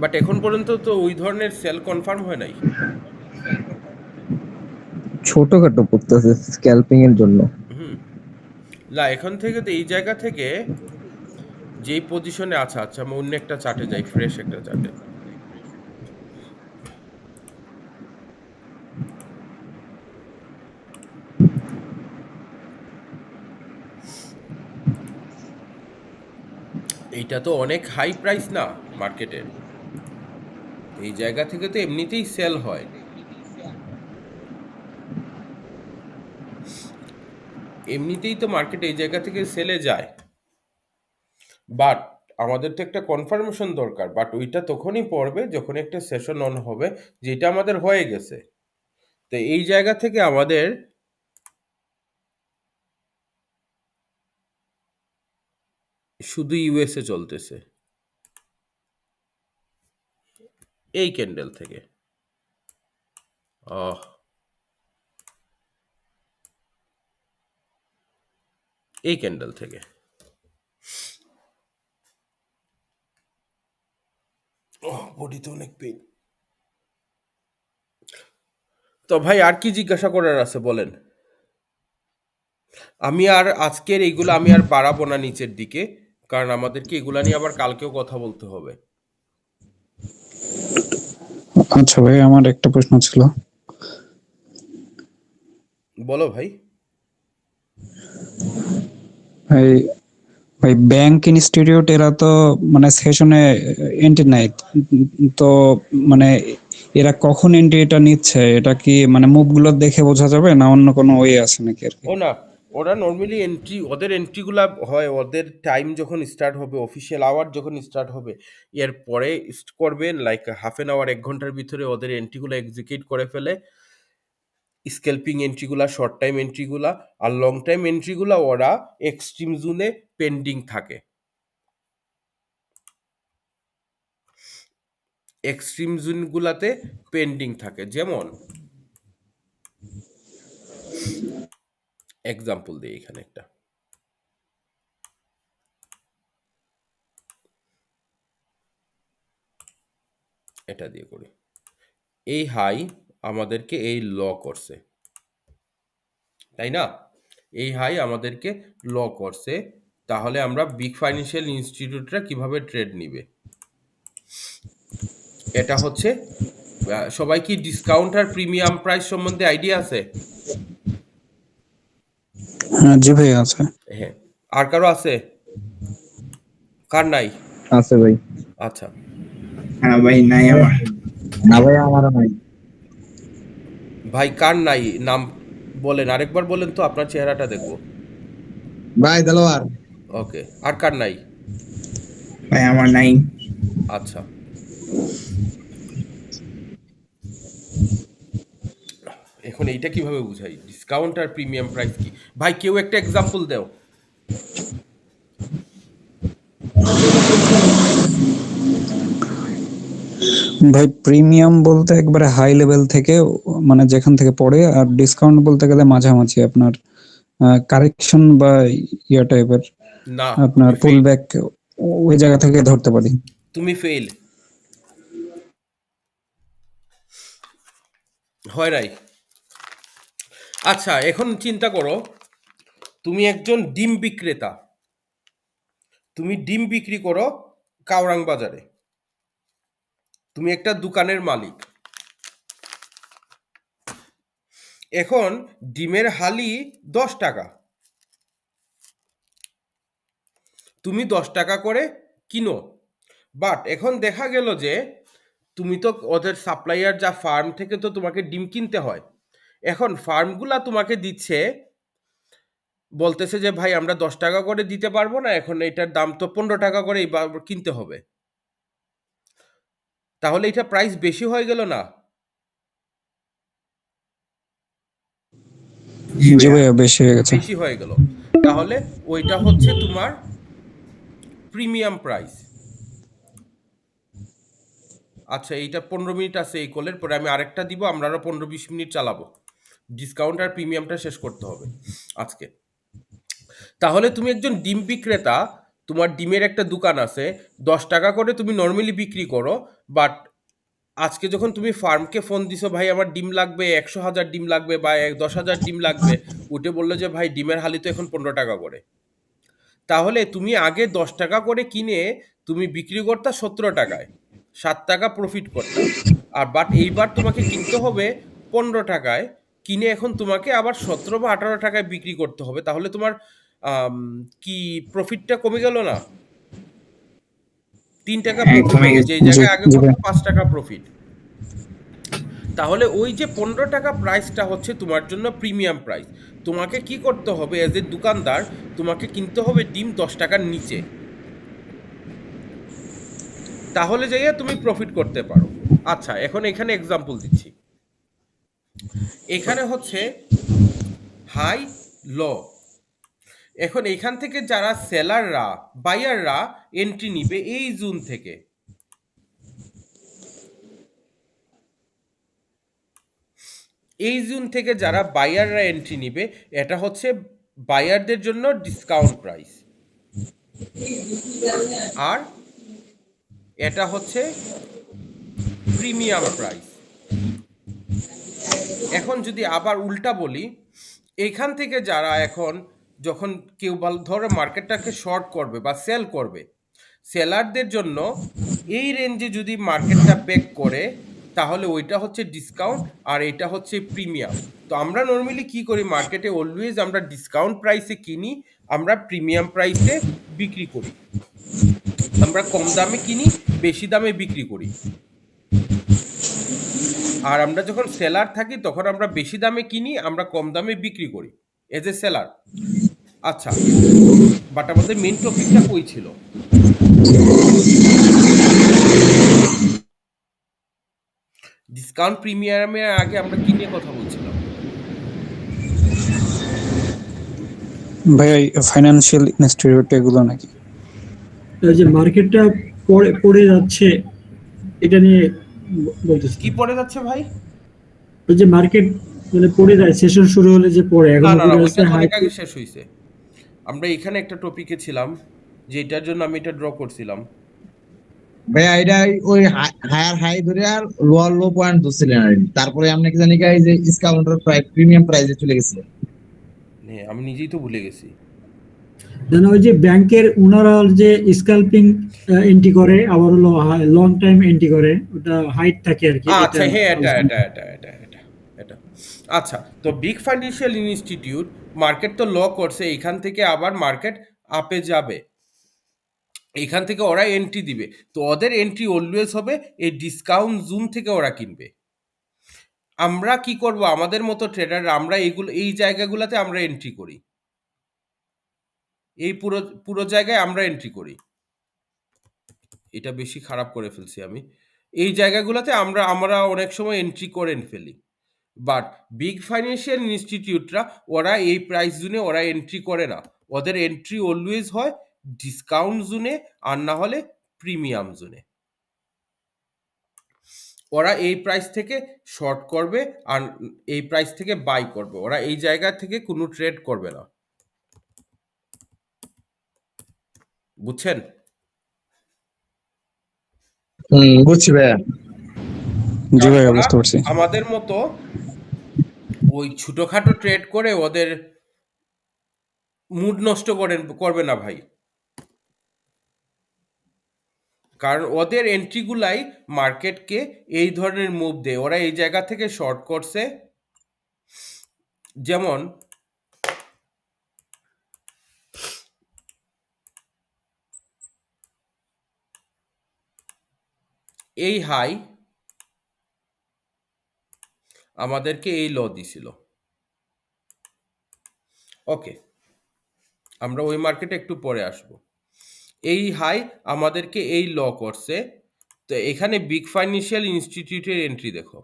বাট এখন পর্যন্ত তো ওই ধরনের সেল কনফার্ম হয় নাই
ছোটখাটো পড়তেছে স্ক্যালপিং এর জন্য
না এখান থেকে তো এই জায়গা থেকে যেই পজিশনে আছে আচ্ছা আমি অন্য একটা চাটে যাই ফ্রেশ একটা চাটে এটা তো অনেক হাই প্রাইস না মার্কেটের এই জায়গা থেকে তো এমনিতেই সেল হয় এমনিতেই তো মার্কেট এই জায়গা থেকে সেলে যায় বাট আমাদের তো একটা কনফার্মেশন দরকার বাট ওইটা তখনই পড়বে যখন একটা সেশন অন হবে যেটা আমাদের হয়ে গেছে তো এই জায়গা থেকে আমাদের শুধু ইউএসএ চলতেছে এই ক্যান্ডেল থেকে আহ এই ক্যান্ডেল থেকে অনেক পেন তো ভাই আর কি জিজ্ঞাসা করার আছে বলেন আমি আর আজকের এইগুলো আমি আর বাড়াবো না নিচের দিকে কারণ আমাদেরকে এগুলা নিয়ে আবার কালকেও কথা বলতে হবে
আচ্ছা ভাই আমার একটা প্রশ্ন ছিল বলো ভাই ভাই ভাই ব্যাংক ইনস্টিটিউট এরা তো মানে সেশনে এন্ট্রি নেয় তো মানে এরা কখন এন্ট্রি এটা নিচ্ছে এটা কি মানে মুভগুলো দেখে বোঝা যাবে না অন্য কোনো ওয়ে আছে নাকি আর
ও না ওরা নর্মালি এন্ট্রি ওদের এন্ট্রিগুলো হয় ওদের টাইম যখন স্টার্ট হবে অফিসিয়াল আওয়ার যখন স্টার্ট হবে এর পরে করবেন লাইক হাফ এন আওয়ার এক ঘন্টার ভিতরে ওদের এন্ট্রিগুলো এক্সিকিউট করে ফেলে স্কেলপিং এন্ট্রিগুলা শর্ট টাইম এন্ট্রিগুলা আর লং টাইম এন্ট্রিগুলা ওরা এক্সট্রিম জোনে পেন্ডিং থাকে এক্সট্রিম জোনগুলাতে পেন্ডিং থাকে যেমন এক্সাম্পল দিই এখানে একটা এটা দিয়ে করি এই হাই আমাদেরকে এই ল করছে তাই না এই হাই আমাদেরকে ল করছে তাহলে আমরা বিগ ফাইন্যান্সিয়াল ইনস্টিটিউটরা কিভাবে ট্রেড নিবে এটা হচ্ছে সবাই কি ডিসকাউন্ট আর প্রিমিয়াম প্রাইস সম্বন্ধে আইডিয়া আছে
হ্যাঁ জি ভাই আছে
হ্যাঁ আর কারো আছে কার নাই আছে ভাই আচ্ছা হ্যাঁ ভাই নাই আমার
না ভাই আমারও নাই
ভাই কার নাই নাম বলেন আরেকবার বলেন তো আপনার চেহারাটা দেখবো ভাই দেলোয়ার ওকে আর কার নাই ভাই আমার নাই আচ্ছা এখন এইটা কিভাবে বুঝাই ডিসকাউন্ট আর প্রিমিয়াম প্রাইস কি ভাই কেউ একটা এক্সাম্পল দাও
ভাই প্রিমিয়াম বলতে একবারে হাই লেভেল থেকে মানে যেখান থেকে পড়ে আর ডিসকাউন্ট বলতে গেলে মাঝামাঝি আপনার কারেকশন বা ইয়া টাইপের না আপনার পুল ব্যাক ওই জায়গা থেকে ধরতে পারি
তুমি ফেল হয় রাই আচ্ছা এখন চিন্তা করো তুমি একজন ডিম বিক্রেতা তুমি ডিম বিক্রি করো কাওরাং বাজারে তুমি একটা দোকানের মালিক এখন ডিমের হালি দশ টাকা তুমি দশ টাকা করে কিনো বাট এখন দেখা গেল যে তুমি তো ওদের সাপ্লাইয়ার যা ফার্ম থেকে তো তোমাকে ডিম কিনতে হয় এখন ফার্মগুলা তোমাকে দিচ্ছে বলতেছে যে ভাই আমরা দশ টাকা করে দিতে পারবো না এখন এটার দাম তো পনেরো টাকা করে কিনতে হবে তাহলে এটা প্রাইস বেশি হয়ে গেল না বেশি হয়ে গেছে গেল তাহলে ওইটা হচ্ছে তোমার প্রিমিয়াম প্রাইস আচ্ছা এইটা পনেরো মিনিট আছে এই কলের পরে আমি আরেকটা দিব আমরা আরও পনেরো বিশ মিনিট চালাবো ডিসকাউন্ট আর প্রিমিয়ামটা শেষ করতে হবে আজকে তাহলে তুমি একজন ডিম বিক্রেতা তোমার ডিমের একটা দোকান আছে দশ টাকা করে তুমি নর্মালি বিক্রি করো বাট আজকে যখন তুমি ফার্মকে ফোন দিছো ভাই আমার ডিম লাগবে একশো হাজার ডিম লাগবে বা এক দশ হাজার ডিম লাগবে উঠে বললো যে ভাই ডিমের হালি তো এখন পনেরো টাকা করে তাহলে তুমি আগে দশ টাকা করে কিনে তুমি বিক্রি করতা সতেরো টাকায় সাত টাকা প্রফিট করতাম আর বাট এইবার তোমাকে কিনতে হবে পনেরো টাকায় কিনে এখন তোমাকে আবার সতেরো বা আঠারো টাকায় বিক্রি করতে হবে তাহলে তোমার কি প্রফিটটা কমে গেল না তিন টাকা প্রফিট জায়গায় আগে করতো পাঁচ টাকা প্রফিট তাহলে ওই যে পনেরো টাকা প্রাইসটা হচ্ছে তোমার জন্য প্রিমিয়াম প্রাইস তোমাকে কি করতে হবে অ্যাজ এ দোকানদার তোমাকে কিনতে হবে ডিম দশ টাকার নিচে তাহলে যাইয়া তুমি প্রফিট করতে পারো আচ্ছা এখন এখানে এক্সাম্পল দিচ্ছি এখানে হচ্ছে হাই ল এখন এখান থেকে যারা সেলাররা বাইয়াররা এন্ট্রি নিবে এই জুন থেকে এই জুন থেকে যারা বাইয়াররা এন্ট্রি নিবে এটা হচ্ছে বাইয়ারদের জন্য ডিসকাউন্ট প্রাইস আর এটা হচ্ছে প্রিমিয়াম প্রাইস এখন যদি আবার উল্টা বলি এখান থেকে যারা এখন যখন কেউ ধরো মার্কেটটাকে শর্ট করবে বা সেল করবে সেলারদের জন্য এই রেঞ্জে যদি মার্কেটটা ব্যাক করে তাহলে ওইটা হচ্ছে ডিসকাউন্ট আর এটা হচ্ছে প্রিমিয়াম তো আমরা নর্মালি কি করি মার্কেটে অলওয়েজ আমরা ডিসকাউন্ট প্রাইসে কিনি আমরা প্রিমিয়াম প্রাইসে বিক্রি করি আমরা কম দামে কিনি বেশি দামে বিক্রি করি আর আমরা যখন সেলার থাকি তখন আমরা বেশি দামে কিনি আমরা কম দামে বিক্রি করি এজ এ সেলার আচ্ছা বাট আমাদের মেন টপিকটা কই ছিল ডিসকাউন্ট প্রিমিয়ামের আগে আমরা কি নিয়ে কথা বলছিলাম
ভাই ফাইন্যান্সিয়াল ইনস্টিটিউট এগুলো নাকি যে মার্কেটটা পড়ে পড়ে যাচ্ছে এটা নিয়ে বলতেছি কি পড়ে যাচ্ছে ভাই ওই যে মার্কেট মানে পড়ে যায় সেশন শুরু হলে যে পড়ে এখন আগে
শেষ হইছে আমরা এখানে একটা টপিকে ছিলাম যে এটার জন্য আমি এটা ড্র করছিলাম
ভাইয়া এটা ওই হায়ার হাই ধরে আর লোয়ার লো পয়েন্ট ধরছিলেন আর তারপরে আপনি কি জানি গাই যে স্কাউন্টার প্রাইস প্রিমিয়াম প্রাইসে
চলে গেছে হ্যাঁ আমি নিজেই তো ভুলে গেছি
যেন ওই যে ব্যাংকের ওনারাল যে স্ক্যালপিং এন্ট্রি করে আবার লং টাইম এন্ট্রি করে ওটা হাইট থাকে আর কি আচ্ছা হ্যাঁ এটা এটা
এটা এটা আচ্ছা তো বিগ ফাইন্যান্সিয়াল ইনস্টিটিউট মার্কেট তো ল করছে এইখান থেকে আবার মার্কেট আপে যাবে এইখান থেকে ওরা এন্ট্রি দিবে তো ওদের এন্ট্রি অলওয়েজ হবে এই ডিসকাউন্ট জুম থেকে ওরা কিনবে আমরা কি করব আমাদের মতো ট্রেডার আমরা এইগুলো এই জায়গাগুলোতে আমরা এন্ট্রি করি এই পুরো পুরো জায়গায় আমরা এন্ট্রি করি এটা বেশি খারাপ করে ফেলছি আমি এই জায়গাগুলোতে আমরা আমরা অনেক সময় এন্ট্রি করে ফেলি বাট বিগ ফাইন্যান্সিয়াল ইনস্টিটিউটরা ওরা এই প্রাইস জোনে ওরা এন্ট্রি করে না ওদের এন্ট্রি অলওয়েজ হয় ডিসকাউন্ট জোনে আর না হলে প্রিমিয়াম জোনে ওরা এই প্রাইস থেকে শর্ট করবে আর এই প্রাইস থেকে বাই করবে ওরা এই জায়গা থেকে কোনো ট্রেড করবে না বুঝছেন বুঝছি ভাইয়া আমাদের মতো ওই ছোটখাটো ট্রেড করে ওদের মুড নষ্ট করেন করবে না ভাই কারণ ওদের এন্ট্রিগুলাই মার্কেটকে এই ধরনের মুভ দেয় ওরা এই জায়গা থেকে শর্ট করছে যেমন এই হাই আমাদেরকে এই ল দিছিল ওকে আমরা ওই মার্কেটে একটু পরে আসব এই হাই আমাদেরকে এই ল করছে তো এখানে বিগ ফাইন্যান্সিয়াল ইনস্টিটিউটের এন্ট্রি দেখো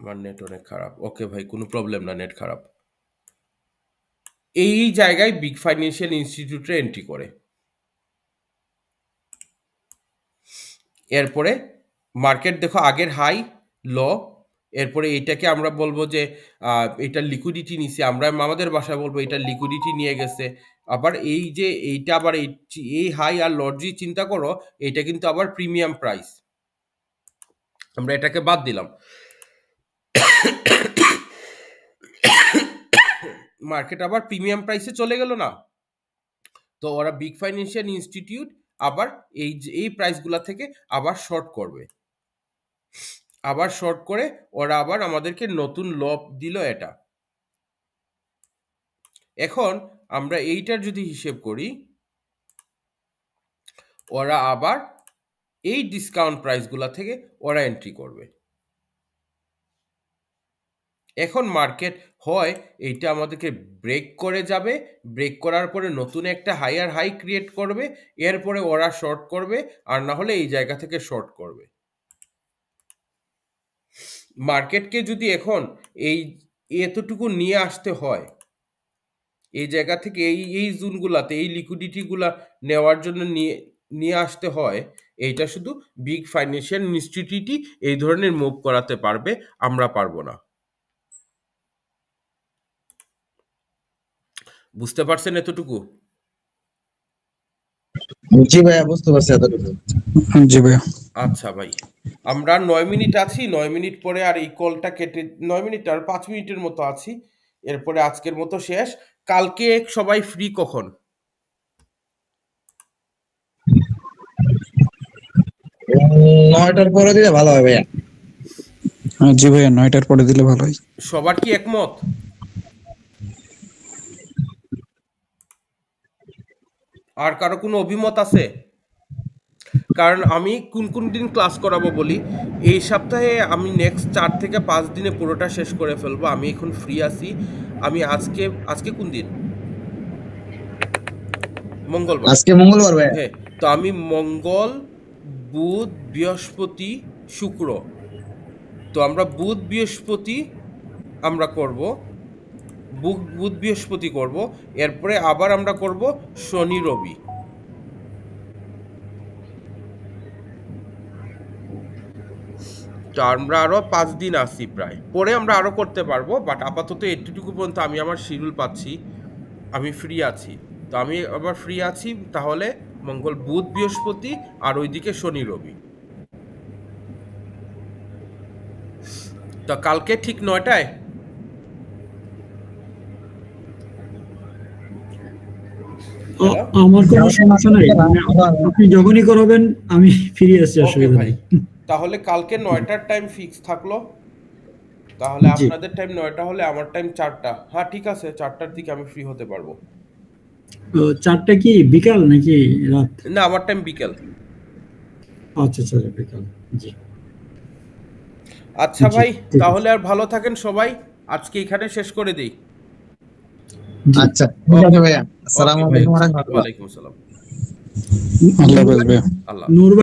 আমার নেট অনেক খারাপ ওকে ভাই কোনো প্রবলেম না নেট খারাপ এই জায়গায় বিগ ফাইন্যান্সিয়াল ইনস্টিটিউটে এন্ট্রি করে এরপরে মার্কেট দেখো আগের হাই ল এরপরে এটাকে আমরা বলবো যে এটা লিকুইডিটি নিছে আমরা আমাদের বাসায় বলবো এটা লিকুইডিটি নিয়ে গেছে আবার এই যে এইটা আবার এই হাই আর লজি চিন্তা করো এটা কিন্তু আবার প্রিমিয়াম প্রাইস আমরা এটাকে বাদ দিলাম মার্কেট আবার প্রিমিয়াম প্রাইসে চলে গেল না তো ওরা বিগ ফাইন্যান্সিয়াল ইনস্টিটিউট আবার এই এই প্রাইসগুলা থেকে আবার শর্ট করবে আবার শর্ট করে ওরা আবার আমাদেরকে নতুন লব দিল এটা এখন আমরা এইটার যদি হিসেব করি ওরা আবার এই ডিসকাউন্ট প্রাইসগুলা থেকে ওরা এন্ট্রি করবে এখন মার্কেট হয় এইটা আমাদেরকে ব্রেক করে যাবে ব্রেক করার পরে নতুন একটা হাইয়ার হাই ক্রিয়েট করবে এরপরে ওরা শর্ট করবে আর না হলে এই জায়গা থেকে শর্ট করবে মার্কেটকে যদি এখন এই এতটুকু নিয়ে আসতে হয় এই জায়গা থেকে এই এই জুনগুলাতে এই লিকুইডিটিগুলা নেওয়ার জন্য নিয়ে নিয়ে আসতে হয় এইটা শুধু বিগ ফাইন্যান্সিয়াল ইনস্টিটিউটই এই ধরনের মুভ করাতে পারবে আমরা পারবো না বুঝতে পারছেন এতটুকু
জি ভাইয়া বুঝতে পারছি এতটুকু জি ভাইয়া
আচ্ছা ভাই আমরা নয় মিনিট আছি নয় মিনিট পরে আর এই কলটা কেটে নয় মিনিট আর পাঁচ মিনিটের মতো আছি এরপরে আজকের মতো শেষ কালকে সবাই ফ্রি কখন নয়টার পরে দিলে ভালো হবে
হ্যাঁ, জি ভাইয়া নয়টার পরে দিলে ভালো হয়
সবার কি একমত আর কারো কোনো অভিমত আছে কারণ আমি কোন কোন দিন ক্লাস করাবো বলি এই সপ্তাহে আমি নেক্সট চার থেকে পাঁচ দিনে পুরোটা শেষ করে ফেলবো আমি এখন ফ্রি আছি আমি আজকে আজকে কোন দিন মঙ্গলবার আজকে মঙ্গলবার ভাই হ্যাঁ তো আমি মঙ্গল বুধ বৃহস্পতি শুক্র তো আমরা বুধ বৃহস্পতি আমরা করব বুক বুধ বৃহস্পতি করব এরপরে আবার আমরা করব শনি রবি তো আমরা আরও পাঁচ দিন আসি প্রায় পরে আমরা আরও করতে পারবো বাট আপাতত এটুটুকু পর্যন্ত আমি আমার শিডিউল পাচ্ছি আমি ফ্রি আছি তো আমি আবার ফ্রি আছি তাহলে মঙ্গল বুধ বৃহস্পতি আর ওইদিকে শনি রবি তো কালকে ঠিক নয়টায়
আমার কোনো সমস্যা নাই মানে আপনি যখনই আমি ফিরে আসছি অসুবিধা
তাহলে কালকে নয়টার টাইম ফিক্স থাকলো তাহলে আপনাদের টাইম নয়টা হলে আমার টাইম চারটা হ্যাঁ ঠিক আছে চারটার দিকে আমি ফ্রি হতে পারবো
চারটা কি বিকাল নাকি রাত
না আমার টাইম বিকাল
আচ্ছা, আচ্ছা আচ্ছা বিকাল
জি আচ্ছা ভাই তাহলে আর ভালো থাকেন সবাই আজকে এখানে শেষ করে দিই अच्छा भैया
अल्लाह नूर